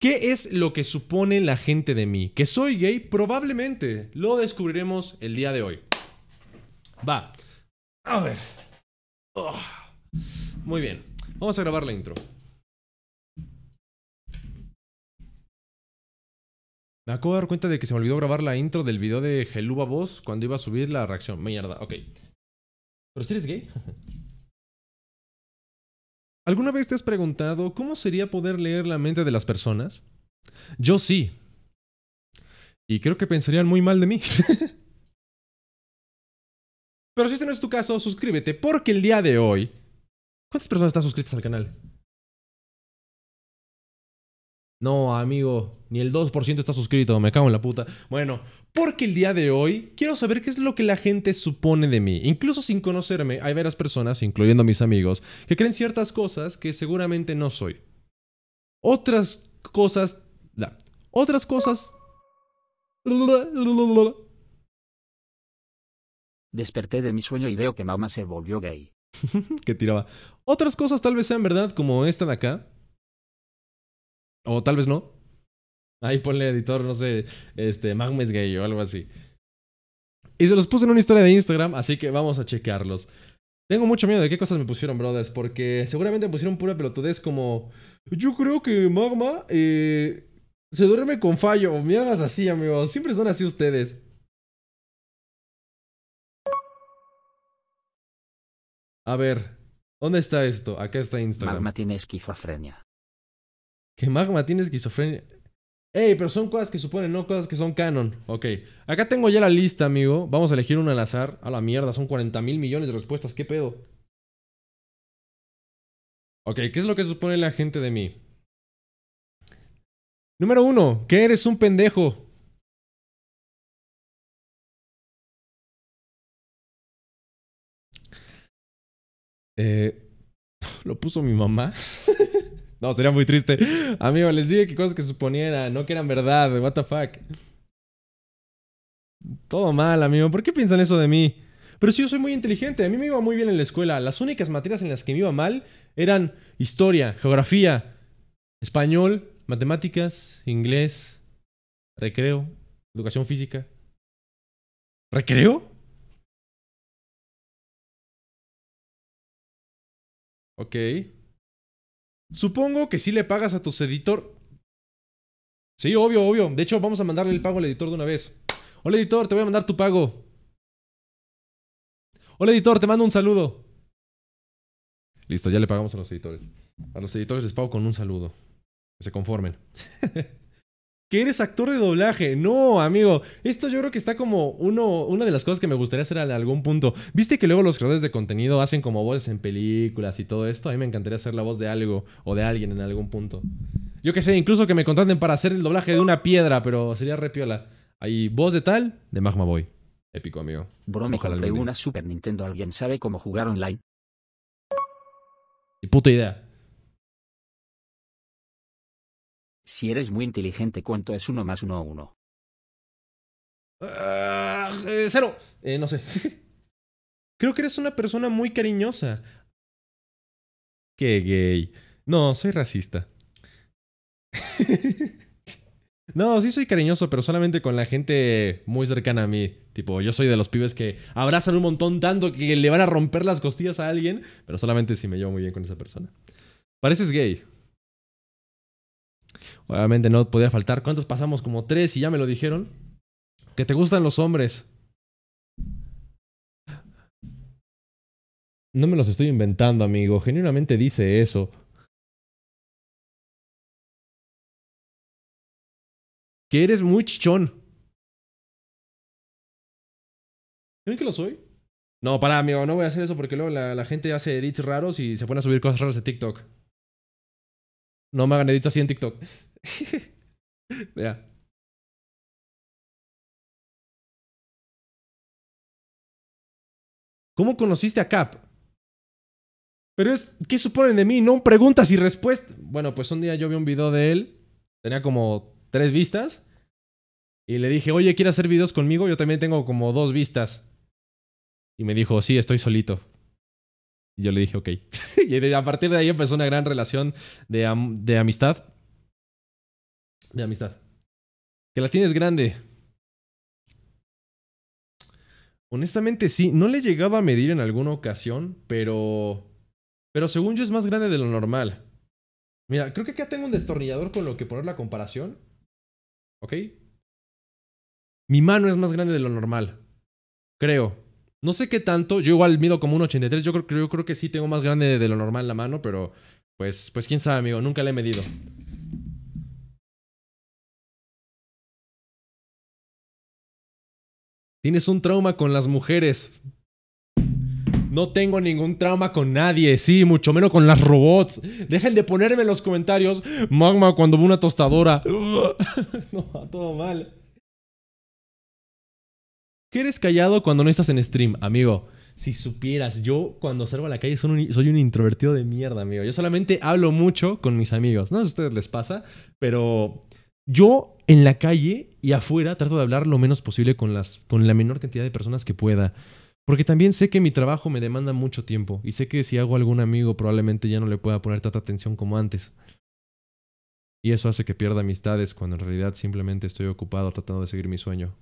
¿Qué es lo que supone la gente de mí? ¿Que soy gay? Probablemente. Lo descubriremos el día de hoy. Va. A ver. Ah. Muy bien. Vamos a grabar la intro. Me acabo de dar cuenta de que se me olvidó grabar la intro del video de Geluba Voz cuando iba a subir la reacción. Mierda, ok. ¿Pero si eres gay? *laughs* ¿Alguna vez te has preguntado cómo sería poder leer la mente de las personas? Yo sí. Y creo que pensarían muy mal de mí. *laughs* Pero si este no es tu caso, suscríbete porque el día de hoy... ¿Cuántas personas están suscritas al canal? No, amigo, ni el 2% está suscrito, me cago en la puta. Bueno, porque el día de hoy quiero saber qué es lo que la gente supone de mí. Incluso sin conocerme, hay varias personas, incluyendo mis amigos, que creen ciertas cosas que seguramente no soy. Otras cosas... otras cosas... Desperté de mi sueño y veo que mamá se volvió gay. *laughs* que tiraba. Otras cosas tal vez sean verdad, como esta de acá. O tal vez no. Ahí ponle editor, no sé, este, es Gay o algo así. Y se los puse en una historia de Instagram, así que vamos a chequearlos. Tengo mucho miedo de qué cosas me pusieron, brothers, porque seguramente me pusieron pura pelotudez como... Yo creo que Magma eh, se duerme con fallo. Mierdas así, amigos. Siempre son así ustedes. A ver, ¿dónde está esto? Acá está Instagram. Magma tiene esquizofrenia. Que Magma tiene esquizofrenia. Ey, pero son cosas que suponen, no cosas que son canon. Ok. Acá tengo ya la lista, amigo. Vamos a elegir una al azar. A la mierda, son 40 mil millones de respuestas. ¿Qué pedo? Ok, ¿qué es lo que supone la gente de mí? Número uno, que eres un pendejo. Eh, *laughs* lo puso mi mamá. *laughs* No, sería muy triste. Amigo, les dije que cosas que suponían, no que eran verdad. What the fuck. Todo mal, amigo. ¿Por qué piensan eso de mí? Pero si yo soy muy inteligente. A mí me iba muy bien en la escuela. Las únicas materias en las que me iba mal eran historia, geografía, español, matemáticas, inglés, recreo, educación física. ¿Recreo? Ok. Supongo que si le pagas a tus editor. Sí, obvio, obvio. De hecho, vamos a mandarle el pago al editor de una vez. Hola editor, te voy a mandar tu pago. Hola editor, te mando un saludo. Listo, ya le pagamos a los editores. A los editores les pago con un saludo. Que se conformen. *laughs* que eres actor de doblaje. No, amigo. Esto yo creo que está como uno, una de las cosas que me gustaría hacer en algún punto. Viste que luego los creadores de contenido hacen como voces en películas y todo esto. A mí me encantaría hacer la voz de algo o de alguien en algún punto. Yo que sé, incluso que me contraten para hacer el doblaje de una piedra, pero sería repiola. Hay voz de tal, de Magma Boy. Épico, amigo. Bro, me compré una Super Nintendo. ¿Alguien sabe cómo jugar online? Y puta idea. Si eres muy inteligente, ¿cuánto es uno más uno a uno? Ah, eh, cero. Eh, no sé. *laughs* Creo que eres una persona muy cariñosa. Qué gay. No, soy racista. *laughs* No, sí soy cariñoso, pero solamente con la gente muy cercana a mí. Tipo, yo soy de los pibes que abrazan un montón tanto que le van a romper las costillas a alguien, pero solamente si me llevo muy bien con esa persona. Pareces gay. Obviamente no podía faltar. ¿Cuántos pasamos? Como tres y ya me lo dijeron. Que te gustan los hombres. No me los estoy inventando, amigo. Genuinamente dice eso. Que eres muy chichón. ¿Creen que lo soy? No, para amigo, no voy a hacer eso porque luego la, la gente hace edits raros y se pone a subir cosas raras de TikTok. No me hagan edits así en TikTok. *laughs* Ya. ¿Cómo conociste a Cap? Pero es, ¿qué suponen de mí? No preguntas y respuestas. Bueno, pues un día yo vi un video de él. Tenía como tres vistas. Y le dije, oye, ¿quieres hacer videos conmigo? Yo también tengo como dos vistas. Y me dijo, sí, estoy solito yo le dije, ok. *laughs* y a partir de ahí empezó una gran relación de, de amistad. De amistad. Que la tienes grande. Honestamente sí, no le he llegado a medir en alguna ocasión, pero... Pero según yo es más grande de lo normal. Mira, creo que acá tengo un destornillador con lo que poner la comparación. ¿Ok? Mi mano es más grande de lo normal. Creo. No sé qué tanto, yo igual mido como un 83, yo creo, yo creo que sí tengo más grande de, lo normal la mano, pero pues, pues quién sabe, amigo, nunca le he medido. Tienes un trauma con las mujeres. No tengo ningún trauma con nadie, sí, mucho menos con las robots. Dejen de ponerme en los comentarios, magma cuando ve una tostadora. *laughs* no, todo mal. ¿Qué eres callado cuando no estás en stream, amigo? Si supieras, yo cuando salgo a la calle soy un, introvertido de mierda, amigo. Yo solamente hablo mucho con mis amigos. No sé si a ustedes les pasa, pero yo en la calle y afuera trato de hablar lo menos posible con, las, con la menor cantidad de personas que pueda. Porque también sé que mi trabajo me demanda mucho tiempo y sé que si hago algún amigo probablemente ya no le pueda poner tanta atención como antes. Y eso hace que pierda amistades cuando en realidad simplemente estoy ocupado tratando de seguir mi sueño.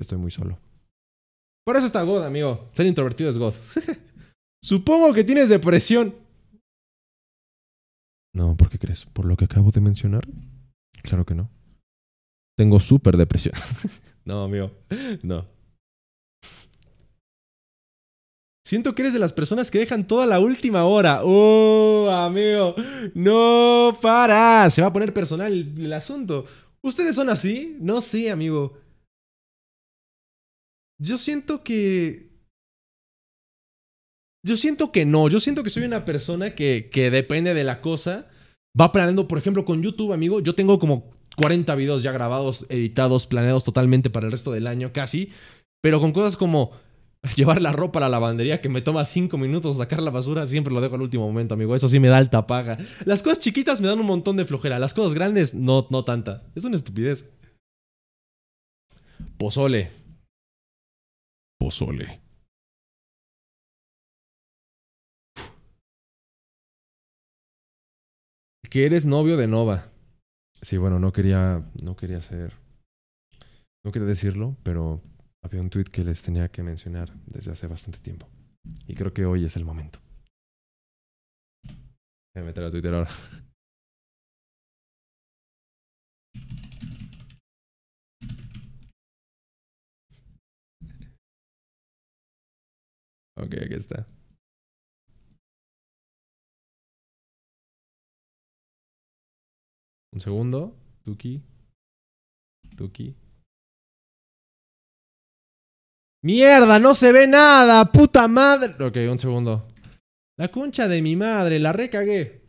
Estoy muy solo. Por eso está God, amigo. Ser introvertido es God. *laughs* Supongo que tienes depresión. No, ¿por qué crees? ¿Por lo que acabo de mencionar? Claro que no. Tengo súper depresión. *laughs* no, amigo. No. Siento que eres de las personas que dejan toda la última hora. ¡Oh, amigo! ¡No para! Se va a poner personal el asunto. ¿Ustedes son así? No sí, amigo. Yo siento que... Yo siento que no, yo siento que soy una persona que, que depende de la cosa. Va planeando, por ejemplo, con YouTube, amigo, yo tengo como 40 videos ya grabados, editados, planeados totalmente para el resto del año, casi. Pero con cosas como *laughs* llevar la ropa a la lavandería que me toma 5 minutos, sacar la basura, siempre lo dejo al último momento, amigo. Eso sí me da alta paga. Las cosas chiquitas me dan un montón de flojera. Las cosas grandes, no, no tanta. Es una estupidez. Pozole pozole. Que eres novio de Nova. Sí, bueno, no quería, no quería ser, no quería decirlo, pero había un tweet que les tenía que mencionar desde hace bastante tiempo. Y creo que hoy es el momento. Voy a meter a Twitter ahora. Ok, aquí está. Un segundo. Tuki. Tuki. ¡Mierda! ¡No se ve nada! ¡Puta madre! Ok, un segundo. La concha de mi madre, la recagué.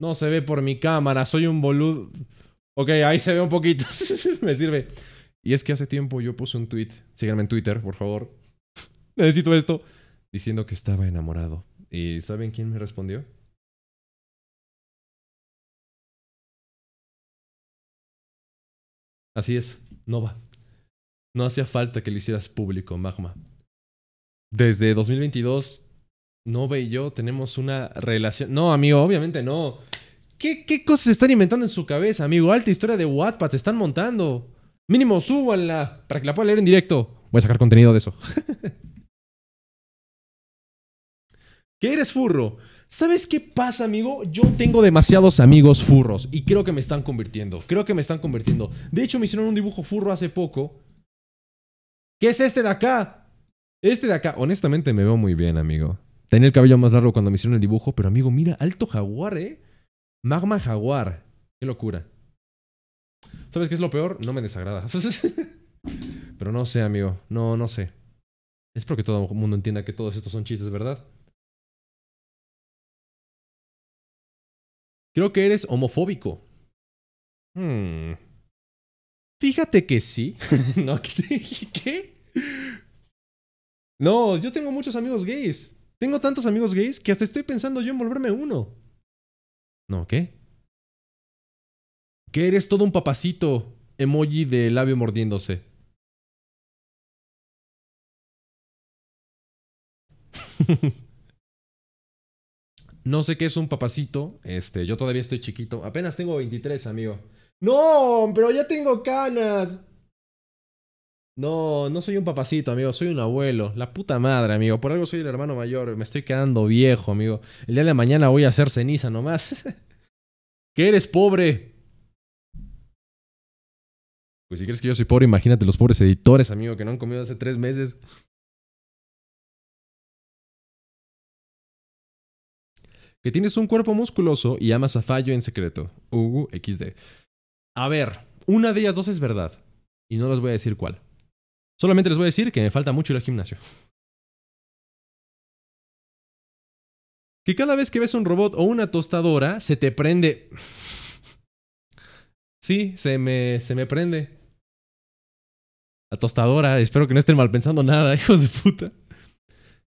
No se ve por mi cámara, soy un boludo. Ok, ahí se ve un poquito. *laughs* Me sirve. Y es que hace tiempo yo puse un tweet. Síganme en Twitter, por favor. *laughs* Necesito esto. Diciendo que estaba enamorado. ¿Y saben quién me respondió? Así es, Nova. No hacía falta que lo hicieras público, Magma. Desde 2022 no, y yo tenemos una relación. No, amigo, obviamente no. ¿Qué, qué cosas están inventando en su cabeza, amigo? Alta historia de Wattpad, te están montando. Mínimo, súbanla para que la pueda leer en directo. Voy a sacar contenido de eso. *laughs* ¿Qué eres furro? ¿Sabes qué pasa, amigo? Yo tengo demasiados amigos furros y creo que me están convirtiendo. Creo que me están convirtiendo. De hecho, me hicieron un dibujo furro hace poco. ¿Qué es este de acá? Este de acá, honestamente me veo muy bien, amigo. Tenía el cabello más largo cuando me hicieron el dibujo, pero amigo, mira, alto jaguar, ¿eh? Magma jaguar. Qué locura. ¿Sabes qué es lo peor? No me desagrada. *laughs* pero no sé, amigo. No, no sé. Es porque todo el mundo entienda que todos estos son chistes, ¿verdad? Creo que eres homofóbico. Hmm. Fíjate que sí. *laughs* *laughs* ¿qué? No, yo tengo muchos amigos gays. Tengo tantos amigos gays que hasta estoy pensando yo en volverme uno. No, ¿qué? Que eres todo un papacito. Emoji de labio mordiéndose. *laughs* no sé qué es un papacito. Este, yo todavía estoy chiquito. Apenas tengo 23, amigo. No, pero ya tengo canas. No, no soy un papacito, amigo, soy un abuelo. La puta madre, amigo. Por algo soy el hermano mayor, me estoy quedando viejo, amigo. El día de la mañana voy a hacer ceniza nomás. *laughs* que eres pobre. Pues si crees que yo soy pobre, imagínate los pobres editores, amigo, que no han comido hace tres meses. Que tienes un cuerpo musculoso y amas a Fallo en secreto. Ugu XD. A ver, una de ellas dos es verdad. Y no les voy a decir cuál. Solamente les voy a decir que me falta mucho ir al gimnasio. Que cada vez que ves un robot o una tostadora, se te prende. Sí, se me, se me prende. La tostadora, espero que no estén mal pensando nada, *laughs* hijos de puta.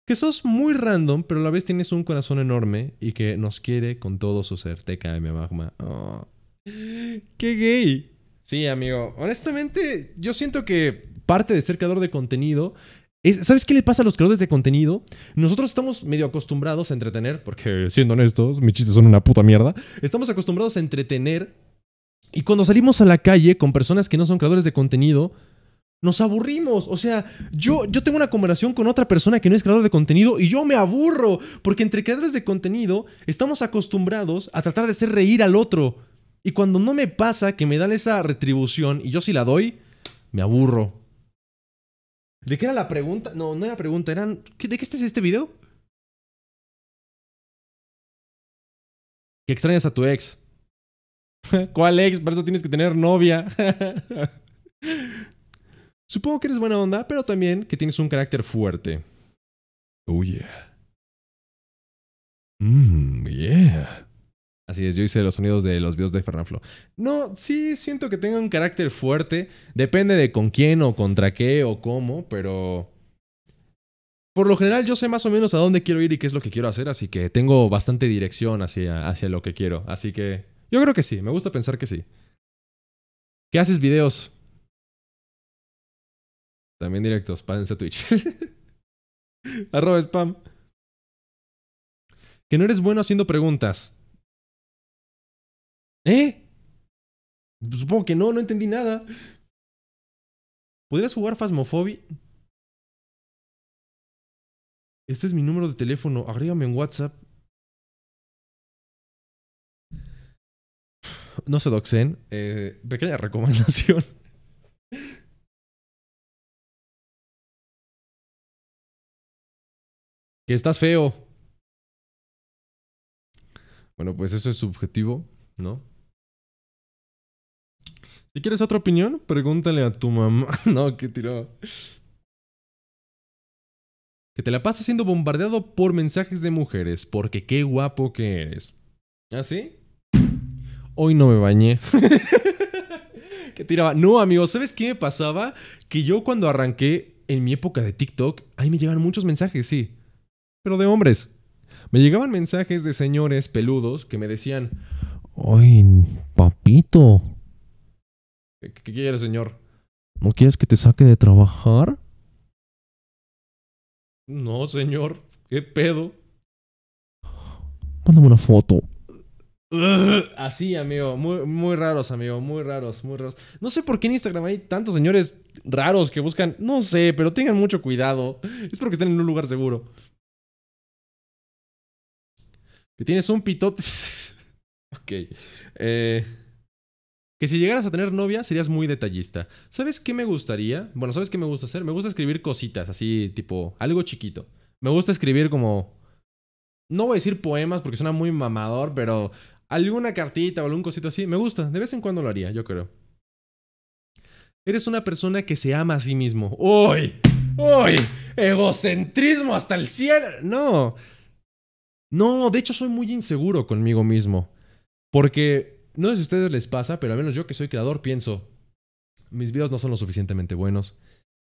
Que sos muy random, pero a la vez tienes un corazón enorme y que nos quiere con todo su ser. TKM Magma. Oh. *gasps* ¡Qué gay! Sí, amigo. Honestamente, yo siento que parte de ser creador de contenido ¿Sabes qué le pasa a los creadores de contenido? Nosotros estamos medio acostumbrados a entretener, porque siendo honestos, mis chistes son una puta mierda. Estamos acostumbrados a entretener y cuando salimos a la calle con personas que no son creadores de contenido, nos aburrimos. O sea, yo, yo tengo una conversación con otra persona que no es creador de contenido y yo me aburro, porque entre creadores de contenido estamos acostumbrados a tratar de hacer reír al otro. Y cuando no me pasa que me dan esa retribución y yo sí la doy, me aburro ¿De qué era la pregunta? No, no era pregunta, eran. ¿De qué estás este video? Que extrañas a tu ex. *laughs* ¿Cuál ex? Por eso tienes que tener novia. *laughs* Supongo que eres buena onda, pero también que tienes un carácter fuerte. Oh yeah. Mmm, yeah. Así es, yo hice los sonidos de los videos de Fernanfloo. No, sí siento que tenga un carácter fuerte. Depende de con quién o contra qué o cómo, pero... Por lo general yo sé más o menos a dónde quiero ir y qué es lo que quiero hacer, así que tengo bastante dirección hacia, hacia lo que quiero. Así que yo creo que sí, me gusta pensar que sí. ¿Qué haces videos? También directos, pásense a Twitch. *laughs* Arroba spam. Que no eres bueno haciendo preguntas. ¿Eh? Pues supongo que no, no entendí nada. ¿Podrías jugar Phasmophobia? Este es mi número de teléfono. Agrégame en WhatsApp. No sé, doxen. Eh, pequeña *laughs* recomendación. que estás feo. Bueno, pues eso es subjetivo, ¿no? Si quieres otra opinión, pregúntale a tu mamá. *laughs* no, qué tiraba Que te la pases siendo bombardeado por mensajes de mujeres, porque qué guapo que eres. ¿Ah, sí? Hoy no me bañé. *laughs* que tiraba. No, amigo, ¿sabes qué me pasaba? Que yo cuando arranqué en mi época de TikTok, ahí me llegaban muchos mensajes, sí. Pero de hombres. Me llegaban mensajes de señores peludos que me decían, ay, papito, ¿Qué, quiere, señor? ¿No quieres que te saque de trabajar? No, señor. ¿Qué pedo? Mándame una foto. Así, amigo. Muy, raros, amigo. Muy raros, muy raros. No sé por qué en Instagram hay tantos señores raros que buscan. No sé, pero tengan mucho cuidado. Es porque estén en un lugar seguro. Que tienes un pitote. *laughs* ok. Eh. Que si llegaras a tener novia serías muy detallista. ¿Sabes qué me gustaría? Bueno, ¿sabes qué me gusta hacer? Me gusta escribir cositas, así tipo algo chiquito. Me gusta escribir como... No voy a decir poemas porque suena muy mamador, pero alguna cartita o algún cosito así. Me gusta. De vez en cuando lo haría, yo creo. Eres una persona que se ama a sí mismo. ¡Uy! ¡Uy! ¡Egocentrismo hasta el cielo! No. No, de hecho soy muy inseguro conmigo mismo. Porque no sé si a ustedes les pasa, pero al menos yo que soy creador pienso, mis videos no son lo suficientemente buenos,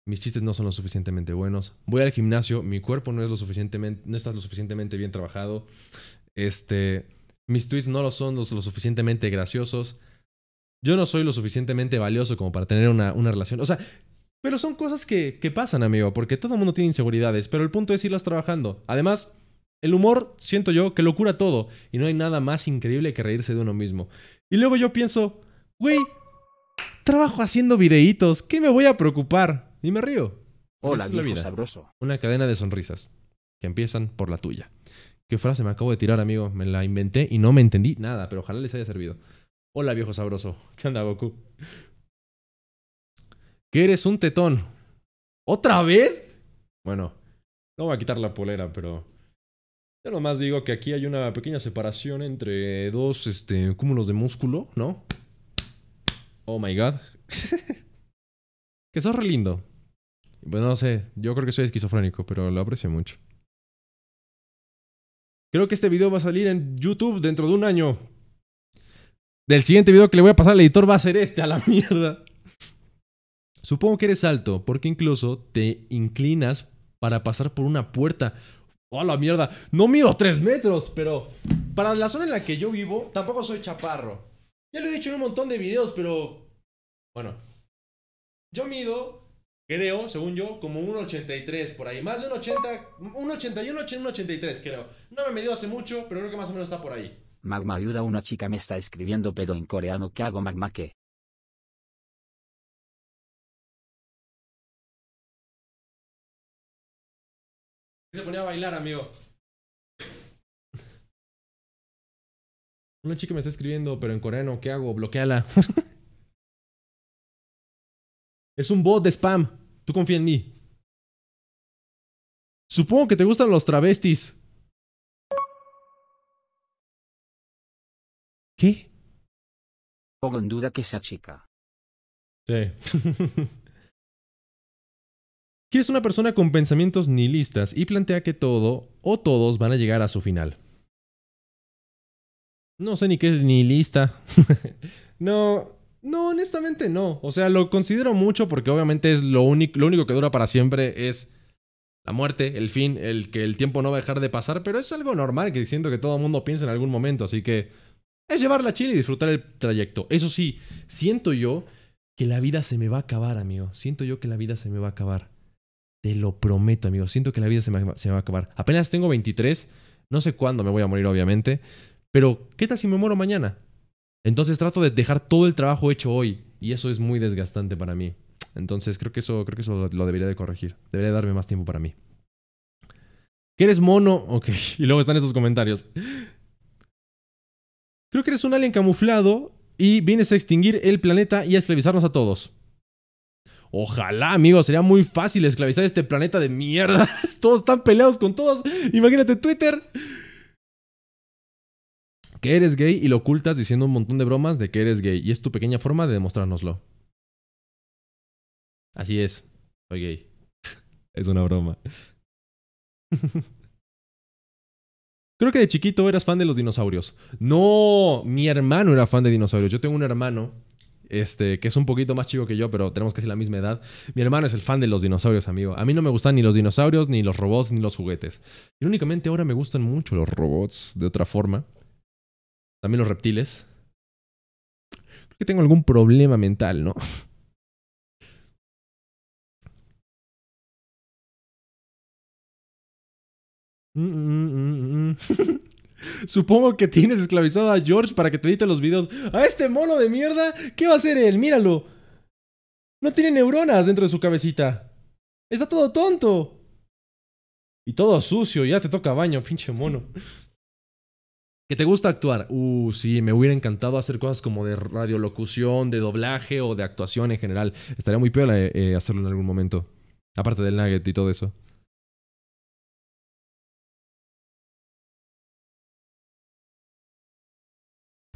mis chistes no son lo suficientemente buenos, voy al gimnasio, mi cuerpo no, es lo suficientemente, no está lo suficientemente bien trabajado, este, mis tweets no lo son lo, suficientemente graciosos, yo no soy lo suficientemente valioso como para tener una, una relación. O sea, pero son cosas que, que pasan, amigo, porque todo el mundo tiene inseguridades, pero el punto es irlas trabajando. Además, el humor, siento yo, que lo cura todo, y no hay nada más increíble que reírse de uno mismo. Y luego yo pienso, güey, trabajo haciendo videitos, ¿qué me voy a preocupar? Y me río. Hola, viejo sabroso. Una cadena de sonrisas que empiezan por la tuya. Qué frase me acabo de tirar, amigo. Me la inventé y no me entendí nada, pero ojalá les haya servido. Hola, viejo sabroso. ¿Qué onda, Goku? Que eres un tetón. ¿Otra vez? Bueno, no voy a quitar la polera, pero yo nomás digo que aquí hay una pequeña separación entre dos este, cúmulos de músculo, ¿no? Oh my god. *laughs* que sos re lindo. Bueno, pues no sé, yo creo que soy esquizofrénico, pero lo aprecio mucho. Creo que este video va a salir en YouTube dentro de un año. Del siguiente video que le voy a pasar al editor va a ser este, a la *laughs* mierda. Supongo que eres alto, porque incluso te inclinas para pasar por una puerta. Oh, la mierda. No mido 3 metros, pero para la zona en la que yo vivo, tampoco soy chaparro. Ya lo he dicho en un montón de videos, pero. Bueno. Yo mido, creo, según yo, como 1,83 por ahí. Más de 1,80. y 1,83, creo. No me medido hace mucho, pero creo que más o menos está por ahí. Magma ayuda, una chica me está escribiendo, pero en coreano, ¿qué hago, Magma? ¿Qué? se ponía a bailar, amigo. Una chica me está escribiendo, pero en coreano, ¿qué hago? Bloqueala. *laughs* es un bot de spam. Tú confía en mí. Supongo que te gustan los travestis. ¿Qué? Pongo en duda que esa chica. Sí. *laughs* es una persona con pensamientos nihilistas y plantea que todo o todos van a llegar a su final. No sé ni qué es nihilista. *laughs* no, no, honestamente no. O sea, lo considero mucho porque obviamente es lo único, lo único que dura para siempre es la muerte, el fin, el que el tiempo no va a dejar de pasar, pero es algo normal que siento que todo el mundo piensa en algún momento, así que es llevarla la Chile y disfrutar el trayecto. Eso sí, siento yo que la vida se me va a acabar, amigo. Siento yo que la vida se me va a acabar. Te lo prometo, amigo. Siento que la vida se me, va a acabar. Apenas tengo 23. No sé cuándo me voy a morir, obviamente. Pero, ¿qué tal si me muero mañana? Entonces trato de dejar todo el trabajo hecho hoy. Y eso es muy desgastante para mí. Entonces creo que eso, creo que eso lo debería de corregir. Debería darme más tiempo para mí. Que eres mono. Ok. *laughs* Y luego están estos comentarios. Creo que eres un alien camuflado y vienes a extinguir el planeta y a esclavizarnos a todos. Ojalá, amigo. sería muy fácil esclavizar este planeta de mierda. *laughs* Todos están peleados con todos. Imagínate Twitter. Que eres gay y lo ocultas diciendo un montón de bromas de que eres gay. Y es tu pequeña forma de demostrárnoslo. Así es. Soy gay. *laughs* es una broma. *laughs* Creo que de chiquito eras fan de los dinosaurios. No, mi hermano era fan de dinosaurios. Yo tengo un hermano este, que es un poquito más chico que yo, pero tenemos casi la misma edad. Mi hermano es el fan de los dinosaurios, amigo. A mí no me gustan ni los dinosaurios, ni los robots, ni los juguetes. Y únicamente ahora me gustan mucho los robots, de otra forma. También los reptiles. Creo que tengo algún problema mental, ¿no? *laughs* Mm, mm, mm, *laughs* Supongo que tienes esclavizado a George para que te edite los videos. ¡A este mono de mierda! ¿Qué va a hacer él? ¡Míralo! No tiene neuronas dentro de su cabecita. Está todo tonto. Y todo sucio, ya te toca baño, pinche mono. ¿Que te gusta actuar? Uh, sí, me hubiera encantado hacer cosas como de radiolocución, de doblaje o de actuación en general. Estaría muy peor eh, eh, hacerlo en algún momento. Aparte del nugget y todo eso.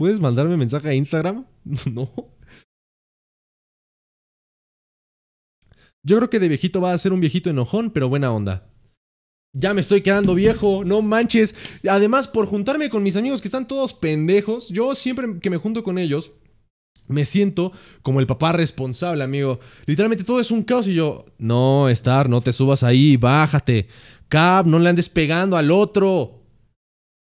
¿Puedes mandarme mensaje a Instagram? *laughs* no. Yo creo que de viejito va a ser un viejito enojón, pero buena onda. Ya me estoy quedando viejo, no manches. Además, por juntarme con mis amigos que están todos pendejos, yo siempre que me junto con ellos, me siento como el papá responsable, amigo. Literalmente todo es un caos y yo, no, Star, no te subas ahí, bájate. Cap, no le andes pegando al otro.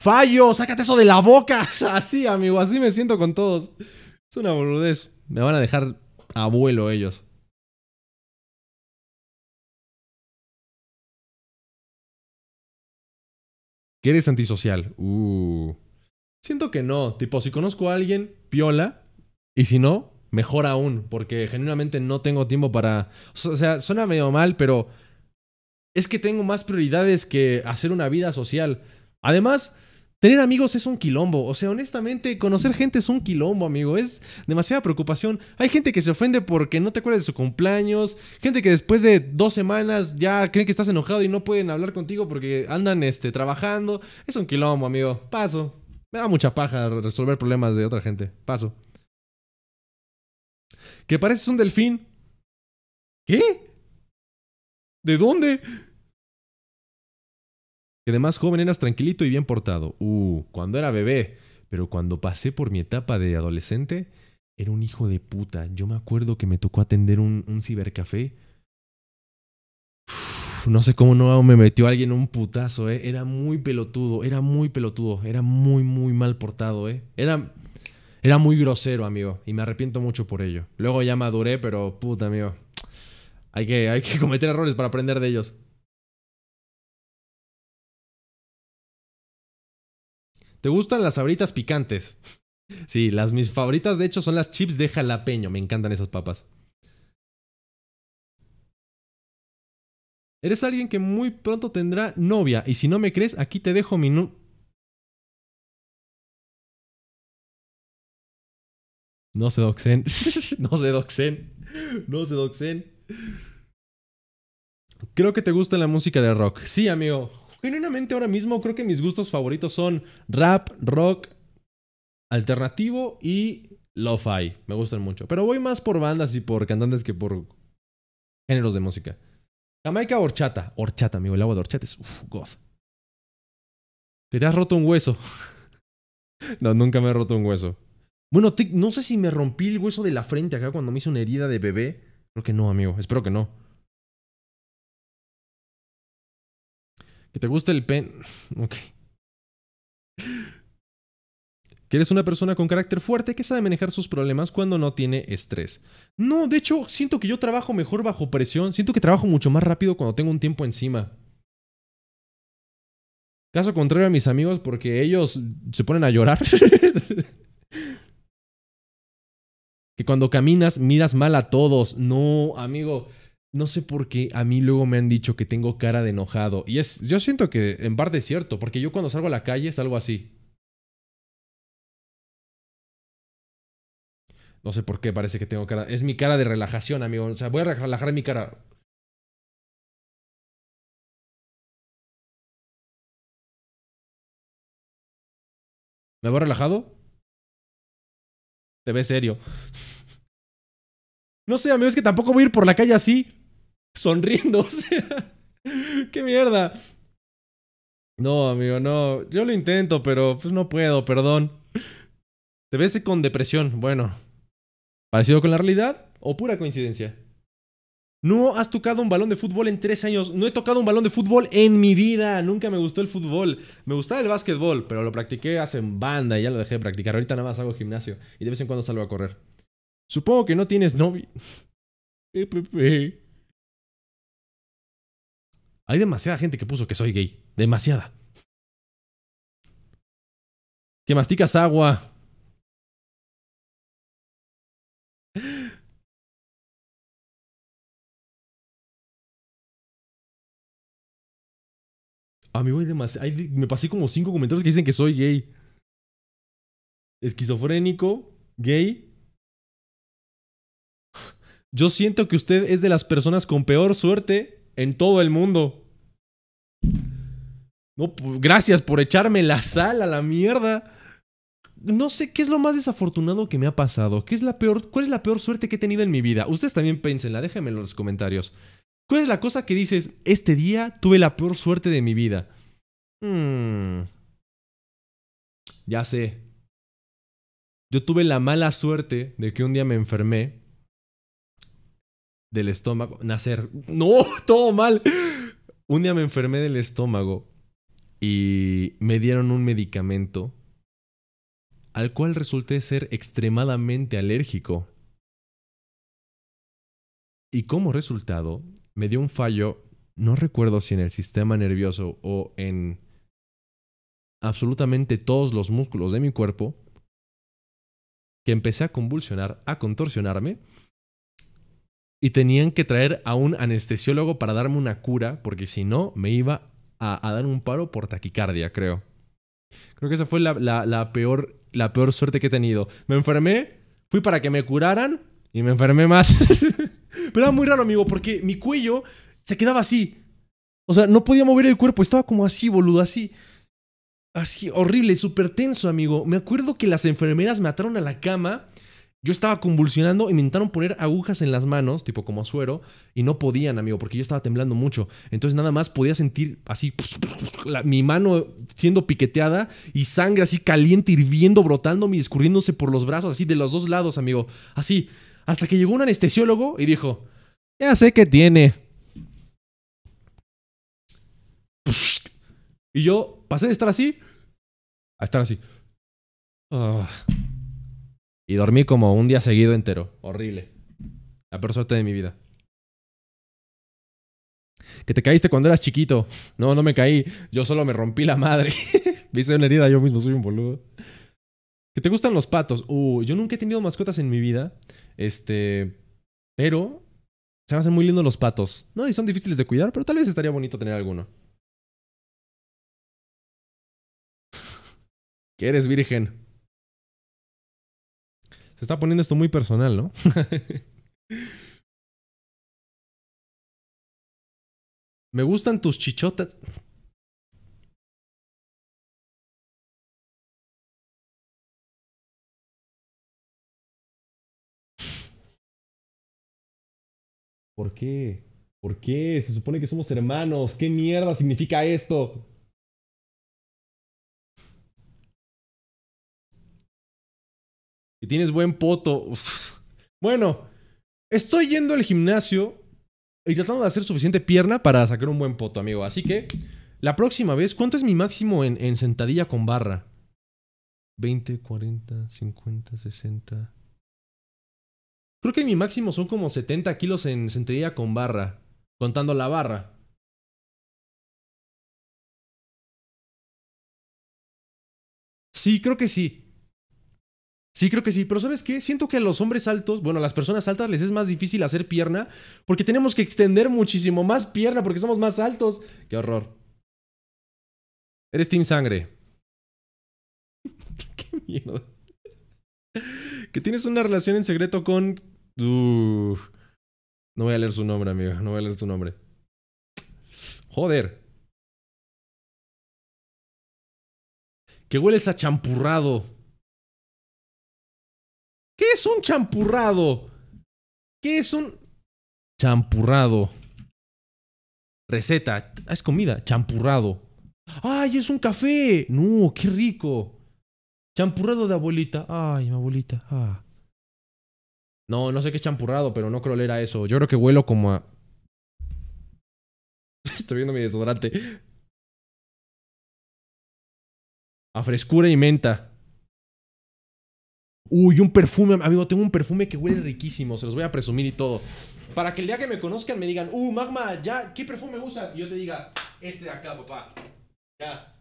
Fallo, sácate eso de la boca. *laughs* Así, amigo, así me siento con todos. Es una boludez. Me van a dejar abuelo ellos. que eres antisocial. Uh. Siento que no. Tipo, si conozco a alguien, piola. Y si no, mejor aún. Porque genuinamente no tengo tiempo para. O sea, suena medio mal, pero. Es que tengo más prioridades que hacer una vida social. Además, Tener amigos es un quilombo. O sea, honestamente, conocer gente es un quilombo, amigo. Es demasiada preocupación. Hay gente que se ofende porque no te acuerdas de su cumpleaños. Gente que después de dos semanas ya creen que estás enojado y no pueden hablar contigo porque andan este, trabajando. Es un quilombo, amigo. Paso. Me da mucha paja resolver problemas de otra gente. Paso. ¿Que pareces un delfín? ¿Qué? ¿De dónde? Además de más joven eras tranquilito y bien portado. Uh, cuando era bebé. Pero cuando pasé por mi etapa de adolescente, era un hijo de puta. Yo me acuerdo que me tocó atender un, cibercafé. no sé cómo no me metió alguien un putazo, ¿eh? Era muy pelotudo, era muy pelotudo, era muy, muy mal portado, ¿eh? Era, era muy grosero, amigo, y me arrepiento mucho por ello. Luego ya maduré, pero puta, amigo. Hay que, hay que *laughs* cometer errores para aprender de ellos. ¿Te gustan las sabritas picantes? *laughs* sí, las mis favoritas de hecho son las chips de jalapeño. Me encantan esas papas. Eres alguien que muy pronto tendrá novia y si no me crees, aquí te dejo mi nu No se *laughs* doxen. no se doxen. No se doxen. Creo que te gusta la música de rock. Sí, amigo genuinamente ahora mismo creo que mis gustos favoritos son rap, rock, alternativo y lo-fi. Me gustan mucho. Pero voy más por bandas y por cantantes que por géneros de música. Jamaica horchata. Horchata, amigo. El agua de horchata es... Uf, God. te has roto un hueso. *laughs* no, nunca me he roto un hueso. Bueno, no sé si me rompí el hueso de la frente acá cuando me hice una herida de bebé. Creo que no, amigo. Espero que no. Que te guste el pen. Ok. Que eres una persona con carácter fuerte que sabe manejar sus problemas cuando no tiene estrés. No, de hecho, siento que yo trabajo mejor bajo presión. Siento que trabajo mucho más rápido cuando tengo un tiempo encima. Caso contrario a mis amigos porque ellos se ponen a llorar. *laughs* que cuando caminas miras mal a todos. No, amigo no sé por qué a mí luego me han dicho que tengo cara de enojado. Y es, yo siento que en parte es cierto, porque yo cuando salgo a la calle salgo así. No sé por qué parece que tengo cara. Es mi cara de relajación, amigo. O sea, voy a relajar mi cara. ¿Me veo relajado? Te ves serio. *laughs* No sé, Es que tampoco voy a ir por la calle así sonriendo. *laughs* O sea, qué mierda. No, amigo, no. Yo lo intento, pero pues no puedo, perdón. Te ves con depresión. Bueno, ¿parecido con la realidad o pura coincidencia? No has tocado un balón de fútbol en tres años. No he tocado un balón de fútbol en mi vida. Nunca me gustó el fútbol. Me gustaba el básquetbol, pero lo practiqué hace en banda y ya lo dejé de practicar. Ahorita nada más hago gimnasio y de vez en cuando salgo a correr. Supongo que no tienes novio. *laughs* Hay demasiada gente que puso que soy gay. Demasiada. Que masticas agua. *gasps* Amigo, hay demasiado. me pasé como cinco comentarios que dicen que soy gay. Esquizofrénico, gay. Yo siento que usted es de las personas con peor suerte en todo el mundo. Pues, gracias por echarme la sal a la mierda. No sé qué es lo más desafortunado que me ha pasado. ¿Qué es la peor, ¿Cuál es la peor suerte que he tenido en mi vida? Ustedes también piensenla. déjenme en los comentarios. ¿Cuál es la cosa que dices, este día tuve la peor suerte de mi vida? Hmm. Ya sé. Yo tuve la mala suerte de que un día me enfermé del estómago. Nacer. No, *laughs* todo mal. Un día me enfermé del estómago y me dieron un medicamento al cual resulté ser extremadamente alérgico. Y como resultado, me dio un fallo, no recuerdo si en el sistema nervioso o en absolutamente todos los músculos de mi cuerpo, que empecé a convulsionar, a contorsionarme, y tenían que traer a un anestesiólogo para darme una cura, porque si no, me iba a, dar un paro por taquicardia, creo. Creo que esa fue la, peor, la peor suerte que he tenido. Me enfermé, fui para que me curaran y me enfermé más. *laughs* Pero era muy raro, amigo, porque mi cuello se quedaba así. O sea, no podía mover el cuerpo, estaba como así, boludo, así. Así, horrible, súper tenso, amigo. Me acuerdo que las enfermeras me ataron a la cama yo estaba convulsionando y me intentaron poner agujas en las manos, tipo como suero, y no podían, amigo, porque yo estaba temblando mucho. Entonces nada más podía sentir así mi mano siendo piqueteada y sangre así caliente, hirviendo, brotándome y escurriéndose por los brazos, así de los dos lados, amigo. Así, hasta que llegó un anestesiólogo y dijo, ya sé que tiene. Y yo pasé de estar así a estar así. Ah. Y dormí como un día seguido entero. Horrible. La peor suerte de mi vida. Que te caíste cuando eras chiquito. No, no me caí. Yo solo me rompí la madre. *laughs* me hice una herida, yo mismo soy un boludo. Que te gustan los patos. Uh, yo nunca he tenido mascotas en mi vida. Este. Pero. Se me hacen muy lindos los patos. No, y son difíciles de cuidar, pero tal vez estaría bonito tener alguno. *laughs* que eres virgen. Se está poniendo esto muy personal, ¿no? *laughs* Me gustan tus chichotas. ¿Por qué? ¿Por qué? Se supone que somos hermanos. ¿Qué mierda significa esto? y tienes buen poto. Bueno, estoy yendo al gimnasio y tratando de hacer suficiente pierna para sacar un buen poto, amigo. Así que, la próxima vez, ¿cuánto es mi máximo en, en sentadilla con barra? 20, 40, 50, 60. Creo que mi máximo son como 70 kilos en sentadilla con barra, contando la barra. Sí, creo que sí. Sí, creo que sí, pero ¿sabes qué? Siento que a los hombres altos, bueno, a las personas altas les es más difícil hacer pierna porque tenemos que extender muchísimo más pierna porque somos más altos. Qué horror. Eres Team Sangre. *laughs* qué miedo! que tienes una relación en secreto con... No voy a leer su nombre, amigo, no voy a leer su nombre. Joder. Que hueles a champurrado. ¿Qué es un champurrado? ¿Qué es un champurrado? Receta. Ah, es comida. Champurrado. ¡Ay, es un café! ¡No, qué rico! Champurrado de abuelita. ¡Ay, mi abuelita! Ah. No, no sé qué es champurrado, pero no creo leer a eso. Yo creo que huelo como a. *laughs* Estoy viendo mi desodorante. A frescura y menta. Uy, un perfume, amigo, tengo un perfume que huele riquísimo, se los voy a presumir y todo. Para que el día que me conozcan me digan, uh, Magma, ya, ¿qué perfume usas? Y yo te diga, este de acá, papá. Ya.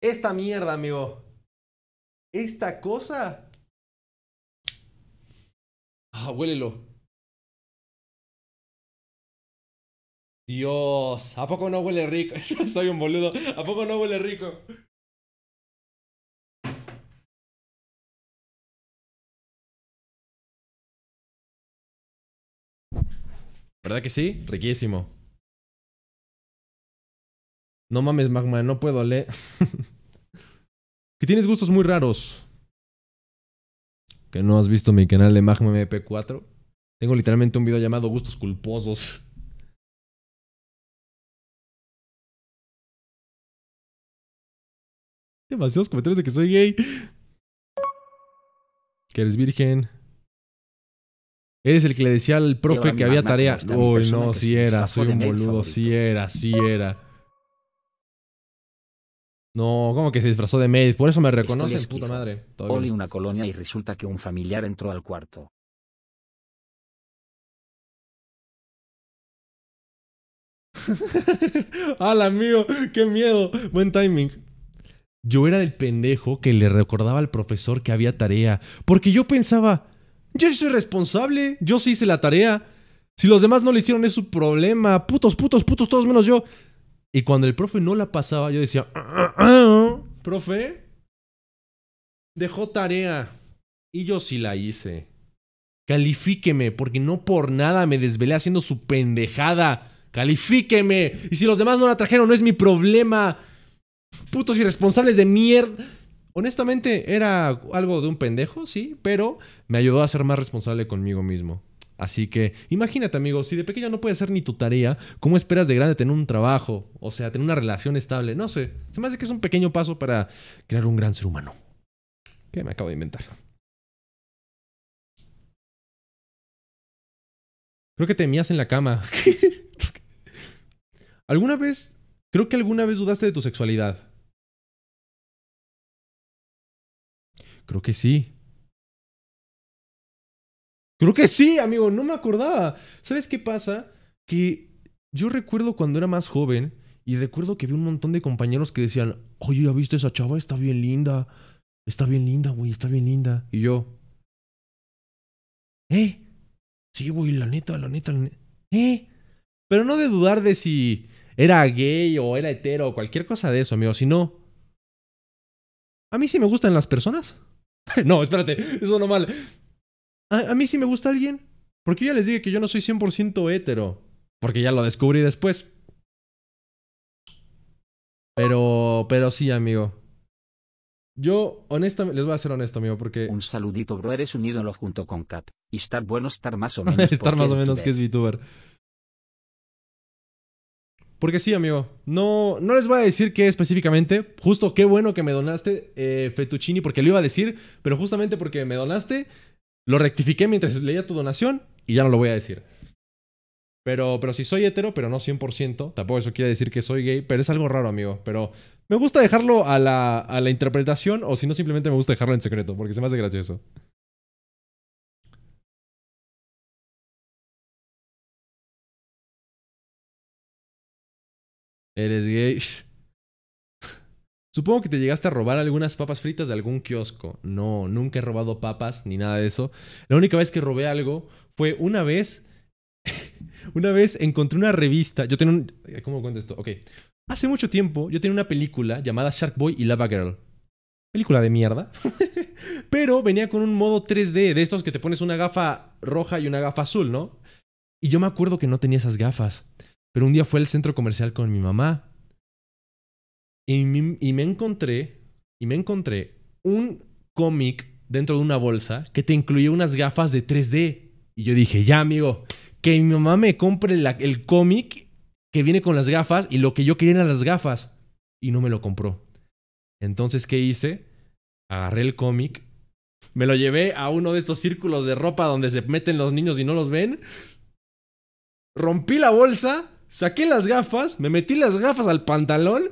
Esta mierda, amigo. Esta cosa. Ah, huélelo. Dios, ¿a poco no huele rico? *laughs* Soy un boludo. ¿A poco no huele rico? ¿Verdad que sí? Riquísimo. No mames, Magma, no puedo leer. *laughs* que tienes gustos muy raros. Que no has visto mi canal de Magma MP4. Tengo literalmente un video llamado Gustos Culposos. Demasiados comentarios de que soy gay. Que eres virgen. Eres el que le decía al profe que había tarea. Uy, no, si era, soy un boludo, si era, si era. No, ¿cómo que se disfrazó de maid? Por eso me reconocen, puta madre. Oli una colonia y resulta que un familiar entró al cuarto. *laughs* ¡Hala, mío! ¡Qué miedo! Buen timing. Yo era el pendejo que le recordaba al profesor que había tarea, porque yo pensaba, yo soy responsable, yo sí hice la tarea. Si los demás no la hicieron es su problema, putos, putos, putos, todos menos yo. Y cuando el profe no la pasaba, yo decía, ah, ah, ah, profe, dejó tarea. Y yo sí la hice. Califíqueme, porque no por nada me desvelé haciendo su pendejada. Califíqueme. Y si los demás no la trajeron, no es mi problema putos irresponsables de mierda. Honestamente, era algo de un pendejo, sí, pero me ayudó a ser más responsable conmigo mismo. Así que imagínate, amigo. si de pequeño no puedes hacer ni tu tarea, ¿cómo esperas de grande tener un trabajo? O sea, tener una relación estable. No sé. Se me hace que es un pequeño paso para crear un gran ser humano. ¿Qué me acabo de inventar. Creo que te mías en la cama. *laughs* ¿Alguna vez Creo que alguna vez dudaste de tu sexualidad. Creo que sí. Creo que sí, amigo, no me acordaba. ¿Sabes qué pasa? Que yo recuerdo cuando era más joven y recuerdo que vi un montón de compañeros que decían, oye, ¿ya viste esa chava? Está bien linda. Está bien linda, güey, está bien linda. Y yo, ¿eh? Sí, güey, la neta, la neta, la neta. ¿Eh? Pero no de dudar de si era gay o era hetero o cualquier cosa de eso, amigo, Si no... A mí sí me gustan las personas. *laughs* no, espérate, eso no mal. A, a, mí sí me gusta alguien. Porque yo ya les dije que yo no soy 100% hetero. Porque ya lo descubrí después. Pero, pero sí, amigo. Yo, honestamente, les voy a ser honesto, amigo, porque... Un saludito, bro, eres un ídolo junto con Cap. Y estar bueno, estar más o *laughs* menos. estar más o menos que es VTuber. Porque sí, amigo, no, no les voy a decir qué específicamente. Justo qué bueno que me donaste eh, Fettuccini, porque lo iba a decir, pero justamente porque me donaste, lo rectifiqué mientras leía tu donación y ya no lo voy a decir. Pero, pero sí soy hetero, pero no 100%. Tampoco eso quiere decir que soy gay, pero es algo raro, amigo. Pero me gusta dejarlo a la, a la interpretación o si no, simplemente me gusta dejarlo en secreto, porque se me hace gracioso. Eres gay. Supongo que te llegaste a robar algunas papas fritas de algún kiosco. No, nunca he robado papas ni nada de eso. La única vez que robé algo fue una vez. *laughs* una vez encontré una revista. Yo tengo un. ¿Cómo cuento esto? Ok. Hace mucho tiempo yo tenía una película llamada Shark Boy y Lava Girl. Película de mierda. *laughs* Pero venía con un modo 3D de estos que te pones una gafa roja y una gafa azul, ¿no? Y yo me acuerdo que no tenía esas gafas. Pero un día fue al centro comercial con mi mamá y, me encontré, y me encontré un cómic dentro de una bolsa que te incluía unas gafas de 3D. Y yo dije, ya amigo, que mi mamá me compre el cómic que viene con las gafas y lo que yo quería eran las gafas. Y no me lo compró. Entonces, ¿qué hice? Agarré el cómic, me lo llevé a uno de estos círculos de ropa donde se meten los niños y no los ven. Rompí la bolsa saqué las gafas, me metí las gafas al pantalón,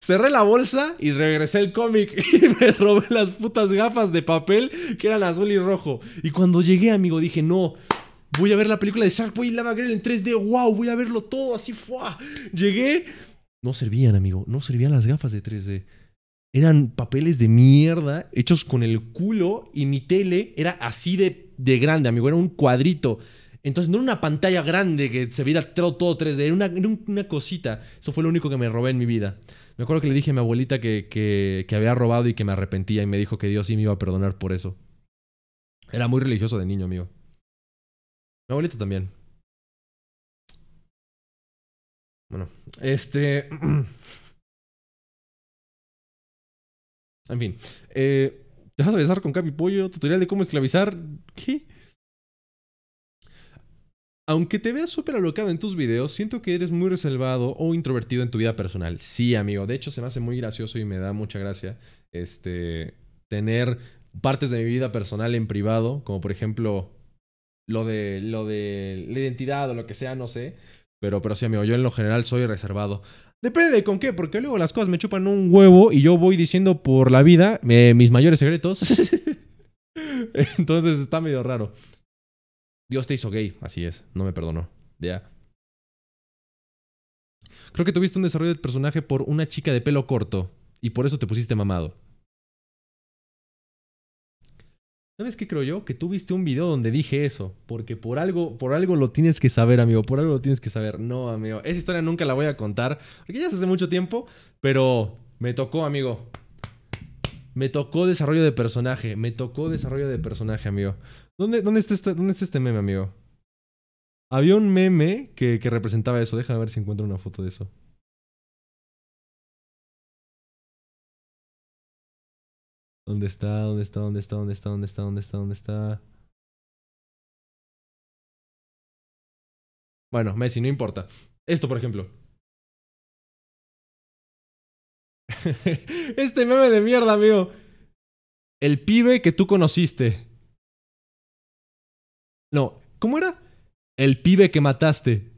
cerré la bolsa y regresé el cómic *laughs* y me robé las putas gafas de papel que eran azul y rojo. Y cuando llegué, amigo, dije, no. Voy a ver la película de Sharkboy y Lava Girl en 3D. ¡Wow! Voy a verlo todo así. ¡Fua! Llegué. No servían, amigo. No servían las gafas de 3D. Eran papeles de mierda hechos con el culo y mi tele era así de, de grande, amigo. Era un cuadrito. Entonces, no era una pantalla grande que se viera todo, todo 3D, era, una, cosita. Eso fue lo único que me robé en mi vida. Me acuerdo que le dije a mi abuelita que, que, había robado y que me arrepentía y me dijo que Dios sí me iba a perdonar por eso. Era muy religioso de niño, amigo. Mi abuelita también. Bueno, este... *clears throat* En fin. Eh, ¿Te vas a besar con Capi Pollo? ¿Tutorial de cómo esclavizar? ¿Qué? Aunque te veas súper alocado en tus videos, siento que eres muy reservado o introvertido en tu vida personal. Sí, amigo. De hecho, se me hace muy gracioso y me da mucha gracia este, tener partes de mi vida personal en privado, como por ejemplo lo de, lo de la identidad o lo que sea, no sé. Pero, pero sí, amigo, yo en lo general soy reservado. Depende de con qué, porque luego las cosas me chupan un huevo y yo voy diciendo por la vida eh, mis mayores secretos. *laughs* Entonces está medio raro. Dios te hizo gay, así es, no me perdonó. Ya. Creo que tuviste un desarrollo de personaje por una chica de pelo corto y por eso te pusiste mamado. ¿Sabes qué creo yo? Que tuviste un video donde dije eso, porque por algo, por algo lo tienes que saber, amigo, por algo lo tienes que saber. No, amigo, esa historia nunca la voy a contar, porque ya hace mucho tiempo, pero me tocó, amigo. Me tocó desarrollo de personaje, me tocó desarrollo de personaje, amigo. ¿Dónde, está este, ¿Dónde está este meme, amigo? Había un meme que, que representaba eso. Déjame ver si encuentro una foto de eso. ¿Dónde está? ¿Dónde está? ¿Dónde está? ¿Dónde está? ¿Dónde está? ¿Dónde está? ¿Dónde está? Bueno, Messi, no importa. Esto, por ejemplo. *laughs* este meme de mierda, amigo. El pibe que tú conociste. No, ¿cómo era? El pibe que mataste.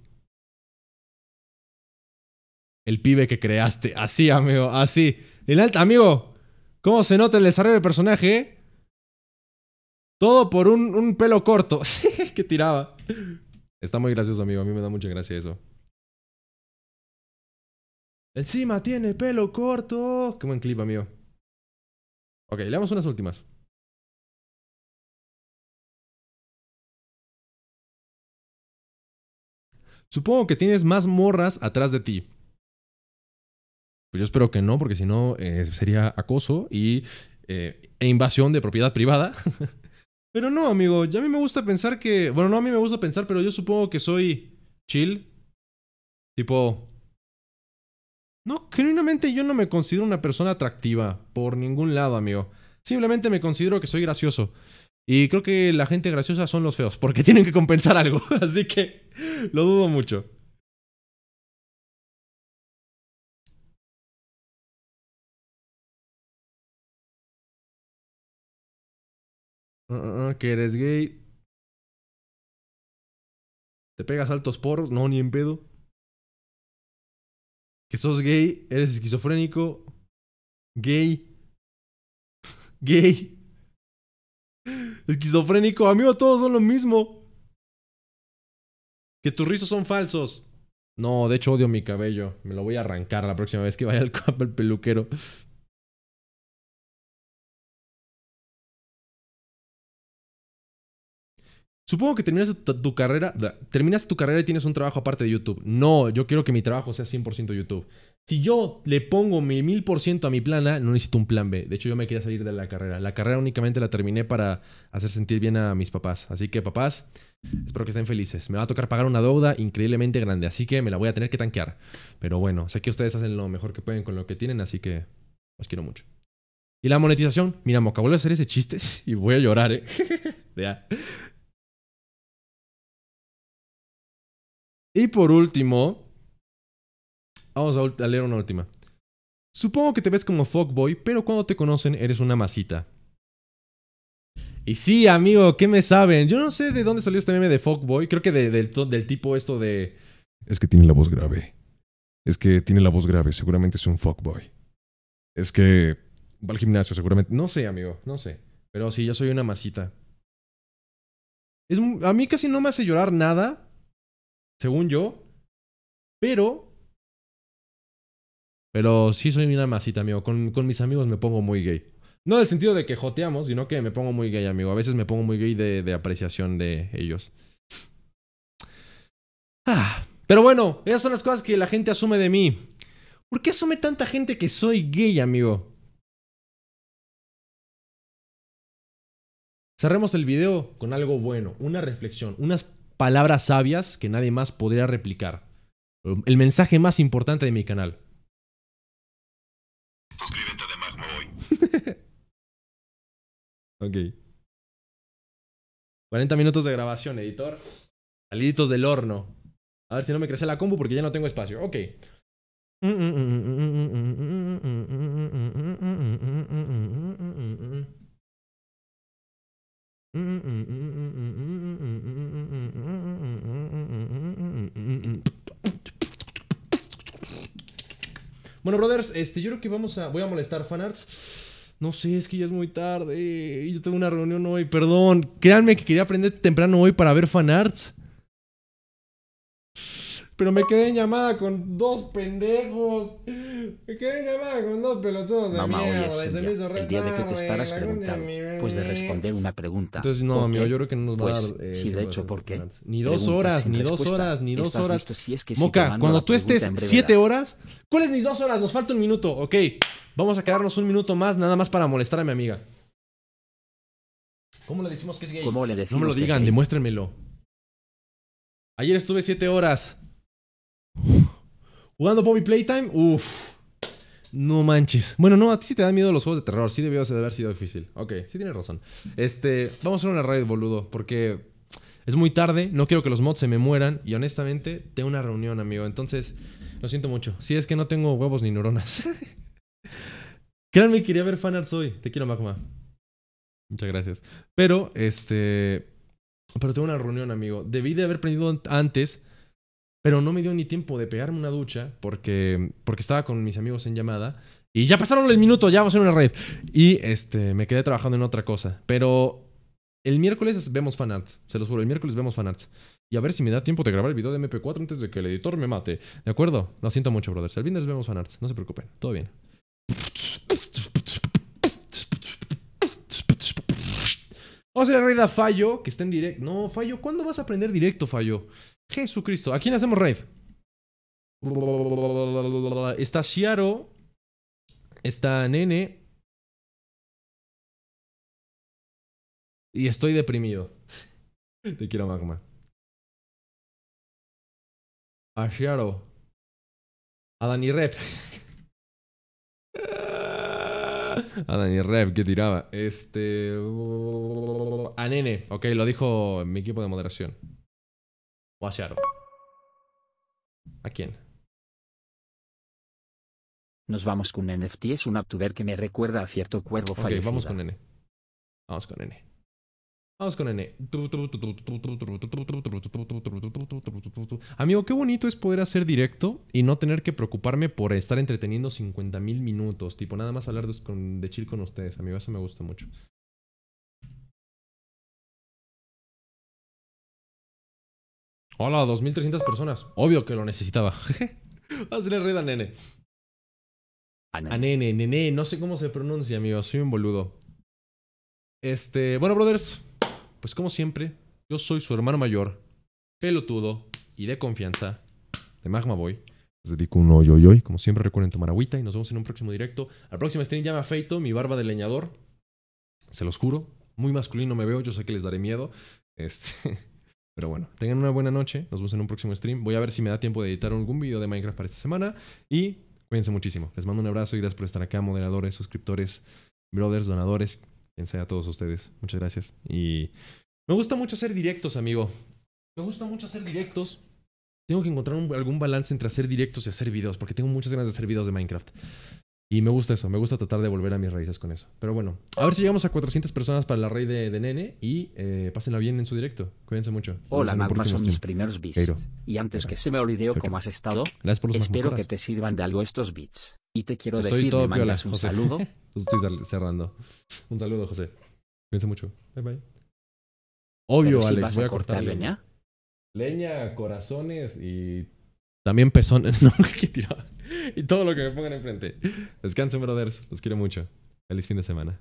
El pibe que creaste. Así, amigo, así. El alta, amigo. ¿Cómo se nota el desarrollo del personaje, eh? Todo por un, un pelo corto. *laughs* Sí, que tiraba. Está muy gracioso, amigo. A mí me da mucha gracia eso. Encima tiene pelo corto. Qué buen clip, amigo. Ok, le damos unas últimas. Supongo que tienes más morras atrás de ti. Pues yo espero que no, porque si no eh, sería acoso y, eh, e invasión de propiedad privada. *laughs* pero no, amigo, ya a mí me gusta pensar que... Bueno, no a mí me gusta pensar, pero yo supongo que soy chill. Tipo... No, genuinamente yo no me considero una persona atractiva por ningún lado, amigo. Simplemente me considero que soy gracioso. Y creo que la gente graciosa son los feos, porque *laughs* tienen que compensar algo. *laughs* Así que... *laughs* Lo dudo mucho. Ah, ah, ah, que eres gay. Te pegas altos porros. No, ni en pedo. Que sos gay. Eres esquizofrénico. Gay. *laughs* gay. Esquizofrénico. Amigo, todos son lo mismo. Que tus rizos son falsos. No, de hecho odio mi cabello. Me lo voy a arrancar la próxima vez que vaya al, peluquero. Supongo que terminas tu, tu carrera, terminas tu carrera y tienes un trabajo aparte de YouTube. No, yo quiero que mi trabajo sea 100% YouTube. Si yo le pongo mi mil por ciento a mi plana, no necesito un plan B. De hecho, yo me quería salir de la carrera. La carrera únicamente la terminé para hacer sentir bien a mis papás. Así que, papás, espero que estén felices. Me va a tocar pagar una deuda increíblemente grande, así que me la voy a tener que tanquear. Pero bueno, sé que ustedes hacen lo mejor que pueden con lo que tienen, así que los quiero mucho. Y la monetización, mira, Moca, vuelvo a hacer ese chiste *laughs* y voy a llorar, eh. ya. *laughs* Y por último, Vamos a, leer una última. Supongo que te ves como fuckboy, pero cuando te conocen eres una masita. Y sí, amigo, ¿qué me saben? Yo no sé de dónde salió este meme de fuckboy. Creo que del, tipo esto de... Es que tiene la voz grave. Es que tiene la voz grave, seguramente es un fuckboy. Es que va al gimnasio, seguramente. No sé, amigo, no sé. Pero sí, yo soy una masita. Es, a mí casi no me hace llorar nada, según yo. Pero pero sí soy una masita, amigo. Con, mis amigos me pongo muy gay. No en el sentido de que joteamos, sino que me pongo muy gay, amigo. A veces me pongo muy gay de, apreciación de ellos. Ah, pero bueno, esas son las cosas que la gente asume de mí. ¿Por qué asume tanta gente que soy gay, amigo? Cerremos el video con algo bueno, una reflexión, unas palabras sabias que nadie más podría replicar. El mensaje más importante de mi canal. Suscríbete de hoy. *laughs* ok. 40 minutos de grabación, editor. Saliditos del horno. A ver si no me crece la combo porque ya no tengo espacio. Ok. Bueno, brothers, este, yo creo que vamos a. Voy a molestar fanarts. No sé, es que ya es muy tarde. Y yo tengo una reunión hoy, perdón. Créanme que quería aprender temprano hoy para ver fanarts. Pero me quedé en llamada con dos pendejos. Me quedé en llamada con dos pelotudos de Mamá, mierda. Hoy es el, día, el día de que te estarás preguntando, pues de responder una pregunta. Entonces, no, amigo, yo creo que no nos va pues, a dar. Eh, sí, de hecho, ¿por qué? Ni dos horas, ni dos horas, ni dos horas. Si Moca, cuando tú estés siete horas. ¿Cuáles ni dos horas? Nos falta un minuto. Ok, vamos a quedarnos un minuto más, nada más para molestar a mi amiga. ¿Cómo le decimos que es gay? ¿Cómo le decimos no me lo digan, demuéstrenmelo. Ayer estuve siete horas. Jugando Bobby Playtime, uff. No manches. Bueno, no, a ti sí te dan miedo los juegos de terror. Sí debió haber sido difícil. Ok, sí tienes razón. Este, vamos a hacer una raid, boludo, porque es muy tarde. No quiero que los mods se me mueran. Y honestamente, tengo una reunión, amigo. Entonces, lo siento mucho. Si es que no tengo huevos ni neuronas. *laughs* Créanme, quería ver fanarts hoy. Te quiero, Magma. Muchas gracias. Pero, este... Pero tengo una reunión, amigo. Debí de haber prendido antes pero no me dio ni tiempo de pegarme una ducha porque, porque estaba con mis amigos en llamada. Y ya pasaron el minuto, ya vamos a hacer una red. Y este, me quedé trabajando en otra cosa. Pero el miércoles vemos fanarts, se los juro, el miércoles vemos fanarts. Y a ver si me da tiempo de grabar el video de MP4 antes de que el editor me mate. ¿De acuerdo? Lo siento mucho, brother. El viernes vemos fanarts, no se preocupen, todo bien. Vamos a la raid a Fallo, que está en directo. No, Fallo, ¿cuándo vas a aprender directo, Fallo? Jesucristo. ¿A quién hacemos rave? Está Shiaro. Está Nene. Y estoy deprimido. Te quiero, Magma. A Shiaro. A Dani Rep. A Dani Rep, que tiraba. Este. A Nene. Ok, lo dijo mi equipo de moderación. ¿O ¿A quién? Nos vamos con NFT, es un ver que me recuerda a cierto cuervo okay, vamos con N. Vamos con N. Vamos con N. Amigo, qué bonito es poder hacer directo y no tener que preocuparme por estar entreteniendo 50.000 mil minutos. Tipo, nada más hablar de, de chill con ustedes, amigo. Eso me gusta mucho. Hola, 2.300 personas. Obvio que lo necesitaba. Hazle red nene. A ah, ah, nene. nene, no sé cómo se pronuncia, amigo. Soy un boludo. Este, bueno, brothers, pues como siempre, yo soy su hermano mayor, pelotudo y de confianza, de Magma Boy. Les dedico un hoy, Como siempre, recuerden tomar agüita y nos vemos en un próximo directo. Al próximo stream llama Feito, mi barba de leñador. Se los juro, muy masculino me veo, yo sé que les daré miedo. Este. *laughs* Pero bueno, tengan una buena noche. Nos vemos en un próximo stream. Voy a ver si me da tiempo de editar algún video de Minecraft para esta semana. Y cuídense muchísimo. Les mando un abrazo y gracias por estar acá, moderadores, suscriptores, brothers, donadores, quien sea a todos ustedes. Muchas gracias. Y me gusta mucho hacer directos, amigo. Me gusta mucho hacer directos. Tengo que encontrar algún balance entre hacer directos y hacer videos, porque tengo muchas ganas de hacer videos de Minecraft. Y me gusta eso, me gusta tratar de volver a mis raíces con eso. Pero bueno, a ver si llegamos a 400 personas para la rey de, Nene y eh, pásenla bien en su directo. Cuídense mucho. Hola, Magma, son mis primeros beats. y antes que se me olvide cómo has estado, espero que te sirvan de algo estos beats. Y te quiero decir, me mandas un saludo. *laughs* Estoy cerrando. Un saludo, José. Cuídense mucho. Bye, bye. Obvio, Alex, voy a cortar, leña. leña. corazones y... También pezones. *laughs* No, que y todo lo que me pongan enfrente. Descansen, brothers. Los quiero mucho. Feliz fin de semana.